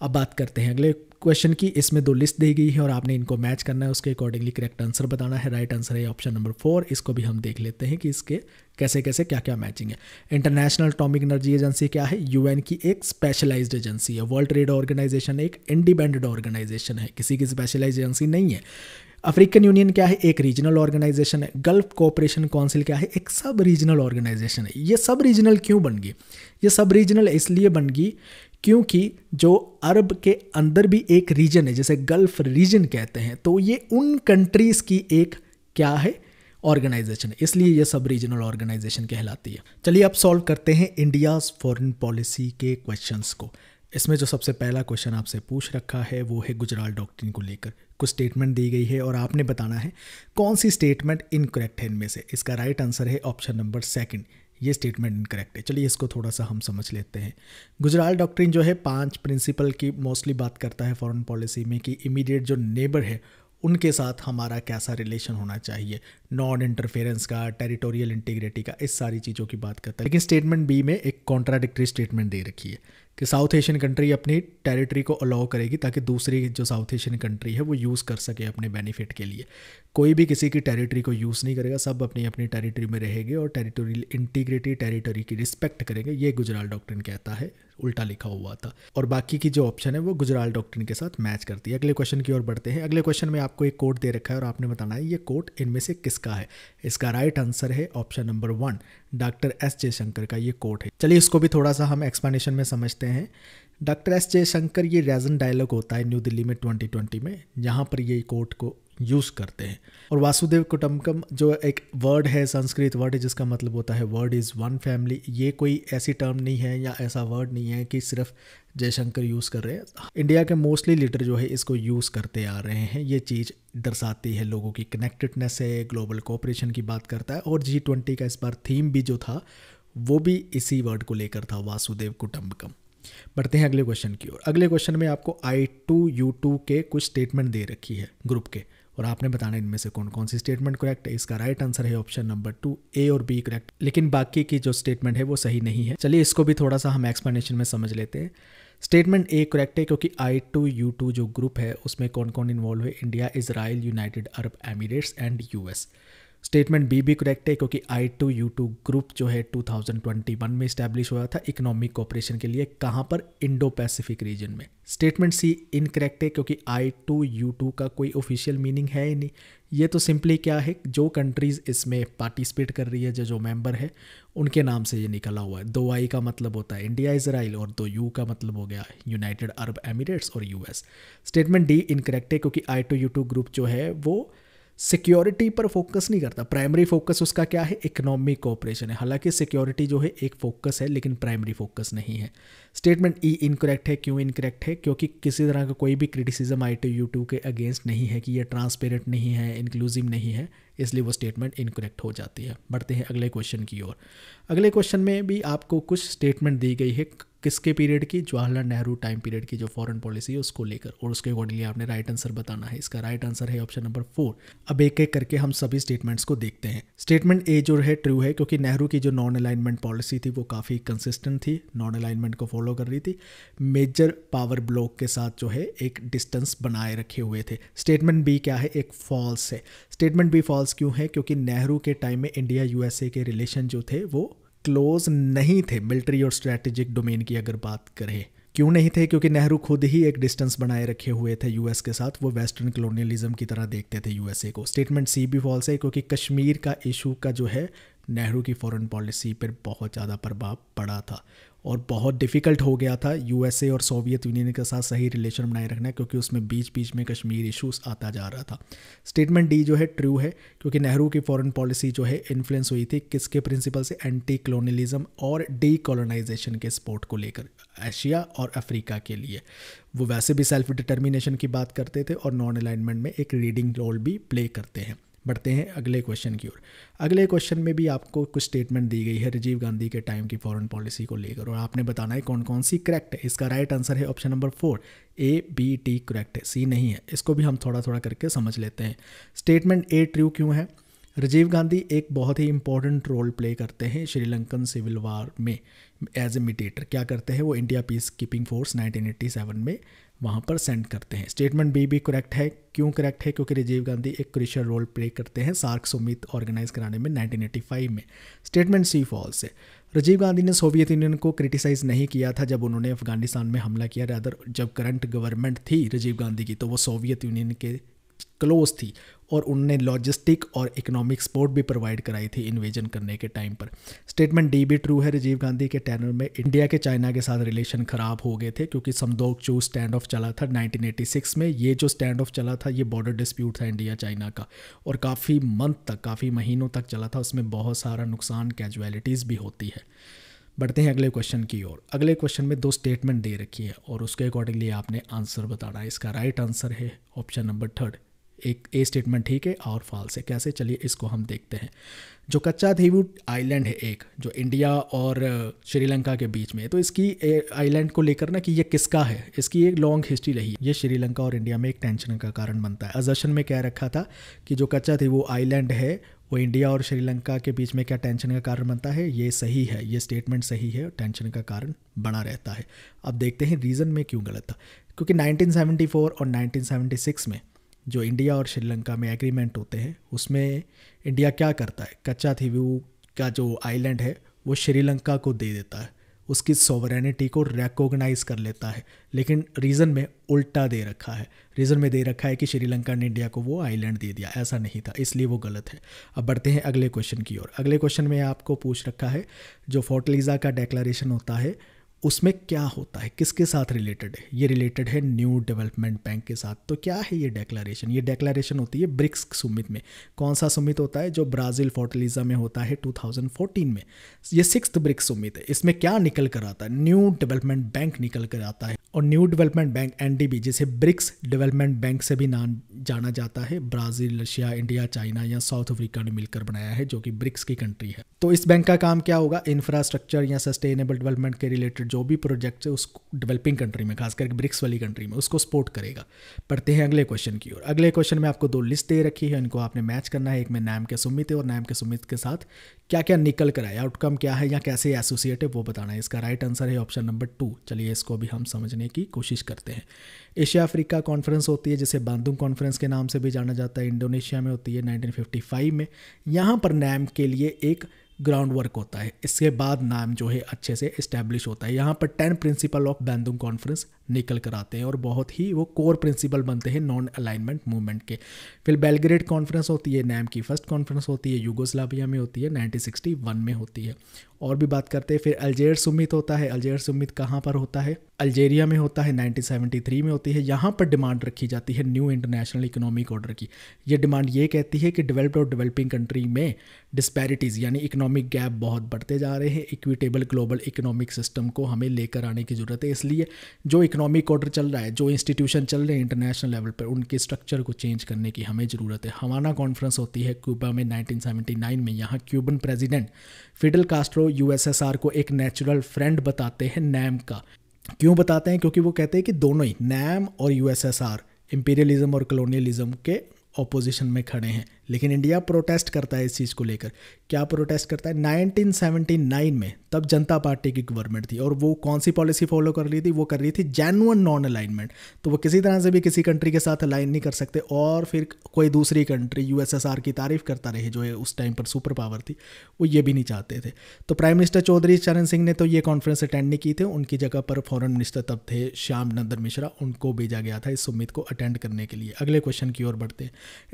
अब बात करते हैं अगले क्वेश्चन की इसमें दो लिस्ट दी गई है और आपने इनको मैच करना है उसके अकॉर्डिंगली करेक्ट आंसर बताना है राइट आंसर है ऑप्शन नंबर फोर इसको भी हम देख लेते हैं कि इसके कैसे कैसे क्या क्या मैचिंग है इंटरनेशनल अटोमिक एनर्जी एजेंसी क्या है यूएन की एक स्पेशलाइज्ड एजेंसी है वर्ल्ड ट्रेड ऑर्गेनाइजेशन एक इंडिपेंडेंट ऑर्गेनाइजेशन है किसी की स्पेशलाइज एजेंसी नहीं है अफ्रीकन यूनियन क्या है एक रीजनल ऑर्गेनाइजेशन है गल्फ कोऑपरेशन काउंसिल क्या है एक सब रीजनल ऑर्गेनाइजेशन है ये सब रीजनल क्यों बन गई ये सब रीजनल इसलिए बन गई क्योंकि जो अरब के अंदर भी एक रीजन है जैसे गल्फ रीजन कहते हैं तो ये उन कंट्रीज़ की एक क्या है ऑर्गेनाइजेशन है इसलिए ये सब रीजनल ऑर्गेनाइजेशन कहलाती है चलिए अब सॉल्व करते हैं इंडियाज़ फॉरेन पॉलिसी के क्वेश्चंस को इसमें जो सबसे पहला क्वेश्चन आपसे पूछ रखा है वो है गुजरात डॉक्ट्रिन को लेकर कुछ स्टेटमेंट दी गई है और आपने बताना है कौन सी स्टेटमेंट इनकरेक्ट है इनमें से इसका राइट right आंसर है ऑप्शन नंबर सेकंड ये स्टेटमेंट इनकरेक्ट है चलिए इसको थोड़ा सा हम समझ लेते हैं गुजराल डॉक्ट्रिन जो है पांच प्रिंसिपल की मोस्टली बात करता है फॉरेन पॉलिसी में कि इमीडिएट जो नेबर है उनके साथ हमारा कैसा रिलेशन होना चाहिए नॉन इंटरफेरेंस का टेरिटोरियल इंटीग्रिटी का इस सारी चीज़ों की बात करता है लेकिन स्टेटमेंट बी में एक कॉन्ट्राडिक्टरी स्टेटमेंट दे रखी है कि साउथ एशियन कंट्री अपनी टेरिटरी को अलाउ करेगी ताकि दूसरी जो साउथ एशियन कंट्री है वो यूज़ कर सके अपने बेनिफिट के लिए कोई भी किसी की टेरिटरी को यूज़ नहीं करेगा सब अपनी अपनी टेरिटरी में रहेंगे और टेरिटोरियल इंटीग्रिटी टेरिटरी की रिस्पेक्ट करेंगे ये गुजराल डॉक्ट्रिन कहता है उल्टा लिखा हुआ था और बाकी की जो ऑप्शन है वो गुजराल डॉक्ट्रिन के साथ मैच करती है अगले क्वेश्चन की ओर बढ़ते हैं अगले क्वेश्चन में आपको एक कोट दे रखा है और आपने बताना है ये कोट इनमें से किसका है इसका राइट आंसर है option number one doctor S Jaishankar का ये कोट है चलिए इसको भी थोड़ा सा हम एक्सप्लेनेशन में समझते हैं डॉक्टर एस जयशंकर ये रेजन डायलॉग होता है न्यू दिल्ली में 2020 में जहाँ पर ये कोर्ट को यूज़ करते हैं और वासुदेव कुटुम्बकम जो एक वर्ड है संस्कृत वर्ड है जिसका मतलब होता है वर्ड इज़ वन फैमिली ये कोई ऐसी टर्म नहीं है या ऐसा वर्ड नहीं है कि सिर्फ जयशंकर यूज़ कर रहे हैं इंडिया के मोस्टली लीडर जो है इसको यूज़ करते आ रहे हैं ये चीज़ दर्शाती है लोगों की कनेक्टेडनेस है ग्लोबल कोऑपरेशन की बात करता है और जी ट्वेंटी का इस बार थीम भी जो था वो भी इसी वर्ड को लेकर था वासुदेव कुटुम्बकम बढ़ते हैं अगले क्वेश्चन की ओर अगले क्वेश्चन में आपको आई टू यू टू के कुछ स्टेटमेंट दे रखी है ग्रुप के और आपने बताना इनमें से कौन कौन सी स्टेटमेंट करेक्ट है इसका राइट आंसर है ऑप्शन नंबर टू ए और बी करेक्ट लेकिन बाकी की जो स्टेटमेंट है वो सही नहीं है चलिए इसको भी थोड़ा सा हम एक्सप्लेनेशन में समझ लेते हैं स्टेटमेंट ए करेक्ट है क्योंकि आई टू यू टू जो ग्रुप है उसमें कौन कौन इन्वॉल्व है India Israel United Arab Emirates and US statement B भी करेक्ट है क्योंकि I two U two group जो है 2021 में स्टैब्लिश हुआ था इकोनॉमिक कॉपरेशन के लिए कहाँ पर इंडो पैसिफिक रीजन में स्टेटमेंट सी इनकरेक्ट है क्योंकि आई टू यू टू का कोई ऑफिशियल मीनिंग है ही नहीं ये तो सिंपली क्या है जो कंट्रीज़ इसमें पार्टिसिपेट कर रही है जो जो मेंबर है उनके नाम से ये निकला हुआ है दो आई का मतलब होता है इंडिया इसराइल और दो यू का मतलब हो गया यूनाइटेड अरब एमिरेट्स और यूएस स्टेटमेंट डी इनकरेक्ट है क्योंकि I two U two group जो है वो सिक्योरिटी पर फोकस नहीं करता प्राइमरी फोकस उसका क्या है इकोनॉमिक कोऑपरेशन है हालांकि सिक्योरिटी जो है एक फोकस है लेकिन प्राइमरी फोकस नहीं है स्टेटमेंट ई इनकरेक्ट है क्यों इनकरेक्ट है क्योंकि किसी तरह का कोई भी क्रिटिसिज्म आई टू यूट्यूब के अगेंस्ट नहीं है कि यह ट्रांसपेरेंट नहीं है इंक्लूसिव नहीं है इसलिए वो स्टेटमेंट इनकरेक्ट हो जाती है बढ़ते हैं अगले क्वेश्चन की ओर अगले क्वेश्चन में भी आपको कुछ स्टेटमेंट दी गई है किसके पीरियड की जवाहरलाल नेहरू टाइम पीरियड की जो फॉरेन पॉलिसी है उसको लेकर और उसके अकॉर्डिंगली आपने राइट आंसर बताना है इसका राइट आंसर है ऑप्शन नंबर फोर अब एक एक करके हम सभी स्टेटमेंट्स को देखते हैं स्टेटमेंट ए जो है ट्रू है क्योंकि नेहरू की जो नॉन अलाइनमेंट पॉलिसी थी वो काफ़ी कंसिस्टेंट थी नॉन अलाइनमेंट को फॉलो कर रही थी मेजर पावर ब्लॉक के साथ जो है एक डिस्टेंस बनाए रखे हुए थे स्टेटमेंट बी क्या है एक फॉल्स है स्टेटमेंट बी फॉल्स क्यों है क्योंकि नेहरू के टाइम में इंडिया यूएसए के रिलेशन जो थे वो क्लोज नहीं थे मिलिट्री और स्ट्रैटेजिक डोमेन की अगर बात करें क्यों नहीं थे क्योंकि नेहरू खुद ही एक डिस्टेंस बनाए रखे हुए थे यूएस के साथ वो वेस्टर्न कॉलोनियलिज्म की तरह देखते थे यूएसए को स्टेटमेंट सी भी फॉल्स है क्योंकि कश्मीर का इशू का जो है नेहरू की फॉरेन पॉलिसी पर बहुत ज़्यादा प्रभाव पड़ा था और बहुत डिफ़िकल्ट हो गया था यूएसए और सोवियत यूनियन के साथ सही रिलेशन बनाए रखना क्योंकि उसमें बीच बीच में कश्मीर इशूज़ आता जा रहा था स्टेटमेंट डी जो है ट्रू है क्योंकि नेहरू की फॉरेन पॉलिसी जो है इन्फ्लुएंस हुई थी किसके प्रिंसिपल से एंटी कॉलोनियलिज्म और डी कॉलोनाइजेशन के सपोर्ट को लेकर एशिया और अफ्रीका के लिए वो वैसे भी सेल्फ डिटर्मिनेशन की बात करते थे और नॉन अलाइनमेंट में एक रीडिंग रोल भी प्ले करते हैं बढ़ते हैं अगले क्वेश्चन की ओर अगले क्वेश्चन में भी आपको कुछ स्टेटमेंट दी गई है राजीव गांधी के टाइम की फॉरेन पॉलिसी को लेकर और आपने बताना है कौन कौन सी करेक्ट है इसका राइट आंसर है option number four A B D correct है सी नहीं है इसको भी हम थोड़ा थोड़ा करके समझ लेते हैं स्टेटमेंट ए ट्रू क्यों है राजीव गांधी एक बहुत ही इंपॉर्टेंट रोल प्ले करते हैं श्रीलंकन सिविल वार में एज ए मिटेटर क्या करते हैं वो इंडिया पीस कीपिंग फोर्स 1987 में वहाँ पर सेंड करते हैं स्टेटमेंट बी भी करेक्ट है क्यों करेक्ट है क्योंकि राजीव गांधी एक क्रिशियल रोल प्ले करते हैं सार्क सुमित ऑर्गेनाइज कराने में 1985 में स्टेटमेंट सी फॉल्स है राजीव गांधी ने सोवियत यूनियन को क्रिटिसाइज़ नहीं किया था जब उन्होंने अफगानिस्तान में हमला किया रैदर जब करंट गवर्नमेंट थी राजीव गांधी की तो वो सोवियत यूनियन के क्लोज थी और उनने लॉजिस्टिक और इकोनॉमिक सपोर्ट भी प्रोवाइड कराई थी इन्वेजन करने के टाइम पर स्टेटमेंट डी भी ट्रू है राजीव गांधी के टैनर में इंडिया के चाइना के साथ रिलेशन ख़राब हो गए थे क्योंकि समदोक चू स्टैंड ऑफ चला था 1986 में ये जो स्टैंड ऑफ चला था ये बॉर्डर डिस्प्यूट था इंडिया चाइना का और काफ़ी मंथ तक काफ़ी महीनों तक चला था उसमें बहुत सारा नुकसान कैजुअलिटीज़ भी होती है बढ़ते हैं अगले क्वेश्चन की ओर अगले क्वेश्चन में दो स्टेटमेंट दे रखी है और उसके अकॉर्डिंगली आपने आंसर बताना है इसका राइट आंसर है ऑप्शन नंबर थर्ड एक ए स्टेटमेंट ठीक है और फॉल्स है कैसे चलिए इसको हम देखते हैं जो कच्चा थीवू आइलैंड है एक जो इंडिया और श्रीलंका के बीच में तो इसकी आइलैंड को लेकर ना कि ये किसका है इसकी एक लॉन्ग हिस्ट्री रही ये श्रीलंका और इंडिया में एक टेंशन का कारण बनता है अजर्शन में क्या रखा था कि जो कच्चा वो आइलैंड है वो इंडिया और श्रीलंका के बीच में क्या टेंशन का कारण बनता है ये सही है ये स्टेटमेंट सही है टेंशन का कारण बना रहता है अब देखते हैं रीज़न में क्यों गलत था क्योंकि 1974 और 1976 में जो इंडिया और श्रीलंका में एग्रीमेंट होते हैं उसमें इंडिया क्या करता है कच्चा थीव्यू का जो आइलैंड है वो श्रीलंका को दे देता है उसकी सॉवरेनिटी को रेकोगनाइज़ कर लेता है लेकिन रीज़न में उल्टा दे रखा है रीज़न में दे रखा है कि श्रीलंका ने इंडिया को वो आइलैंड दे दिया ऐसा नहीं था इसलिए वो गलत है अब बढ़ते हैं अगले क्वेश्चन की ओर अगले क्वेश्चन में आपको पूछ रखा है जो फोर्टलीज़ा का डेक्लेशन होता है उसमें क्या होता है किसके साथ रिलेटेड है ये रिलेटेड है न्यू डेवलपमेंट बैंक के साथ तो क्या है ये डेक्लरेशन ये डेक्लरेशन होती है ब्रिक्स सुमित में कौन सा सुमित होता है जो ब्राज़ील फोर्टलीजा में होता है 2014 में ये सिक्स ब्रिक्स सुमित है इसमें क्या निकल कर आता है न्यू डेवलपमेंट बैंक निकल कर आता है और न्यू डेवलपमेंट बैंक एन जिसे ब्रिक्स डेवलपमेंट बैंक से भी नाम जाना जाता है ब्राज़ील रशिया इंडिया चाइना या साउथ अफ्रीका ने मिलकर बनाया है जो कि ब्रिक्स की कंट्री है तो इस बैंक का काम क्या होगा इंफ्रास्ट्रक्चर या सस्टेनेबल डेवलपमेंट के रिलेटेड जो भी प्रोजेक्ट है उसको डेवलपिंग कंट्री में खासकर ब्रिक्स वाली कंट्री में उसको सपोर्ट करेगा पढ़ते हैं अगले क्वेश्चन की ओर अगले क्वेश्चन में आपको दो लिस्ट दे रखी है इनको आपने मैच करना है एक में नैम के सुमित है और नैम के सुमित के साथ क्या क्या निकल कर आया आउटकम क्या है या कैसे एसोसिएट है वो बताना है इसका राइट आंसर है ऑप्शन नंबर टू चलिए इसको भी हम समझने की कोशिश करते हैं एशिया अफ्रीका कॉन्फ्रेंस होती है जिसे बांदुंग कॉन्फ्रेंस के नाम से भी जाना जाता है इंडोनेशिया में होती है 1955 में यहाँ पर नैम के लिए एक ग्राउंड वर्क होता है इसके बाद नाम जो है अच्छे से इस्टेब्लिश होता है यहाँ पर ten principle of Bandung conference निकल कर आते हैं और बहुत ही वो कोर प्रिंसिपल बनते हैं नॉन अलाइनमेंट मूवमेंट के फिर बेलग्रेड कॉन्फ्रेंस होती है नैम की फर्स्ट कॉन्फ्रेंस होती है यूगोस्लाविया में होती है 1961 में होती है और भी बात करते हैं फिर अल्जेर सुमित होता है अल्जेर सुमित कहाँ पर होता है अल्जेरिया में होता है 1973 में होती है यहाँ पर डिमांड रखी जाती है न्यू इंटरनेशनल इकोनॉमिक ऑर्डर की ये डिमांड ये कहती है कि डेवलप्ड और डेवलपिंग कंट्री में डिस्पैरिटीज़ यानी इकोनॉमिक गैप बहुत बढ़ते जा रहे हैं इक्विटेबल ग्लोबल इकोनॉमिक सिस्टम को हमें लेकर आने की ज़रूरत है इसलिए जो इकोनॉमिक ऑर्डर चल रहा है जो इंस्टीट्यूशन चल रहे हैं इंटरनेशनल लेवल पर उनके स्ट्रक्चर को चेंज करने की हमें ज़रूरत है हवाना कॉन्फ्रेंस होती है क्यूबा में नाइनटीन में यहाँ Cuban president Fidel Castro USSR को एक नेचुरल फ्रेंड बताते हैं नैम का क्यों बताते हैं क्योंकि वो कहते हैं कि दोनों ही नैम और यूएसएसआर एस और कलोनियलिज्म के ऑपोजिशन में खड़े हैं लेकिन इंडिया प्रोटेस्ट करता है इस चीज़ को लेकर क्या प्रोटेस्ट करता है 1979 में तब जनता पार्टी की गवर्नमेंट थी और वो कौन सी पॉलिसी फॉलो कर रही थी वो कर रही थी जेनुअन नॉन अलाइनमेंट तो वो किसी तरह से भी किसी कंट्री के साथ अलाइन नहीं कर सकते और फिर कोई दूसरी कंट्री यूएसएसआर की तारीफ करता रहे जो है उस टाइम पर सुपर पावर थी वो ये भी नहीं चाहते थे तो प्राइम मिनिस्टर चौधरी चरण सिंह ने तो ये कॉन्फ्रेंस अटेंड नहीं की थी उनकी जगह पर फॉरन मिनिस्टर तब थे श्याम नंदन मिश्रा उनको भेजा गया था इस उम्मीद को अटेंड करने के लिए अगले क्वेश्चन की ओर बढ़ते हैं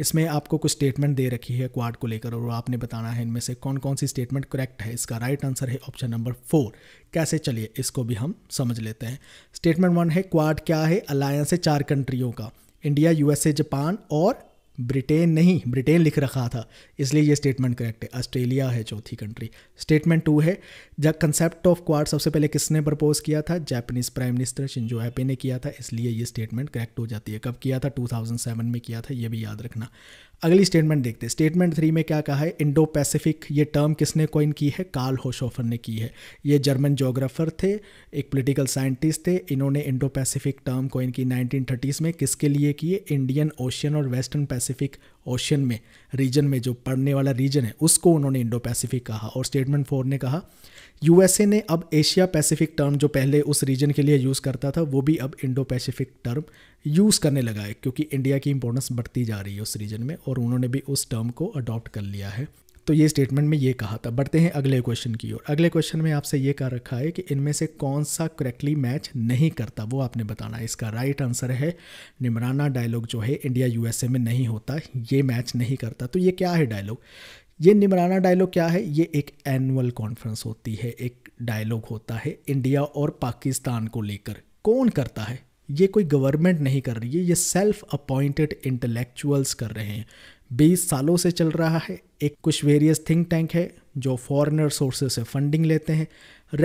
इसमें आपको कुछ स्टेटमेंट स्टेटमेंट दे रखी है क्वाड को लेकर और आपने बताना है इनमें से कौन कौन सी स्टेटमेंट करेक्ट है इसका राइट right आंसर है ऑप्शन नंबर फोर कैसे चलिए इसको भी हम समझ लेते हैं स्टेटमेंट वन है क्वाड क्या है अलायंस है चार कंट्रियों का इंडिया यूएसए जापान और ब्रिटेन नहीं ब्रिटेन लिख रखा था इसलिए ये स्टेटमेंट करेक्ट है ऑस्ट्रेलिया है चौथी कंट्री स्टेटमेंट टू है द कंसेप्ट ऑफ क्वाड सबसे पहले किसने प्रपोज किया था Japanese prime minister Shinzo Abe ने किया था इसलिए ये स्टेटमेंट करेक्ट हो जाती है कब किया था 2007 में किया था ये भी याद रखना अगली स्टेटमेंट देखते हैं स्टेटमेंट थ्री में क्या कहा है इंडो पैसिफिक ये टर्म किसने कोइन की है कार्ल होशोफर ने की है ये जर्मन जोग्राफर थे एक पोलिटिकल साइंटिस्ट थे इन्होंने इंडो पैसिफिक टर्म कोइन की थर्टीज़ में किसके लिए किए इंडियन ओशियन और वेस्टर्न पैसिफिक ओशियन में रीजन में जो पढ़ने वाला रीजन है उसको उन्होंने इंडो पैसिफिक कहा और स्टेटमेंट फोर ने कहा यूएसए ने अब एशिया पैसिफिक टर्म जो पहले उस रीजन के लिए यूज़ करता था वो भी अब इंडो पैसिफिक टर्म यूज़ करने लगा है क्योंकि इंडिया की इंपॉर्टेंस बढ़ती जा रही है उस रीजन में और उन्होंने भी उस टर्म को अडॉप्ट कर लिया है तो ये स्टेटमेंट में ये कहा था बढ़ते हैं अगले क्वेश्चन की ओर अगले क्वेश्चन में आपसे ये कह रखा है कि इनमें से कौन सा करेक्टली मैच नहीं करता वो आपने बताना है इसका राइट आंसर है निमराना डायलॉग जो है इंडिया यूएसए में नहीं होता ये मैच नहीं करता तो ये क्या है डायलॉग ये निमराना डायलॉग क्या है ये एक एनुअल कॉन्फ्रेंस होती है एक डायलॉग होता है इंडिया और पाकिस्तान को लेकर कौन करता है ये कोई गवर्नमेंट नहीं कर रही है ये सेल्फ अपॉइंटेड इंटेलेक्चुअल्स कर रहे हैं बीस सालों से चल रहा है एक कुछ वेरियस थिंक टैंक है जो फॉरेनर सोर्सेज से फंडिंग लेते हैं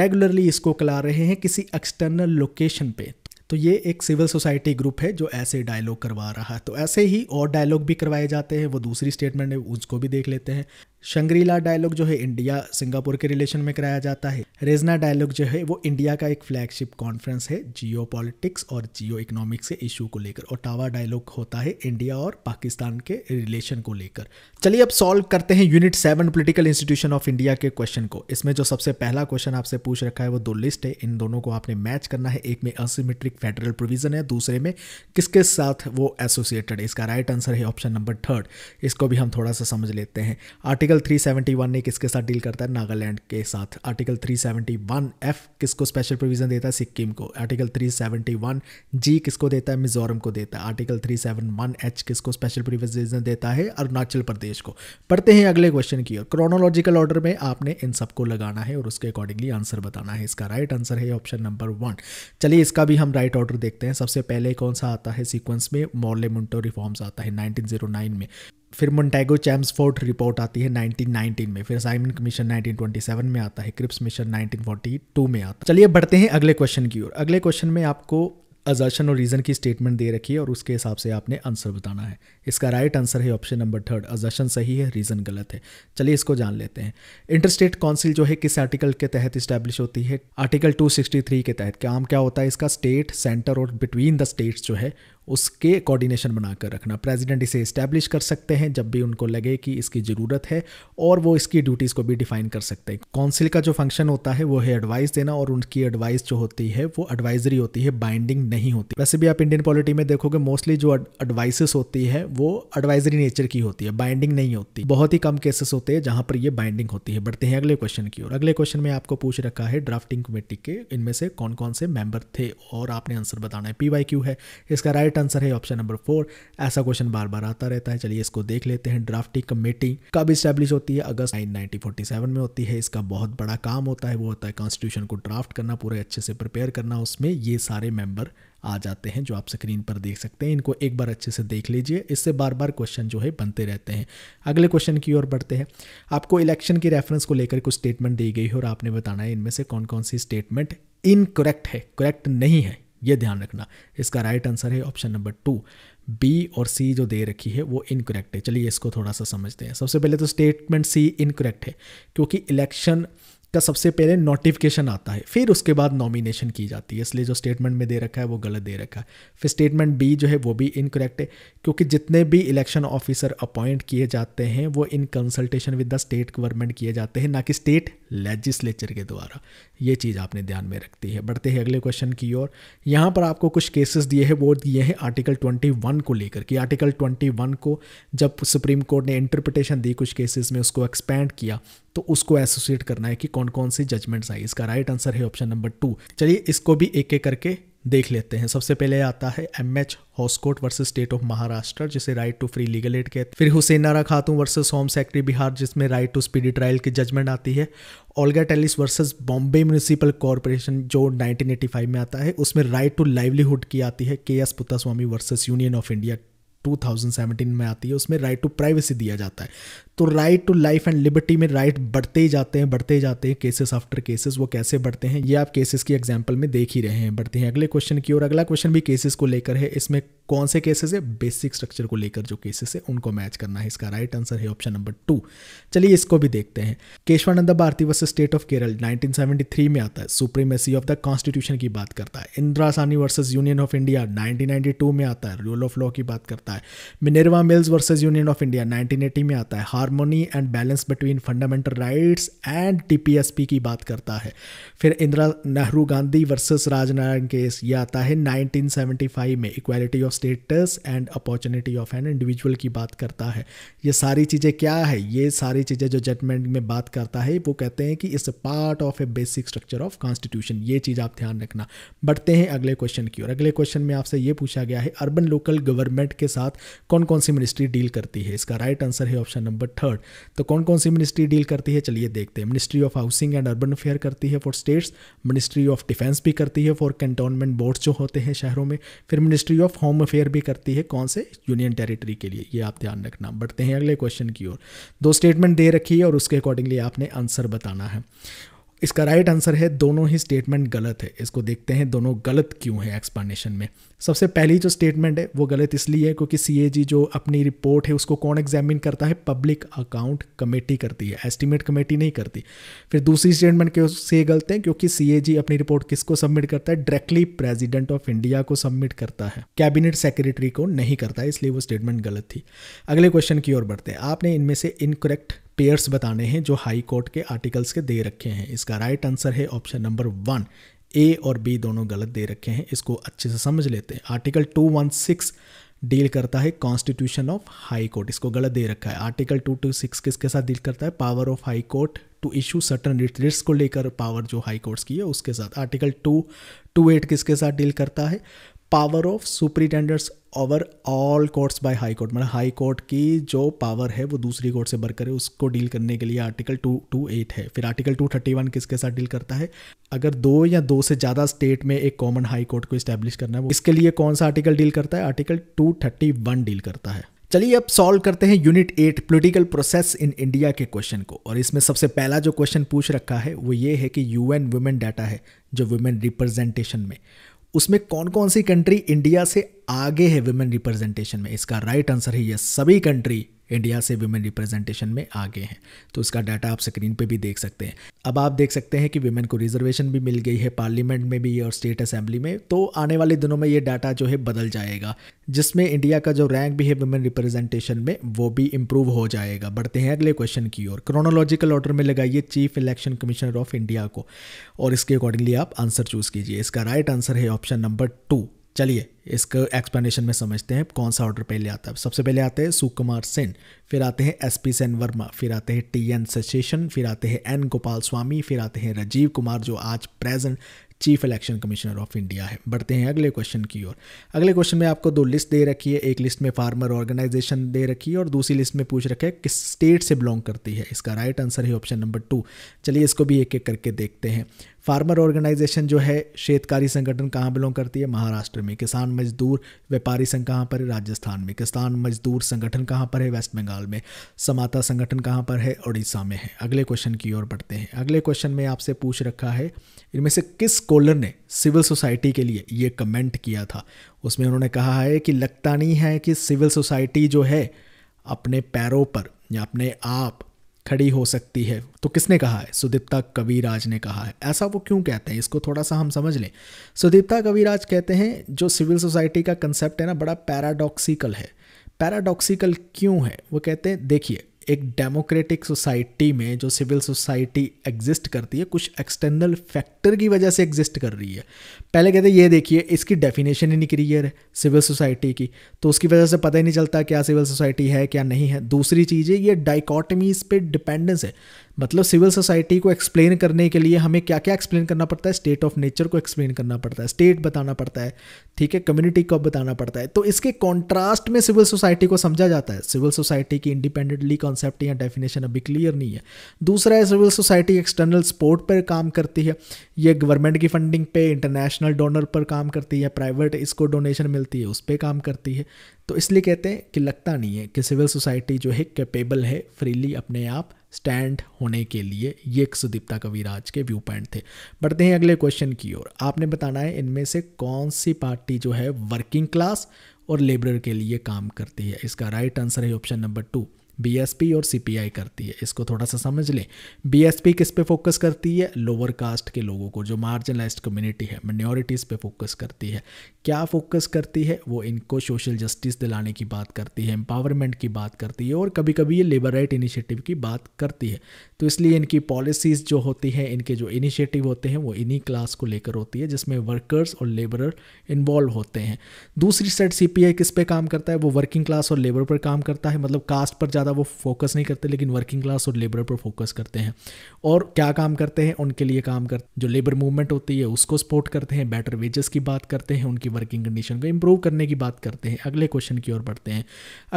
रेगुलरली इसको कला रहे हैं किसी एक्सटर्नल लोकेशन पे तो ये एक सिविल सोसाइटी ग्रुप है जो ऐसे डायलॉग करवा रहा है तो ऐसे ही और डायलॉग भी करवाए जाते हैं वो दूसरी स्टेटमेंट है उसको भी देख लेते हैं शंग्रीला डायलॉग जो है इंडिया सिंगापुर के रिलेशन में कराया जाता है रेजना डायलॉग जो है वो इंडिया का एक फ्लैगशिप कॉन्फ्रेंस है जियो पॉलिटिक्स और जियो इकोनॉमिक्स के इशू को लेकर और टावा डायलॉग होता है इंडिया और पाकिस्तान के रिलेशन को लेकर चलिए अब सॉल्व करते हैं unit seven political institution of India के क्वेश्चन को इसमें जो सबसे पहला क्वेश्चन आपसे पूछ रखा है वो दो लिस्ट है इन दोनों को आपने मैच करना है एक में असिमेट्रिक फेडरल प्रोविजन है दूसरे में किसके साथ वो एसोसिएटेड है इसका राइट आंसर है ऑप्शन नंबर थर्ड इसको भी हम थोड़ा सा समझ लेते हैं आर्टिकल आर्टिकल 371 एक किसके साथ डील करता है नागालैंड के साथ आर्टिकल 371 एफ किसको स्पेशल प्रोविजन देता है सिक्किम को आर्टिकल 371 जी किसको देता है मिजोरम को देता है आर्टिकल 371 एच किसको स्पेशल प्रोविजन देता है अरुणाचल प्रदेश को पढ़ते हैं अगले क्वेश्चन की ओर क्रोनोलॉजिकल ऑर्डर में आपने इन सबको लगाना है और उसके अकॉर्डिंगली आंसर बताना है इसका राइट आंसर है ऑप्शन नंबर वन चलिए इसका भी हम राइट ऑर्डर देखते हैं सबसे पहले कौन सा आता है सिक्वेंस में मॉर्ले मुंटो रिफॉर्म्स आता है नाइनटीन oh में फिर मोन्टेगो चैम्सफोर्ट रिपोर्ट आती है 1919 में फिर साइमन कमीशन 1927 में आता है क्रिप्स मिशन 1942 में आता है चलिए बढ़ते हैं अगले क्वेश्चन की ओर अगले क्वेश्चन में आपको अजर्शन और रीज़न की स्टेटमेंट दे रखी है और उसके हिसाब से आपने आंसर बताना है इसका राइट आंसर है ऑप्शन नंबर थर्ड अजर्शन सही है रीज़न गलत है चलिए इसको जान लेते हैं इंटरस्टेट काउंसिल जो है किस आर्टिकल के तहत स्टैब्लिश होती है आर्टिकल 263 के तहत काम क्या होता है इसका स्टेट सेंटर और बिटवीन द स्टेट्स जो है उसके कोऑर्डिनेशन बनाकर रखना प्रेसिडेंट इसे इस्टेब्लिश कर सकते हैं जब भी उनको लगे कि इसकी ज़रूरत है और वो इसकी ड्यूटीज़ को भी डिफाइन कर सकते हैं काउंसिल का जो फंक्शन होता है वो है एडवाइस देना और उनकी एडवाइस जो होती है वो एडवाइजरी होती है बाइंडिंग नहीं होती वैसे भी आप इंडियन पॉलिटी में देखोगे मोस्टली जो एडवाइसिस होती है वो एडवाइजरी नेचर की होती है बाइंडिंग नहीं होती बहुत ही कम केसेस होते हैं जहाँ पर ये बाइंडिंग होती है बढ़ते हैं अगले क्वेश्चन की ओर अगले क्वेश्चन में आपको पूछ रखा है ड्राफ्टिंग कमेटी के इनमें से कौन कौन से मेंबर थे और आपने आंसर बताना है पी है इसका राइट राइट आंसर है ऑप्शन नंबर फोर ऐसा क्वेश्चन बार बार आता रहता है चलिए इसको देख लेते हैं ड्राफ्टिंग कमेटी कब स्टैब्लिश होती है अगस्त नाइन में होती है इसका बहुत बड़ा काम होता है वो होता है कॉन्स्टिट्यूशन को ड्राफ्ट करना पूरे अच्छे से प्रिपेयर करना उसमें ये सारे मेंबर आ जाते हैं जो आप स्क्रीन पर देख सकते हैं इनको एक बार अच्छे से देख लीजिए इससे बार बार क्वेश्चन जो है बनते रहते हैं अगले क्वेश्चन की ओर बढ़ते हैं आपको इलेक्शन की रेफरेंस को लेकर कुछ स्टेटमेंट दी गई है और आपने बताना है इनमें से कौन कौन सी स्टेटमेंट इनकरेक्ट है करेक्ट नहीं है ये ध्यान रखना इसका राइट आंसर है ऑप्शन नंबर टू बी और सी जो दे रखी है वो इनकरेक्ट है चलिए इसको थोड़ा सा समझते हैं सबसे पहले तो स्टेटमेंट सी इनकरेक्ट है क्योंकि इलेक्शन का सबसे पहले नोटिफिकेशन आता है फिर उसके बाद नॉमिनेशन की जाती है इसलिए जो स्टेटमेंट में दे रखा है वो गलत दे रखा है फिर स्टेटमेंट बी जो है वो भी इनकरेक्ट है क्योंकि जितने भी इलेक्शन ऑफिसर अपॉइंट किए जाते हैं वो इन consultation with the state government किए जाते हैं ना कि स्टेट लेजिस्लेचर के द्वारा ये चीज़ आपने ध्यान में रखती है बढ़ते हैं अगले क्वेश्चन की ओर यहाँ पर आपको कुछ केसेस दिए हैं वो दिए हैं आर्टिकल 21 को लेकर कि आर्टिकल 21 को जब सुप्रीम कोर्ट ने इंटरप्रिटेशन दी कुछ केसेस में उसको एक्सपैंड किया तो उसको एसोसिएट करना है कि कौन कौन सी जजमेंट्स आई इसका राइट आंसर है ऑप्शन नंबर टू चलिए इसको भी एक एक करके देख लेते हैं सबसे पहले आता है M H Hoskot versus state of Maharashtra जिसे right to free legal aid कहते हैं फिर हुसैनारा नारा खातून होम सेक्रेटरी बिहार जिसमें राइट टू स्पीडी ट्रायल की जजमेंट आती है Olga Tellis versus Bombay municipal corporation जो 1985 में आता है उसमें राइट टू लाइवलीहुड की आती है K S Swamy versus Union of India 2017 में आती है उसमें राइट टू प्राइवेसी दिया जाता है तो right to life and liberty में राइट बढ़ते ही जाते हैं बढ़ते जाते हैं केसेस आफ्टर केसेस वो कैसे बढ़ते हैं ये आप केसेस की एग्जाम्पल में देख ही रहे हैं बढ़ते हैं अगले क्वेश्चन की ओर अगला क्वेश्चन भी केसेस को लेकर है इसमें कौन से केसेस है बेसिक स्ट्रक्चर को लेकर जो केसेस है उनको मैच करना है इसका राइट आंसर है ऑप्शन नंबर टू चलिए इसको भी देखते हैं Kesavananda Bharati versus state of Kerala 1973 में आता है सुप्रीमेसी ऑफ द कॉन्स्टिट्यूशन की बात करता है Indira Sawhney versus Union of India nineteen में आता है रूल ऑफ लॉ की बात करता है Minerva Mills versus Union of India nineteen में आता है harmony and balance between fundamental rights and DPSP की बात करता है फिर इंदिरा नेहरू गांधी वर्सेस राजनारायण केस ये आता है 1975 में equality of status and opportunity of an individual की बात करता है ये सारी चीज़ें क्या है ये सारी चीज़ें जो जजमेंट में बात करता है वो कहते हैं कि इस part of a basic structure of constitution ये चीज़ आप ध्यान रखना बढ़ते हैं अगले क्वेश्चन की और अगले क्वेश्चन में आपसे ये पूछा गया है अर्बन लोकल गवर्नमेंट के साथ कौन कौन सी मिनिस्ट्री डील करती है इसका राइट आंसर है ऑप्शन नंबर थर्ड तो कौन कौन सी मिनिस्ट्री डील करती है चलिए देखते हैं ministry of housing and urban affair करती है for states ministry of defence भी करती है फॉर कंटोनमेंट बोर्ड्स जो होते हैं शहरों में फिर मिनिस्ट्री ऑफ होम अफेयर भी करती है कौन से यूनियन टेरिटरी के लिए ये आप ध्यान रखना बढ़ते हैं अगले क्वेश्चन की ओर दो स्टेटमेंट दे रखी है और उसके अकॉर्डिंगली आपने आंसर बताना है इसका राइट आंसर है दोनों ही स्टेटमेंट गलत है इसको देखते हैं दोनों गलत क्यों है एक्सप्लेनेशन में सबसे पहली जो स्टेटमेंट है वो गलत इसलिए है क्योंकि सी जो अपनी रिपोर्ट है उसको कौन एग्जामिन करता है पब्लिक अकाउंट कमेटी करती है एस्टिमेट कमेटी नहीं करती फिर दूसरी स्टेटमेंट क्यों से गलत है क्योंकि सी अपनी रिपोर्ट किसको सबमिट करता है डायरेक्टली प्रेजिडेंट ऑफ इंडिया को सबमिट करता है कैबिनेट सेक्रेटरी को नहीं करता है इसलिए वो स्टेटमेंट गलत थी अगले क्वेश्चन की ओर बढ़ते हैं आपने इनमें से इनकरेक्ट पेयर्स बताने हैं जो हाई कोर्ट के आर्टिकल्स के दे रखे हैं इसका राइट आंसर है ऑप्शन नंबर वन ए और बी दोनों गलत दे रखे हैं इसको अच्छे से समझ लेते हैं आर्टिकल 216 डील करता है कॉन्स्टिट्यूशन ऑफ हाई कोर्ट इसको गलत दे रखा है आर्टिकल 226 किसके साथ डील करता है power of High Court to issue certain writs को लेकर पावर जो हाई कोर्ट्स की है उसके साथ आर्टिकल एट किसके साथ डील करता है power of superintendence over all courts by High Court मतलब हाई कोर्ट की जो पावर है वो दूसरी कोर्ट से बरकर है उसको डील करने के लिए आर्टिकल टू टू एट है फिर आर्टिकल टू थर्टी वन किसके साथ डील करता है अगर दो या दो से ज़्यादा स्टेट में एक कॉमन हाई कोर्ट को इस्टेब्लिश करना है इसके लिए कौन सा आर्टिकल डील करता है article two thirty one deal करता है चलिए अब सॉल्व करते हैं unit eight political process in India के क्वेश्चन को और इसमें सबसे पहला जो क्वेश्चन पूछ रखा है वो ये है कि यूएन वुमेन डाटा है जो वुमेन रिप्रेजेंटेशन में उसमें कौन कौन सी कंट्री इंडिया से आगे है वुमेन रिप्रेजेंटेशन में इसका राइट आंसर है ये सभी कंट्री इंडिया से वुमेन रिप्रेजेंटेशन में आगे हैं तो उसका डाटा आप स्क्रीन पे भी देख सकते हैं अब आप देख सकते हैं कि वुमेन को रिजर्वेशन भी मिल गई है पार्लियामेंट में भी और स्टेट असेंबली में तो आने वाले दिनों में ये डाटा जो है बदल जाएगा जिसमें इंडिया का जो रैंक भी है वुमेन रिप्रेजेंटेशन में वो भी इम्प्रूव हो जाएगा बढ़ते हैं अगले क्वेश्चन की ओर क्रोनोलॉजिकल ऑर्डर में लगाइए chief election commissioner of India को और इसके अकॉर्डिंगली आप आंसर चूज कीजिए इसका राइट आंसर है ऑप्शन नंबर टू चलिए इसको एक्सप्लेनेशन में समझते हैं कौन सा ऑर्डर पहले आता है सबसे पहले आते हैं सुकुमार सेन फिर आते हैं एस पी सेन वर्मा फिर आते हैं टी एन सचेशन फिर आते हैं एन गोपाल स्वामी फिर आते हैं राजीव कुमार जो आज present chief election commissioner of India है बढ़ते हैं अगले क्वेश्चन की ओर अगले क्वेश्चन में आपको दो लिस्ट दे रखी है एक लिस्ट में फार्मर ऑर्गेनाइजेशन दे रखी है और दूसरी लिस्ट में पूछ रखे है किस स्टेट से बिलोंग करती है इसका राइट आंसर है ऑप्शन नंबर टू चलिए इसको भी एक एक करके देखते हैं फार्मर ऑर्गेनाइजेशन जो है शेतकारी संगठन कहाँ बिलोंग करती है महाराष्ट्र में किसान मजदूर व्यापारी संघ कहाँ पर है राजस्थान में किसान मजदूर संगठन कहाँ पर है वेस्ट बंगाल में समाता संगठन कहाँ पर है उड़ीसा में है अगले क्वेश्चन की ओर बढ़ते हैं अगले क्वेश्चन में आपसे पूछ रखा है इनमें से किस कोलर ने सिविल सोसाइटी के लिए ये कमेंट किया था उसमें उन्होंने कहा है कि लगता नहीं है कि सिविल सोसाइटी जो है अपने पैरों पर या अपने आप खड़ी हो सकती है तो किसने कहा है सुदीप्ता कविराज ने कहा है ऐसा वो क्यों कहते हैं इसको थोड़ा सा हम समझ लें सुदीप्ता कविराज कहते हैं जो सिविल सोसाइटी का कंसेप्ट है ना बड़ा पैराडॉक्सिकल है पैराडॉक्सिकल क्यों है वो कहते हैं देखिए एक डेमोक्रेटिक सोसाइटी में जो सिविल सोसाइटी एग्जिस्ट करती है कुछ एक्सटर्नल फैक्टर की वजह से एग्जिस्ट कर रही है पहले कहते ये देखिए इसकी डेफिनेशन ही नहीं क्लियर है सिविल सोसाइटी की तो उसकी वजह से पता ही नहीं चलता क्या सिविल सोसाइटी है क्या नहीं है दूसरी चीज़ है ये डाइकॉटमीज पे डिपेंडेंस है मतलब सिविल सोसाइटी को एक्सप्लेन करने के लिए हमें क्या क्या एक्सप्लेन करना पड़ता है स्टेट ऑफ नेचर को एक्सप्लेन करना पड़ता है स्टेट बताना पड़ता है ठीक है कम्युनिटी को बताना पड़ता है तो इसके कॉन्ट्रास्ट में सिविल सोसाइटी को समझा जाता है सिविल सोसाइटी की इंडिपेंडेंटली कॉन्सेप्ट या डेफिनेशन अभी क्लियर नहीं है दूसरा है सिविल सोसाइटी एक्सटर्नल सपोर्ट पर काम करती है ये गवर्नमेंट की फंडिंग पे इंटरनेशनल डोनर पर काम करती है प्राइवेट इसको डोनेशन मिलती है उस पर काम करती है तो इसलिए कहते हैं कि लगता नहीं है कि सिविल सोसाइटी जो है कैपेबल है फ्रीली अपने आप स्टैंड होने के लिए ये एक सुदीप्ता कविराज के व्यू पॉइंट थे बढ़ते हैं अगले क्वेश्चन की ओर आपने बताना है इनमें से कौन सी पार्टी जो है वर्किंग क्लास और लेबर के लिए काम करती है इसका राइट आंसर है ऑप्शन नंबर टू बीएसपी और सीपीआई करती है इसको थोड़ा सा समझ लें बीएसपी किस पे फोकस करती है लोअर कास्ट के लोगों को जो मार्जिनलाइज्ड कम्युनिटी है मिनोरिटीज़ पे फोकस करती है क्या फोकस करती है वो इनको सोशल जस्टिस दिलाने की बात करती है एम्पावरमेंट की बात करती है और कभी कभी ये लेबर राइट इनिशिएटिव की बात करती है तो इसलिए इनकी पॉलिसीज़ जो होती हैं इनके जो इनिशिएटिव होते हैं वो इन्हीं क्लास को लेकर होती है जिसमें वर्कर्स और लेबरर इन्वॉल्व होते हैं दूसरी सेट सी किस पे काम करता है वो वर्किंग क्लास और लेबर पर काम करता है मतलब कास्ट पर ज़्यादा वो फोकस नहीं करते लेकिन वर्किंग क्लास और लेबर पर फोकस करते हैं और क्या काम करते हैं उनके लिए काम करते जो लेबर मूवमेंट होती है उसको सपोर्ट करते हैं बेटर वेजेस की बात करते हैं उनकी वर्किंग कंडीशन को इम्प्रूव करने की बात करते हैं अगले क्वेश्चन की ओर बढ़ते हैं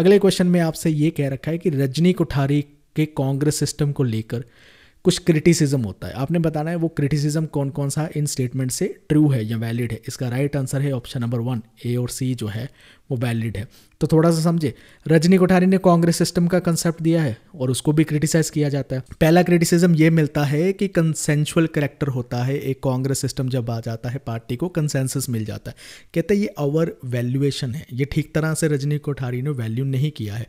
अगले क्वेश्चन में आपसे ये कह रखा है कि रजनी कोठारी के कांग्रेस सिस्टम को लेकर कुछ क्रिटिसिज्म होता है आपने बताना है वो क्रिटिसिज्म कौन कौन सा इन स्टेटमेंट से ट्रू है या वैलिड है इसका राइट right आंसर है ऑप्शन नंबर वन ए और सी जो है वो वैलिड है तो थोड़ा सा समझे रजनी कोठारी ने कांग्रेस सिस्टम का कंसेप्ट दिया है और उसको भी क्रिटिसाइज किया जाता है पहला क्रिटिसिज्म ये मिलता है कि कंसेंशुअल करेक्टर होता है एक कांग्रेस सिस्टम जब आ जाता है पार्टी को कंसेंसस मिल जाता है कहते हैं ये ओवर वैल्यूएशन है ये ठीक तरह से रजनी कोठारी ने वैल्यू नहीं किया है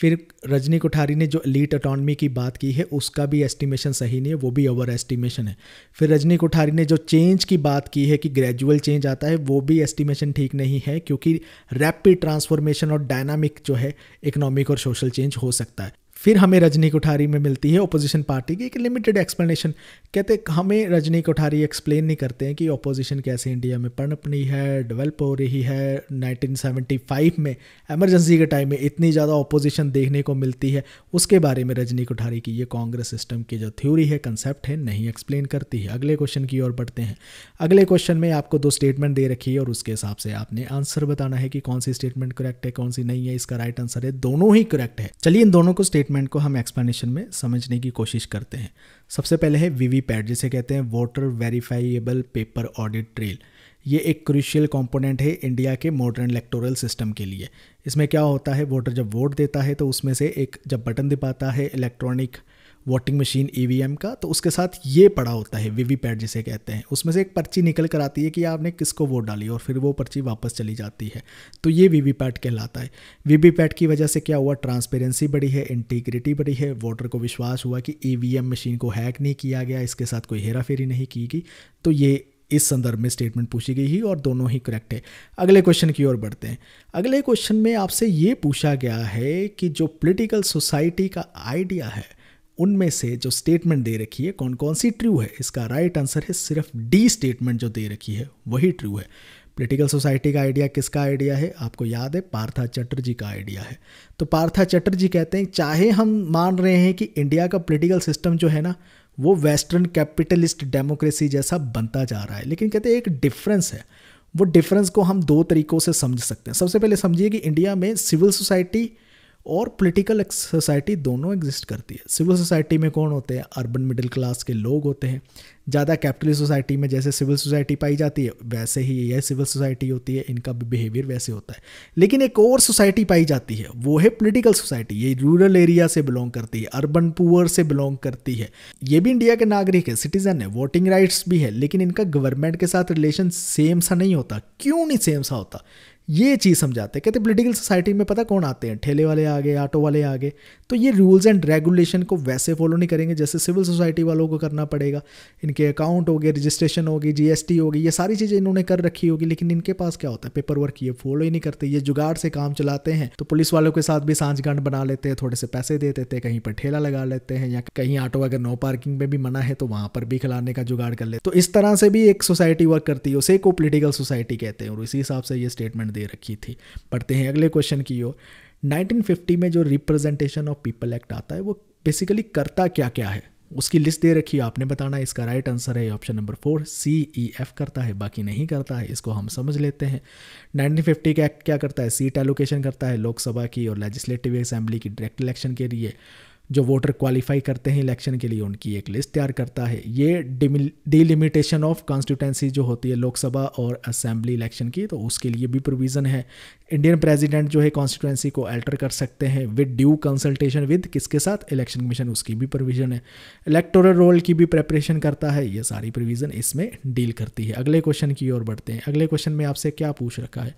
फिर रजनी कोठारी ने जो लीट अटोनमी की बात की है उसका भी एस्टिमेशन सही नहीं है वो भी ओवर एस्टिमेशन है फिर रजनी कोठारी ने जो चेंज की बात की है कि ग्रेजुअल चेंज आता है वो भी एस्टिमेशन ठीक नहीं है क्योंकि रैपिड ट्रांसफॉर्मेशन और डायनामिक जो है इकोनॉमिक और सोशल चेंज हो सकता है फिर हमें रजनी कोठारी में मिलती है ओपोजिशन पार्टी की एक लिमिटेड एक्सप्लेनेशन कहते हमें रजनी कोठारी एक्सप्लेन नहीं करते हैं कि ओपोजिशन कैसे इंडिया में पनप पड़ी है डेवलप हो रही है 1975 में एमरजेंसी के टाइम में इतनी ज़्यादा ओपोजिशन देखने को मिलती है उसके बारे में रजनी कोठारी की ये कांग्रेस सिस्टम की जो थ्योरी है कंसेप्ट है नहीं एक्सप्लेन करती है अगले क्वेश्चन की ओर बढ़ते हैं अगले क्वेश्चन में आपको दो स्टेटमेंट दे रखी है और उसके हिसाब से आपने आंसर बताना है कि कौन सी स्टेटमेंट करेक्ट है कौन सी नहीं है इसका राइट आंसर है दोनों ही करेक्ट है चलिए इन दोनों को स्टेट स्टेटमेंट को हम एक्सप्लेनेशन में समझने की कोशिश करते हैं सबसे पहले है वी वी पैट जिसे कहते हैं voter verifiable paper audit trail ये एक क्रूशियल कंपोनेंट है इंडिया के मॉडर्न इलेक्टोरल सिस्टम के लिए इसमें क्या होता है वोटर जब वोट देता है तो उसमें से एक जब बटन दबाता है electronic voting machine E e का तो उसके साथ ये पड़ा होता है वीवीपैट जिसे कहते हैं उसमें से एक पर्ची निकल कर आती है कि आपने किसको वोट डाली और फिर वो पर्ची वापस चली जाती है तो ये वीवीपैट कहलाता है वीवीपैट की वजह से क्या हुआ ट्रांसपेरेंसी बढ़ी है इंटीग्रिटी बढ़ी है वोटर को विश्वास हुआ कि ई e मशीन को हैक नहीं किया गया इसके साथ कोई हेराफेरी नहीं की गई तो ये इस संदर्भ में स्टेटमेंट पूछी गई है और दोनों ही करेक्ट है अगले क्वेश्चन की ओर बढ़ते हैं अगले क्वेश्चन में आपसे ये पूछा गया है कि जो पॉलिटिकल सोसाइटी का आइडिया है उनमें से जो स्टेटमेंट दे रखी है कौन कौन सी ट्रू है इसका राइट right आंसर है सिर्फ डी स्टेटमेंट जो दे रखी है वही ट्रू है पॉलिटिकल सोसाइटी का आइडिया किसका आइडिया है आपको याद है पार्था चटर्जी का आइडिया है तो पार्था चटर्जी कहते हैं चाहे हम मान रहे हैं कि इंडिया का पॉलिटिकल सिस्टम जो है ना वो वेस्टर्न कैपिटलिस्ट डेमोक्रेसी जैसा बनता जा रहा है लेकिन कहते हैं एक डिफरेंस है वो डिफरेंस को हम दो तरीक़ों से समझ सकते हैं सबसे पहले समझिए कि इंडिया में सिविल सोसाइटी और पॉलिटिकल सोसाइटी दोनों एग्जिस्ट करती है सिविल सोसाइटी में कौन होते हैं अर्बन मिडिल क्लास के लोग होते हैं ज़्यादा कैपिटलिस्ट सोसाइटी में जैसे सिविल सोसाइटी पाई जाती है वैसे ही यह सिविल सोसाइटी होती है इनका भी बिहेवियर वैसे होता है लेकिन एक और सोसाइटी पाई जाती है वो है पोलिटिकल सोसाइटी ये रूरल एरिया से बिलोंग करती है अर्बन पुअर से बिलोंग करती है ये भी इंडिया के नागरिक है सिटीजन है वोटिंग राइट्स भी है लेकिन इनका गवर्नमेंट के साथ रिलेशन सेम सा नहीं होता क्यों नहीं सेम सा होता ये चीज़ समझाते हैं कहते पोलिटिकल सोसाइटी में पता कौन आते हैं ठेले वाले आ गए ऑटो वाले आ गए तो ये रूल्स एंड रेगुलेशन को वैसे फॉलो नहीं करेंगे जैसे सिविल सोसाइटी वालों को करना पड़ेगा इनके अकाउंट हो गए रजिस्ट्रेशन होगी जीएसटी होगी ये सारी चीज़ें इन्होंने कर रखी होगी लेकिन इनके पास क्या होता है पेपर वर्क ये फॉलो ही नहीं करते ये जुगाड़ से काम चलाते हैं तो पुलिस वालों के साथ भी सांझगांड बना लेते हैं थोड़े से पैसे दे देते हैं कहीं पर ठेला लगा लेते हैं या कहीं ऑटो अगर नो पार्किंग में भी मना है तो वहाँ पर भी खिलाने का जुगाड़ कर लेते तो इस तरह से भी एक सोसाइटी वर्क करती है उसे को पोलिटिकल सोसाइटी कहते हैं और इसी हिसाब से ये स्टेटमेंट दे रखी थी पढ़ते हैं अगले क्वेश्चन की ओर 1950 में जो रिप्रेजेंटेशन ऑफ पीपल एक्ट आता है वो बेसिकली करता क्या क्या है उसकी लिस्ट दे रखी है आपने बताना इसका राइट आंसर है option number four C E F करता है बाकी नहीं करता है इसको हम समझ लेते हैं 1950 का एक्ट क्या करता है सीट एलोकेशन करता है लोकसभा की और लेजिस्लेटिव असेंबली की डायरेक्ट इलेक्शन के लिए जो वोटर क्वालिफाई करते हैं इलेक्शन के लिए उनकी एक लिस्ट तैयार करता है ये डिलिमिटेशन ऑफ कॉन्स्टिट्यूंसी जो होती है लोकसभा और असेंबली इलेक्शन की तो उसके लिए भी प्रोविज़न है इंडियन प्रेसिडेंट जो है कॉन्स्टिट्यूंसी को अल्टर कर सकते हैं विद ड्यू कंसल्टेशन विद किसके साथ इलेक्शन कमीशन उसकी भी प्रोविज़न है इलेक्टोरल रोल की भी प्रेपरेशन करता है ये सारी प्रोविज़न इसमें डील करती है अगले क्वेश्चन की ओर बढ़ते हैं अगले क्वेश्चन में आपसे क्या पूछ रखा है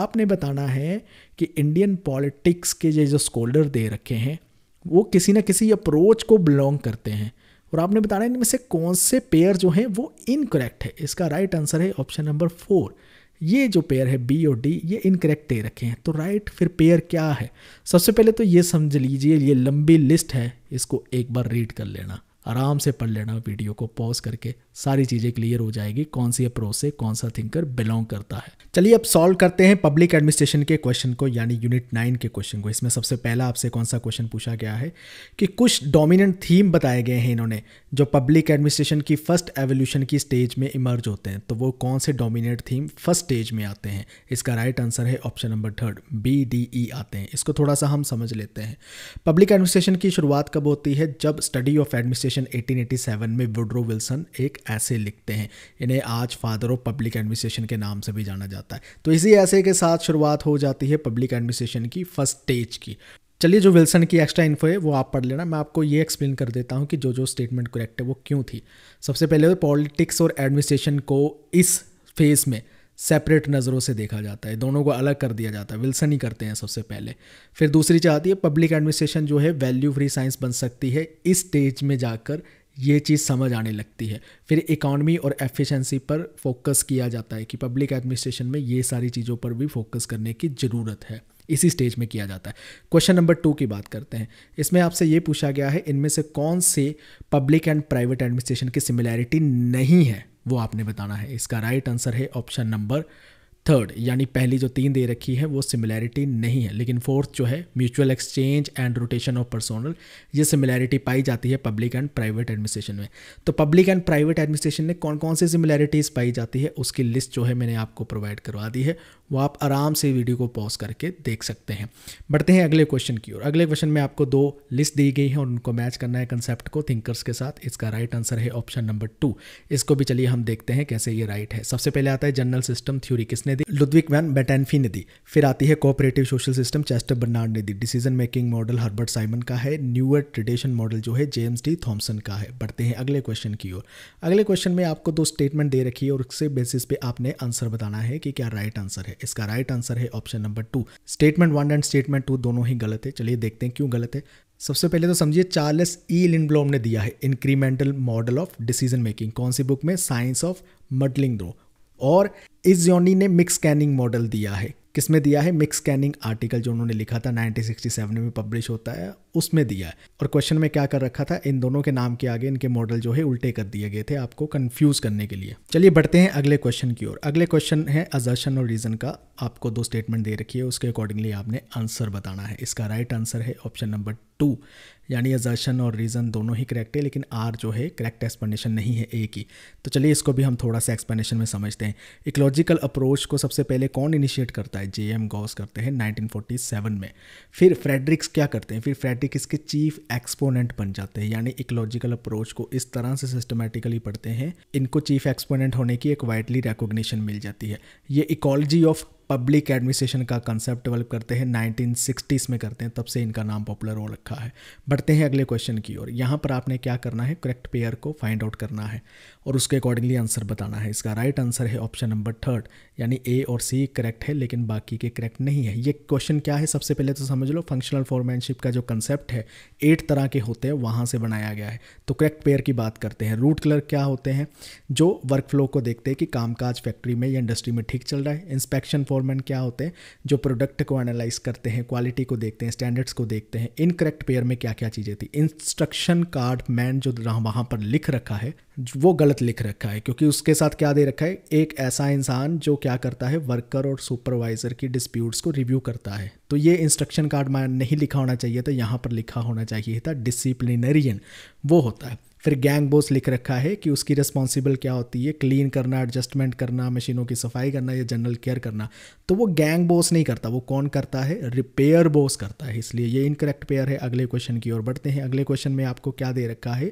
आपने बताना है कि इंडियन पॉलिटिक्स के जो स्कॉलर दे रखे हैं वो किसी ना किसी अप्रोच को बिलोंग करते हैं और आपने बताना इनमें से कौन से पेयर जो हैं वो इनकरेक्ट है इसका राइट आंसर है ऑप्शन नंबर फोर ये जो पेयर है बी और डी ये इनकरेक्ट दे रखे हैं तो राइट फिर पेयर क्या है सबसे पहले तो ये समझ लीजिए ये लंबी लिस्ट है इसको एक बार रीड कर लेना आराम से पढ़ लेना वीडियो को पॉज करके सारी चीज़ें क्लियर हो जाएगी कौन सी अप्रोच से कौन सा थिंकर बिलोंग करता है चलिए अब सॉल्व करते हैं पब्लिक एडमिनिस्ट्रेशन के क्वेश्चन को यानी यूनिट नाइन के क्वेश्चन को इसमें सबसे पहला आपसे कौन सा क्वेश्चन पूछा गया है कि कुछ डोमिनेंट थीम बताए गए हैं इन्होंने जो पब्लिक एडमिनिस्ट्रेशन की फर्स्ट एवोल्यूशन की स्टेज में इमर्ज होते हैं तो वो कौन से डोमिनेंट थीम फर्स्ट स्टेज में आते हैं इसका राइट आंसर है option number third B D E आते हैं इसको थोड़ा सा हम समझ लेते हैं पब्लिक एडमिनिस्ट्रेशन की शुरुआत कब होती है जब स्टडी ऑफ एडमिनिस्ट्रेशन एटीन में वुड्रो विल्सन एक ऐसे लिखते हैं इन्हें आज फादर ऑफ पब्लिक एडमिनिस्ट्रेशन के नाम से भी जाना जाता है तो इसी ऐसे के साथ शुरुआत हो जाती है पब्लिक एडमिनिस्ट्रेशन की फर्स्ट स्टेज की चलिए जो विल्सन की एक्स्ट्रा इन्फो है वो आप पढ़ लेना मैं आपको ये एक्सप्लेन कर देता हूँ कि जो जो स्टेटमेंट करेक्ट है वो क्यों थी सबसे पहले तो पॉलिटिक्स और एडमिनिस्ट्रेशन को इस फेज़ में सेपरेट नज़रों से देखा जाता है दोनों को अलग कर दिया जाता है विल्सन ही करते हैं सबसे पहले फिर दूसरी चाहती है पब्लिक एडमिनिस्ट्रेशन जो है वैल्यू फ्री साइंस बन सकती है इस स्टेज में जाकर ये चीज़ समझ आने लगती है फिर इकॉनमी और एफिशिएंसी पर फोकस किया जाता है कि पब्लिक एडमिनिस्ट्रेशन में ये सारी चीज़ों पर भी फोकस करने की ज़रूरत है इसी स्टेज में किया जाता है क्वेश्चन नंबर टू की बात करते हैं इसमें आपसे ये पूछा गया है इनमें से कौन से पब्लिक एंड प्राइवेट एडमिनिस्ट्रेशन की सिमिलैरिटी नहीं है वो आपने बताना है इसका राइट आंसर है ऑप्शन नंबर थर्ड यानी पहली जो तीन दे रखी है वो सिमिलैरिटी नहीं है लेकिन फोर्थ जो है mutual exchange and rotation of personal ये सिमिलैरिटी पाई जाती है पब्लिक एंड प्राइवेट एडमिनिस्ट्रेशन में तो पब्लिक एंड प्राइवेट एडमिनिस्ट्रेशन में कौन कौन सी सिमिलैरिटीज़ पाई जाती है उसकी लिस्ट जो है मैंने आपको प्रोवाइड करवा दी है वो आप आराम से वीडियो को पॉज करके देख सकते हैं बढ़ते हैं अगले क्वेश्चन की ओर अगले क्वेश्चन में आपको दो लिस्ट दी गई हैं और उनको मैच करना है कंसेप्ट को थिंकर्स के साथ इसका राइट आंसर है ऑप्शन नंबर टू इसको भी चलिए हम देखते हैं कैसे ये राइट है सबसे पहले आता है जनरल सिस्टम थ्योरी किसने निधि लुद्विक वैन बेटेनफी निधि फिर आती है cooperative social system Chester Barnard निधि decision making model Herbert Simon का है न्यूअर ट्रेडिशन मॉडल जो है जेम्स डी थॉमसन का है बढ़ते हैं अगले क्वेश्चन की ओर अगले क्वेश्चन में आपको दो स्टेटमेंट दे रखी है और उसके बेसिस पे आपने आंसर बताना है कि क्या राइट आंसर है इसका राइट आंसर है option number two statement one and statement two दोनों ही गलत है चलिए देखते हैं क्यों गलत है सबसे पहले तो समझिए चार्लस ई लिंडब्लॉम ने दिया है incremental model of decision making कौन सी बुक में साइंस ऑफ मडलिंग दो और इस जॉनी ने मिक्स स्कैनिंग मॉडल दिया है किसमें दिया है मिक्स स्कैनिंग आर्टिकल जो उन्होंने लिखा था 1967 में पब्लिश होता है उसमें दिया है और क्वेश्चन में क्या कर रखा था इन दोनों के नाम के आगे इनके मॉडल जो है उल्टे कर दिए गए थे आपको कंफ्यूज करने के लिए चलिए बढ़ते हैं अगले क्वेश्चन की ओर अगले क्वेश्चन है अजर्शन और रीजन का आपको दो स्टेटमेंट दे रखी है उसके अकॉर्डिंगली आपने आंसर बताना है इसका राइट right आंसर है ऑप्शन नंबर टू यानी एजर्शन और रीज़न दोनों ही करेक्ट है लेकिन आर जो है करेक्ट एक्सप्लेनेशन नहीं है ए की तो चलिए इसको भी हम थोड़ा सा एक्सप्लेनेशन में समझते हैं इकोलॉजिकल अप्रोच को सबसे पहले कौन इनिशिएट करता है जे एम गॉस करते हैं 1947 में फिर फ्रेडरिक्स क्या करते हैं फिर फ्रेडरिक इसके चीफ एक्सपोनेंट बन जाते हैं यानी इकोलॉजिकल अप्रोच को इस तरह से सिस्टमेटिकली पढ़ते हैं इनको चीफ एक्सपोनेंट होने की एक वाइडली रिकोगनीशन मिल जाती है ये इकोलॉजी ऑफ पब्लिक एडमिनिस्ट्रेशन का कंसेप्ट डेवलप करते हैं 1960s में करते हैं तब से इनका नाम पॉपुलर हो रखा है बढ़ते हैं अगले क्वेश्चन की ओर यहाँ पर आपने क्या करना है करेक्ट पेयर को फाइंड आउट करना है और उसके अकॉर्डिंगली आंसर बताना है इसका राइट right आंसर है ऑप्शन नंबर थर्ड यानी ए और सी करेक्ट है लेकिन बाकी के करेक्ट नहीं है ये क्वेश्चन क्या है सबसे पहले तो समझ लो फंक्शनल फॉरमैनशिप का जो कंसेप्ट है एट तरह के होते हैं वहाँ से बनाया गया है तो करेक्ट पेयर की बात करते हैं रूट कलर क्या होते हैं जो वर्क फ्लो को देखते हैं कि कामकाज फैक्ट्री में या इंडस्ट्री में ठीक चल रहा है इंस्पेक्शन फॉरमैन क्या होते हैं जो प्रोडक्ट को एनालाइज करते हैं क्वालिटी को देखते हैं स्टैंडर्ड्स को देखते हैं इन करेक्ट पेयर में क्या क्या चीज़ें थी इंस्ट्रक्शन कार्ड मैन जो वहाँ पर लिख रखा है वो गलत लिख रखा है क्योंकि उसके साथ क्या दे रखा है एक ऐसा इंसान जो क्या करता है वर्कर और सुपरवाइजर की डिस्प्यूट्स को रिव्यू करता है तो ये इंस्ट्रक्शन कार्ड मैन नहीं लिखा होना चाहिए था यहाँ पर लिखा होना चाहिए था डिसिप्लिनरियन वो होता है फिर गैंग बोस लिख रखा है कि उसकी रिस्पॉन्सिबल क्या होती है क्लीन करना एडजस्टमेंट करना मशीनों की सफाई करना या जनरल केयर करना तो वो गैंग बोस नहीं करता वो कौन करता है रिपेयर बोस करता है इसलिए ये इनकरेक्ट पेयर है अगले क्वेश्चन की ओर बढ़ते हैं अगले क्वेश्चन में आपको क्या दे रखा है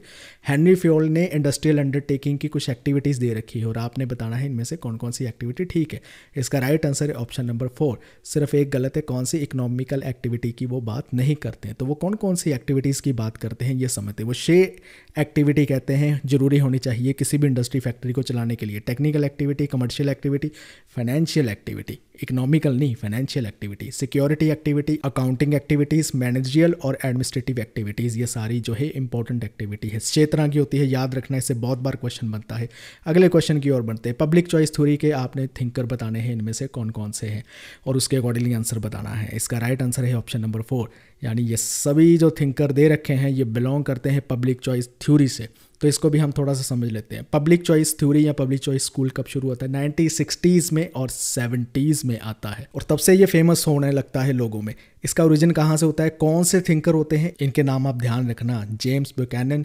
हेनरी फ्योल ने इंडस्ट्रियल अंडरटेकिंग की कुछ एक्टिविटीज़ दे रखी है और आपने बताना है इनमें से कौन कौन सी एक्टिविटी ठीक है इसका राइट आंसर है ऑप्शन नंबर फोर सिर्फ एक गलत है कौन सी इकोनॉमिकल एक्टिविटी की वो बात नहीं करते हैं तो वो कौन कौन सी एक्टिविटीज़ की बात करते हैं ये समझते वो छः एक्टिविटी एक्टिविटी कहते हैं जरूरी होनी चाहिए किसी भी इंडस्ट्री फैक्ट्री को चलाने के लिए technical activity commercial activity financial activity economical नहीं financial activity security activity accounting activities managerial और एडमिनिस्ट्रेटिव एक्टिविटीज़ ये सारी जो है इंपॉर्टेंट एक्टिविटी है तरह की होती है याद रखना इससे बहुत बार क्वेश्चन बनता है अगले क्वेश्चन की ओर बनते हैं पब्लिक चॉइस थ्योरी के आपने थिंकर बताने हैं इनमें से कौन कौन से हैं और उसके अकॉर्डिंगली आंसर बताना है इसका राइट आंसर है ऑप्शन नंबर फोर यानी ये सभी जो थिंकर दे रखे हैं ये बिलोंग करते हैं पब्लिक चॉइस थ्योरी से तो इसको भी हम थोड़ा सा समझ लेते हैं पब्लिक चॉइस थ्योरी या पब्लिक चॉइस स्कूल कब शुरू होता है नाइनटीन सिक्सटीज़ में और सेवेंटीज़ में आता है और तब से ये फेमस होने लगता है लोगों में इसका ओरिजिन कहाँ से होता है कौन से थिंकर होते हैं इनके नाम आप ध्यान रखना James Buchanan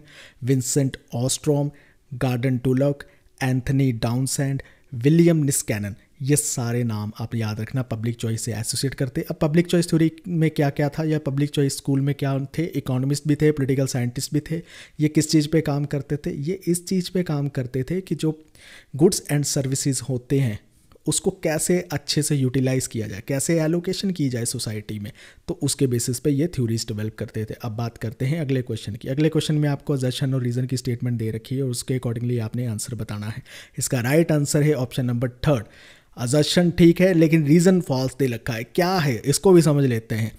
Vincent Ostrom Gordon Tullock Anthony Downs and William Niskanen ये सारे नाम आप याद रखना पब्लिक चॉइस से एसोसिएट करते अब पब्लिक चॉइस थ्योरी में क्या क्या था या पब्लिक चॉइस स्कूल में क्या थे इकोनॉमिस्ट भी थे पॉलिटिकल साइंटिस्ट भी थे ये किस चीज़ पे काम करते थे ये इस चीज़ पे काम करते थे कि जो गुड्स एंड सर्विसेज होते हैं उसको कैसे अच्छे से यूटिलाइज़ किया जाए कैसे एलोकेशन की जाए सोसाइटी में तो उसके बेसिस पे ये थ्योरीज डेवलप करते थे अब बात करते हैं अगले क्वेश्चन की अगले क्वेश्चन में आपको जशन और रीज़न की स्टेटमेंट दे रखी है और उसके अकॉर्डिंगली आपने आंसर बताना है इसका राइट right आंसर है ऑप्शन नंबर थर्ड अजर्शन ठीक है लेकिन रीज़न फॉल्स दे रखा है क्या है इसको भी समझ लेते हैं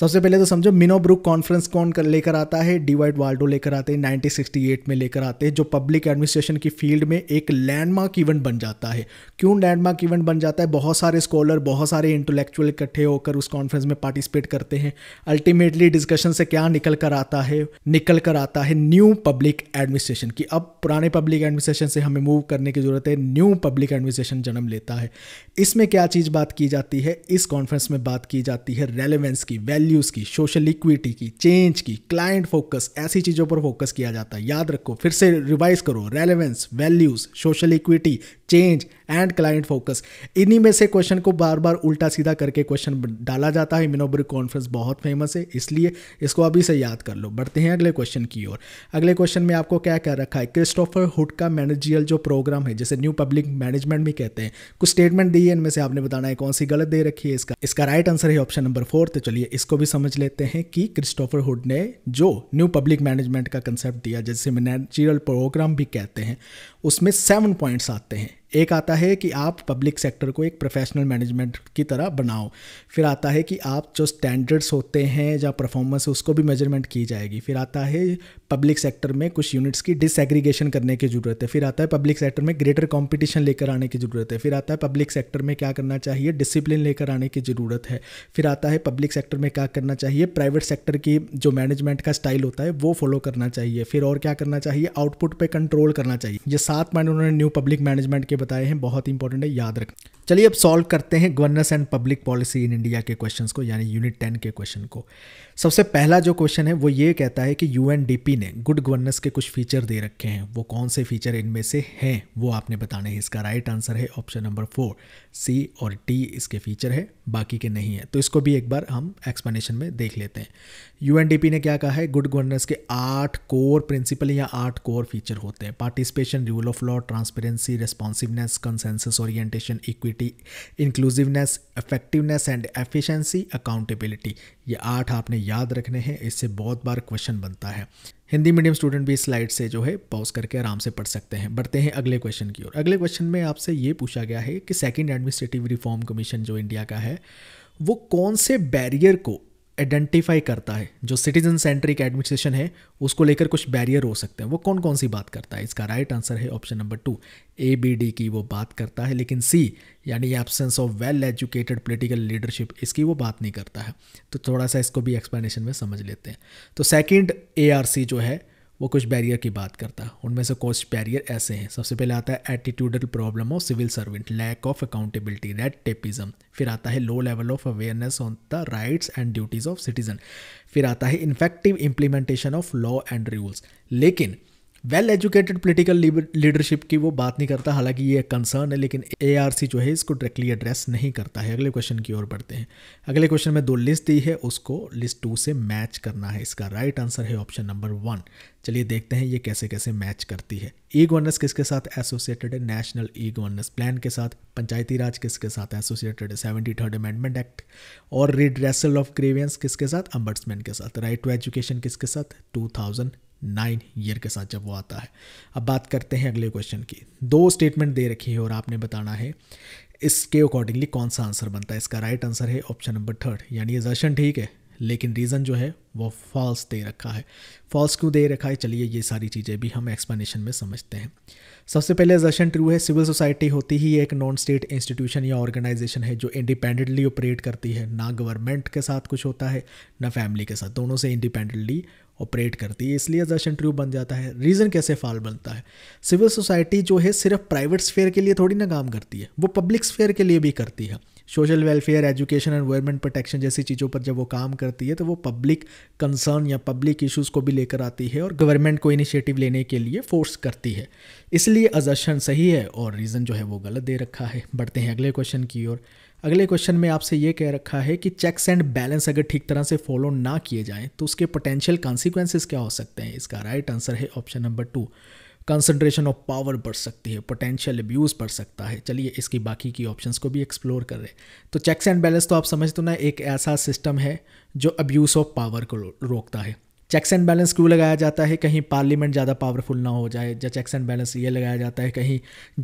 सबसे पहले तो समझो मिनो ब्रुक कॉन्फ्रेंस कौन कर लेकर आता है डिवाइड वाल्डो लेकर आते हैं 1968 में लेकर आते हैं जो पब्लिक एडमिनिस्ट्रेशन की फील्ड में एक लैंडमार्क इवेंट बन जाता है क्यों लैंडमार्क इवेंट बन जाता है बहुत सारे स्कॉलर बहुत सारे इंटेलेक्चुअल इकट्ठे होकर उस कॉन्फ्रेंस में पार्टिसिपेट करते हैं अल्टीमेटली डिस्कशन से क्या निकल कर आता है निकल कर आता है न्यू पब्लिक एडमिनिस्ट्रेशन की अब पुराने पब्लिक एडमिनिस्ट्रेशन से हमें मूव करने की ज़रूरत है न्यू पब्लिक एडमिनिस्ट्रेशन जन्म लेता है इसमें क्या चीज़ बात की जाती है इस कॉन्फ्रेंस में बात की जाती है रेलिवेंस की वैल्यू वैल्यूज़ की सोशल इक्विटी की चेंज की क्लाइंट फोकस ऐसी चीज़ों पर फोकस किया जाता है याद रखो फिर से रिवाइज करो relevance values social equity change and client focus इन्हीं में से क्वेश्चन को बार बार उल्टा सीधा करके क्वेश्चन डाला जाता है मिनोबरी कॉन्फ्रेंस बहुत फेमस है इसलिए इसको अभी से याद कर लो बढ़ते हैं अगले क्वेश्चन की ओर अगले क्वेश्चन में आपको क्या कह रखा है क्रिस्टोफर हुड का मैनेजियल जो प्रोग्राम है जैसे न्यू पब्लिक मैनेजमेंट भी कहते हैं कुछ स्टेटमेंट दी है इनमें से आपने बताना है कौन सी गलत दे रखी है इसका इसका राइट आंसर है ऑप्शन नंबर फोर्थ चलिए इसको भी समझ लेते हैं कि क्रिस्टोफर हुड ने जो न्यू पब्लिक मैनेजमेंट का कंसेप्ट दिया जैसे मैनेजरल प्रोग्राम भी कहते हैं उसमें सेवन पॉइंट्स आते हैं एक आता है कि आप पब्लिक सेक्टर को एक प्रोफेशनल मैनेजमेंट की तरह बनाओ फिर आता है कि आप जो स्टैंडर्ड्स होते हैं या परफॉर्मेंस है उसको भी मेजरमेंट की जाएगी फिर आता है पब्लिक सेक्टर में कुछ यूनिट्स की डिसएग्रीगेशन करने की ज़रूरत है फिर आता है पब्लिक सेक्टर में ग्रेटर कॉम्पिटिशन लेकर आने की ज़रूरत है फिर आता है पब्लिक सेक्टर में क्या करना चाहिए डिसिप्लिन लेकर आने की ज़रूरत है फिर आता है पब्लिक सेक्टर में क्या करना चाहिए प्राइवेट सेक्टर की जो मैनेजमेंट का स्टाइल होता है वो फॉलो करना चाहिए फिर और क्या करना चाहिए आउटपुट पर कंट्रोल करना चाहिए ये सात पॉइंट उन्होंने न्यू पब्लिक मैनेजमेंट के बताए हैं बहुत इंपॉर्टेंट है याद रख चलिए अब सॉल्व करते हैं governance and public policy in India के क्वेश्चन को यानी यूनिट टेन के क्वेश्चन को सबसे पहला जो क्वेश्चन है वो ये कहता है कि यू ने गुड गवर्नेंस के कुछ फीचर दे रखे हैं वो कौन से फीचर इनमें से हैं वो आपने बताने हैं इसका राइट आंसर है ऑप्शन नंबर फोर सी और टी इसके फीचर है बाकी के नहीं है तो इसको भी एक बार हम एक्सप्लेनेशन में देख लेते हैं यू ने क्या कहा है गुड गवर्नेंस के आठ कोर प्रिंसिपल या आठ कोर फीचर होते हैं participation rule of law transparency responsiveness consensus orientation equity inclusiveness effectiveness and efficiency accountability ये आठ आपने याद रखने हैं इससे बहुत बार क्वेश्चन बनता है हिंदी मीडियम स्टूडेंट भी स्लाइड से जो है पॉज करके आराम से पढ़ सकते हैं बढ़ते हैं अगले क्वेश्चन की ओर अगले क्वेश्चन में आपसे ये पूछा गया है कि सेकेंड एडमिनिस्ट्रेटिव रिफॉर्म कमीशन जो इंडिया का है वो कौन से बैरियर को आइडेंटिफाई करता है जो सिटीजन सेंट्रिक एडमिनिस्ट्रेशन है उसको लेकर कुछ बैरियर हो सकते हैं वो कौन कौन सी बात करता है इसका राइट आंसर है option number two A B D की वो बात करता है लेकिन सी यानी absence of well educated political leadership इसकी वो बात नहीं करता है तो थोड़ा सा इसको भी एक्सप्लेनेशन में समझ लेते हैं तो सेकेंड ए आर सी जो है वो कुछ बैरियर की बात करता है उनमें से कुछ बैरियर ऐसे हैं सबसे पहले आता है attitudinal problem of civil servant lack of accountability red tapeism फिर आता है low level of awareness on the rights and duties of citizen फिर आता है ineffective implementation of law and rules लेकिन वेल एजुकेटेड पोलिटिकल लीडरशिप की वो बात नहीं करता हालांकि ये कंसर्न है लेकिन ए जो है इसको डायरेक्टली एड्रेस नहीं करता है अगले क्वेश्चन की ओर बढ़ते हैं अगले क्वेश्चन में दो लिस्ट दी है उसको लिस्ट टू से मैच करना है इसका राइट right आंसर है ऑप्शन नंबर वन चलिए देखते हैं ये कैसे कैसे मैच करती है ई गवर्नेंस किसके साथ एसोसिएटेड है नेशनल ई गवर्नेंस प्लान के साथ पंचायती राज किसके साथ एसोसिएटेड है सेवेंटी थर्ड अमेंडमेंट एक्ट और रिड्रेसल ऑफ ग्रीवियंस किसके साथ अम्बर्ट्समैन के साथ राइट टू एजुकेशन किसके साथ टू थाउजेंड नाइन ईयर के साथ जब वो आता है अब बात करते हैं अगले क्वेश्चन की दो स्टेटमेंट दे रखी है और आपने बताना है इसके अकॉर्डिंगली कौन सा आंसर बनता है इसका राइट आंसर है ऑप्शन नंबर थर्ड यानी जर्शन ठीक है लेकिन रीज़न जो है वो फॉल्स दे रखा है फॉल्स क्यों दे रखा है चलिए ये सारी चीज़ें भी हम एक्सप्लेनेशन में समझते हैं सबसे पहले जर्शन ट्रू है सिविल सोसाइटी होती ही एक नॉन स्टेट इंस्टीट्यूशन या ऑर्गेनाइजेशन है जो इंडिपेंडेंटली ऑपरेट करती है ना गवर्नमेंट के साथ कुछ होता है ना फैमिली के साथ दोनों से इंडिपेंडेंटली ऑपरेट करती है इसलिए दर्शन ट्यूब बन जाता है रीज़न कैसे फाल बनता है सिविल सोसाइटी जो है सिर्फ प्राइवेट स्फेयर के लिए थोड़ी ना काम करती है वो पब्लिक स्फेयर के लिए भी करती है social welfare education environment protection जैसी चीज़ों पर जब वो काम करती है तो वो पब्लिक कंसर्न या पब्लिक इश्यूज़ को भी लेकर आती है और गवर्नमेंट को इनिशिएटिव लेने के लिए फोर्स करती है इसलिए अजर्शन सही है और रीज़न जो है वो गलत दे रखा है बढ़ते हैं अगले क्वेश्चन की ओर अगले क्वेश्चन में आपसे ये कह रखा है कि चेक्स एंड बैलेंस अगर ठीक तरह से फॉलो ना किए जाएं तो उसके पोटेंशियल कॉन्सिक्वेंसेस क्या हो सकते हैं इसका राइट right आंसर है option number two concentration of power बढ़ सकती है पोटेंशियल अब्यूज़ बढ़ सकता है चलिए इसकी बाकी की ऑप्शंस को भी एक्सप्लोर कर रहे हैं तो चेक्स एंड बैलेंस तो आप समझते हो ना एक ऐसा सिस्टम है जो अब्यूज़ ऑफ पावर को रोकता है चेक्स एंड बैलेंस क्यों लगाया जाता है कहीं पार्लियामेंट ज़्यादा पावरफुल ना हो जाए या चेक्स एंड बैलेंस ये लगाया जाता है कहीं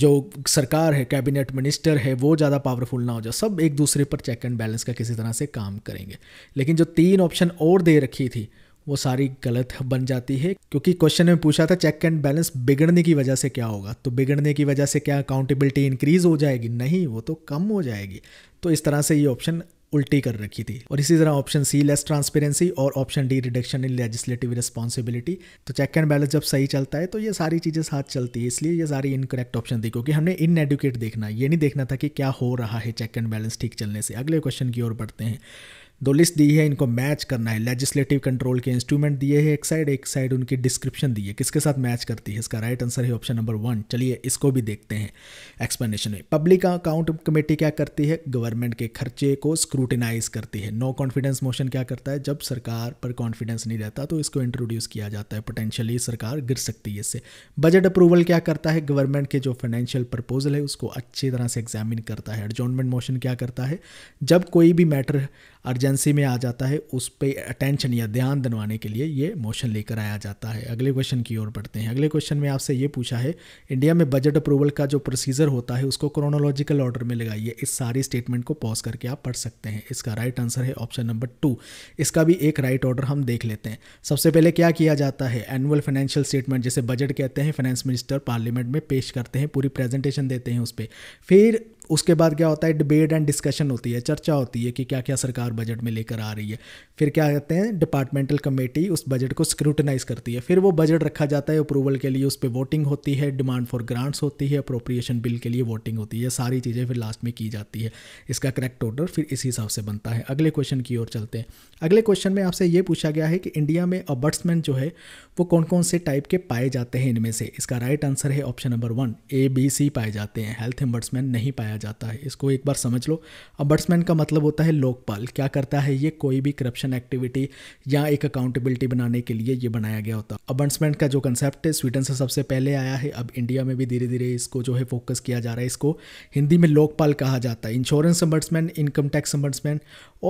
जो सरकार है कैबिनेट मिनिस्टर है वो ज़्यादा पावरफुल ना हो जाए सब एक दूसरे पर चेक एंड बैलेंस का किसी तरह से काम करेंगे लेकिन जो तीन ऑप्शन और दे रखी थी वो सारी गलत बन जाती है क्योंकि क्वेश्चन में पूछा था चेक एंड बैलेंस बिगड़ने की वजह से क्या होगा तो बिगड़ने की वजह से क्या अकाउंटेबिलिटी इंक्रीज़ हो जाएगी नहीं वो तो कम हो जाएगी तो इस तरह से ये ऑप्शन उल्टी कर रखी थी और इसी तरह ऑप्शन सी लेस ट्रांसपेरेंसी और option D reduction in legislative responsibility तो चेक एंड बैलेंस जब सही चलता है तो ये सारी चीज़ें साथ चलती है इसलिए ये सारी इनकरेक्ट ऑप्शन थी क्योंकि हमने इन एडुकेट देखना ये नहीं देखना था कि क्या हो रहा है चेक एंड बैलेंस ठीक चलने से अगले क्वेश्चन की ओर बढ़ते हैं दो लिस्ट दी है इनको मैच करना है लेजिस्लेटिव कंट्रोल के इंस्ट्रूमेंट दिए हैं एक साइड एक साइड उनकी डिस्क्रिप्शन दी है किसके साथ मैच करती है इसका राइट आंसर है ऑप्शन नंबर वन चलिए इसको भी देखते हैं एक्सप्लेनेशन में पब्लिक अकाउंट कमेटी क्या करती है गवर्नमेंट के खर्चे को स्क्रूटिनाइज करती है नो कॉन्फिडेंस मोशन क्या करता है जब सरकार पर कॉन्फिडेंस नहीं रहता तो इसको इंट्रोड्यूस किया जाता है पोटेंशियली सरकार गिर सकती है इससे बजट अप्रूवल क्या करता है गवर्नमेंट के जो फाइनेंशियल प्रपोजल है उसको अच्छी तरह से एग्जामिन करता है एडजोनमेंट मोशन क्या करता है जब कोई भी मैटर अर्जेंसी में आ जाता है उस पर अटेंशन या ध्यान दिलवाने के लिए ये मोशन लेकर आया जाता है अगले क्वेश्चन की ओर बढ़ते हैं अगले क्वेश्चन में आपसे ये पूछा है इंडिया में बजट अप्रूवल का जो प्रोसीजर होता है उसको क्रोनोलॉजिकल ऑर्डर में लगाइए इस सारी स्टेटमेंट को पॉज करके आप पढ़ सकते हैं इसका राइट आंसर है ऑप्शन नंबर टू इसका भी एक राइट ऑर्डर हम देख लेते हैं सबसे पहले क्या किया जाता है एनुअल फाइनेंशियल स्टेटमेंट जैसे बजट कहते हैं फाइनेंस मिनिस्टर पार्लियामेंट में पेश करते हैं पूरी प्रेजेंटेशन देते हैं उस पर फिर उसके बाद क्या होता है डिबेट एंड डिस्कशन होती है चर्चा होती है कि क्या क्या सरकार बजट में लेकर आ रही है फिर क्या कहते हैं डिपार्टमेंटल कमेटी उस बजट को स्क्रूटनाइज करती है फिर वो बजट रखा जाता है अप्रूवल के लिए उस पर वोटिंग होती है डिमांड फॉर ग्रांट्स होती है अप्रोप्रिएशन बिल के लिए वोटिंग होती है सारी चीज़ें फिर लास्ट में की जाती है इसका करेक्ट ऑर्डर फिर इस हिसाब से बनता है अगले क्वेश्चन की ओर चलते हैं अगले क्वेश्चन में आपसे ये पूछा गया है कि इंडिया में अबर्ट्समैन जो है वो कौन कौन से टाइप के पाए जाते हैं इनमें से इसका राइट आंसर है option number one A B C पाए जाते हैं हेल्थ एम्बर्ट्समैन नहीं पाया बनाया जाता है इसको एक बार समझ लो अम्बर्समैन का मतलब होता है लोकपाल क्या करता है ये कोई भी करप्शन एक्टिविटी या एक अकाउंटेबिलिटी बनाने के लिए ये बनाया गया होता अम्बर्समैन का जो कंसेप्ट है स्वीडन से सबसे पहले आया है अब इंडिया में भी धीरे धीरे इसको जो है फोकस किया जा रहा है इसको हिंदी में लोकपाल कहा जाता है insurance ombudsman income tax ombudsman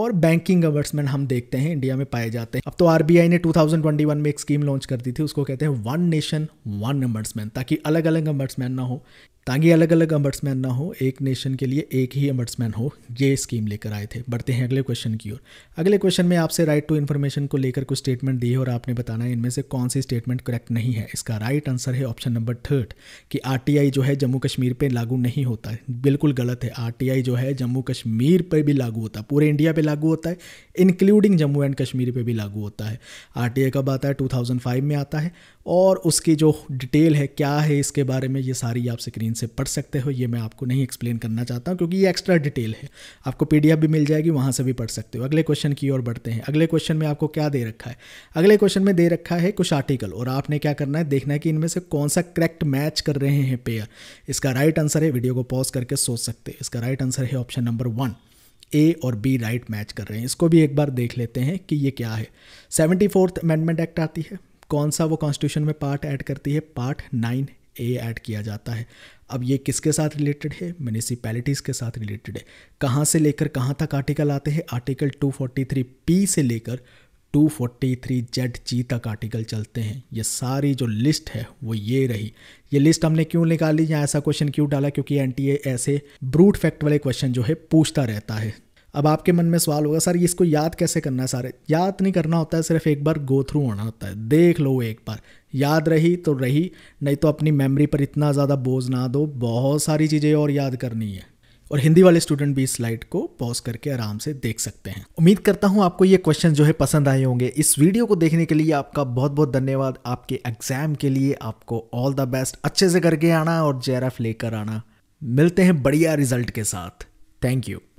और बैंकिंग अम्बर्समैन हम देखते हैं इंडिया में पाए जाते हैं अब तो आरबीआई ने 2021 में एक स्कीम लॉन्च कर दी थी उसको कहते हैं वन नेशन वन अम्बर्समैन ताकि अलग अलग अम्बर्समैन ना हो ताकि अलग अलग अम्बर्ट्समैन ना हो एक नेशन के लिए एक ही अम्बर्ट्समैन हो ये स्कीम लेकर आए थे बढ़ते हैं अगले क्वेश्चन की ओर अगले क्वेश्चन में आपसे राइट टू इन्फॉर्मेशन को लेकर कुछ स्टेटमेंट दी है और आपने बताना है इनमें से कौन सी स्टेटमेंट करेक्ट नहीं है इसका राइट आंसर है ऑप्शन नंबर थर्ड कि आर जो है जम्मू कश्मीर पर लागू नहीं होता है बिल्कुल गलत है आर जो है जम्मू कश्मीर पर भी लागू होता है पूरे इंडिया पर लागू होता है इंक्लूडिंग जम्मू एंड कश्मीर पर भी लागू होता है आर कब आता है टू में आता है और उसकी जो डिटेल है क्या है इसके बारे में ये सारी आप स्क्रीन से पढ़ सकते हो ये मैं आपको नहीं एक्सप्लेन करना चाहता हूँ क्योंकि ये एक्स्ट्रा डिटेल है आपको पी भी मिल जाएगी वहाँ से भी पढ़ सकते हो अगले क्वेश्चन की ओर बढ़ते हैं अगले क्वेश्चन में आपको क्या दे रखा है अगले क्वेश्चन में दे रखा है कुछ आर्टिकल और आपने क्या करना है देखना है कि इनमें से कौन सा करेक्ट मैच कर रहे हैं पेयर इसका राइट आंसर है वीडियो को पॉज करके सोच सकते हैं इसका राइट आंसर है ऑप्शन नंबर वन ए और बी राइट मैच कर रहे हैं इसको भी एक बार देख लेते हैं कि ये क्या है सेवेंटी फोर्थ अमेंडमेंट एक्ट आती है कौन सा वो कॉन्स्टिट्यूशन में पार्ट ऐड करती है पार्ट नाइन ए ऐड किया जाता है अब ये किसके साथ रिलेटेड है म्यूनिसिपैलिटीज़ के साथ रिलेटेड है कहाँ से लेकर कहाँ तक आर्टिकल आते हैं आर्टिकल 243 पी से लेकर 243 फोर्टी जेड जी तक आर्टिकल चलते हैं ये सारी जो लिस्ट है वो ये रही ये लिस्ट हमने क्यों निकाली या ऐसा क्वेश्चन क्यों डाला क्योंकि एन ऐसे ब्रूट फैक्ट वाले क्वेश्चन जो है पूछता रहता है अब आपके मन में सवाल होगा सर इसको याद कैसे करना है सारे याद नहीं करना होता है सिर्फ एक बार गो थ्रू होना होता है देख लो एक बार याद रही तो रही नहीं तो अपनी मेमोरी पर इतना ज़्यादा बोझ ना दो बहुत सारी चीज़ें और याद करनी है और हिंदी वाले स्टूडेंट भी इस स्लाइड को पॉज करके आराम से देख सकते हैं उम्मीद करता हूँ आपको ये क्वेश्चन जो है पसंद आए होंगे इस वीडियो को देखने के लिए आपका बहुत बहुत धन्यवाद आपके एग्जाम के लिए आपको ऑल द बेस्ट अच्छे से करके आना और जेरफ लेकर आना मिलते हैं बढ़िया रिजल्ट के साथ थैंक यू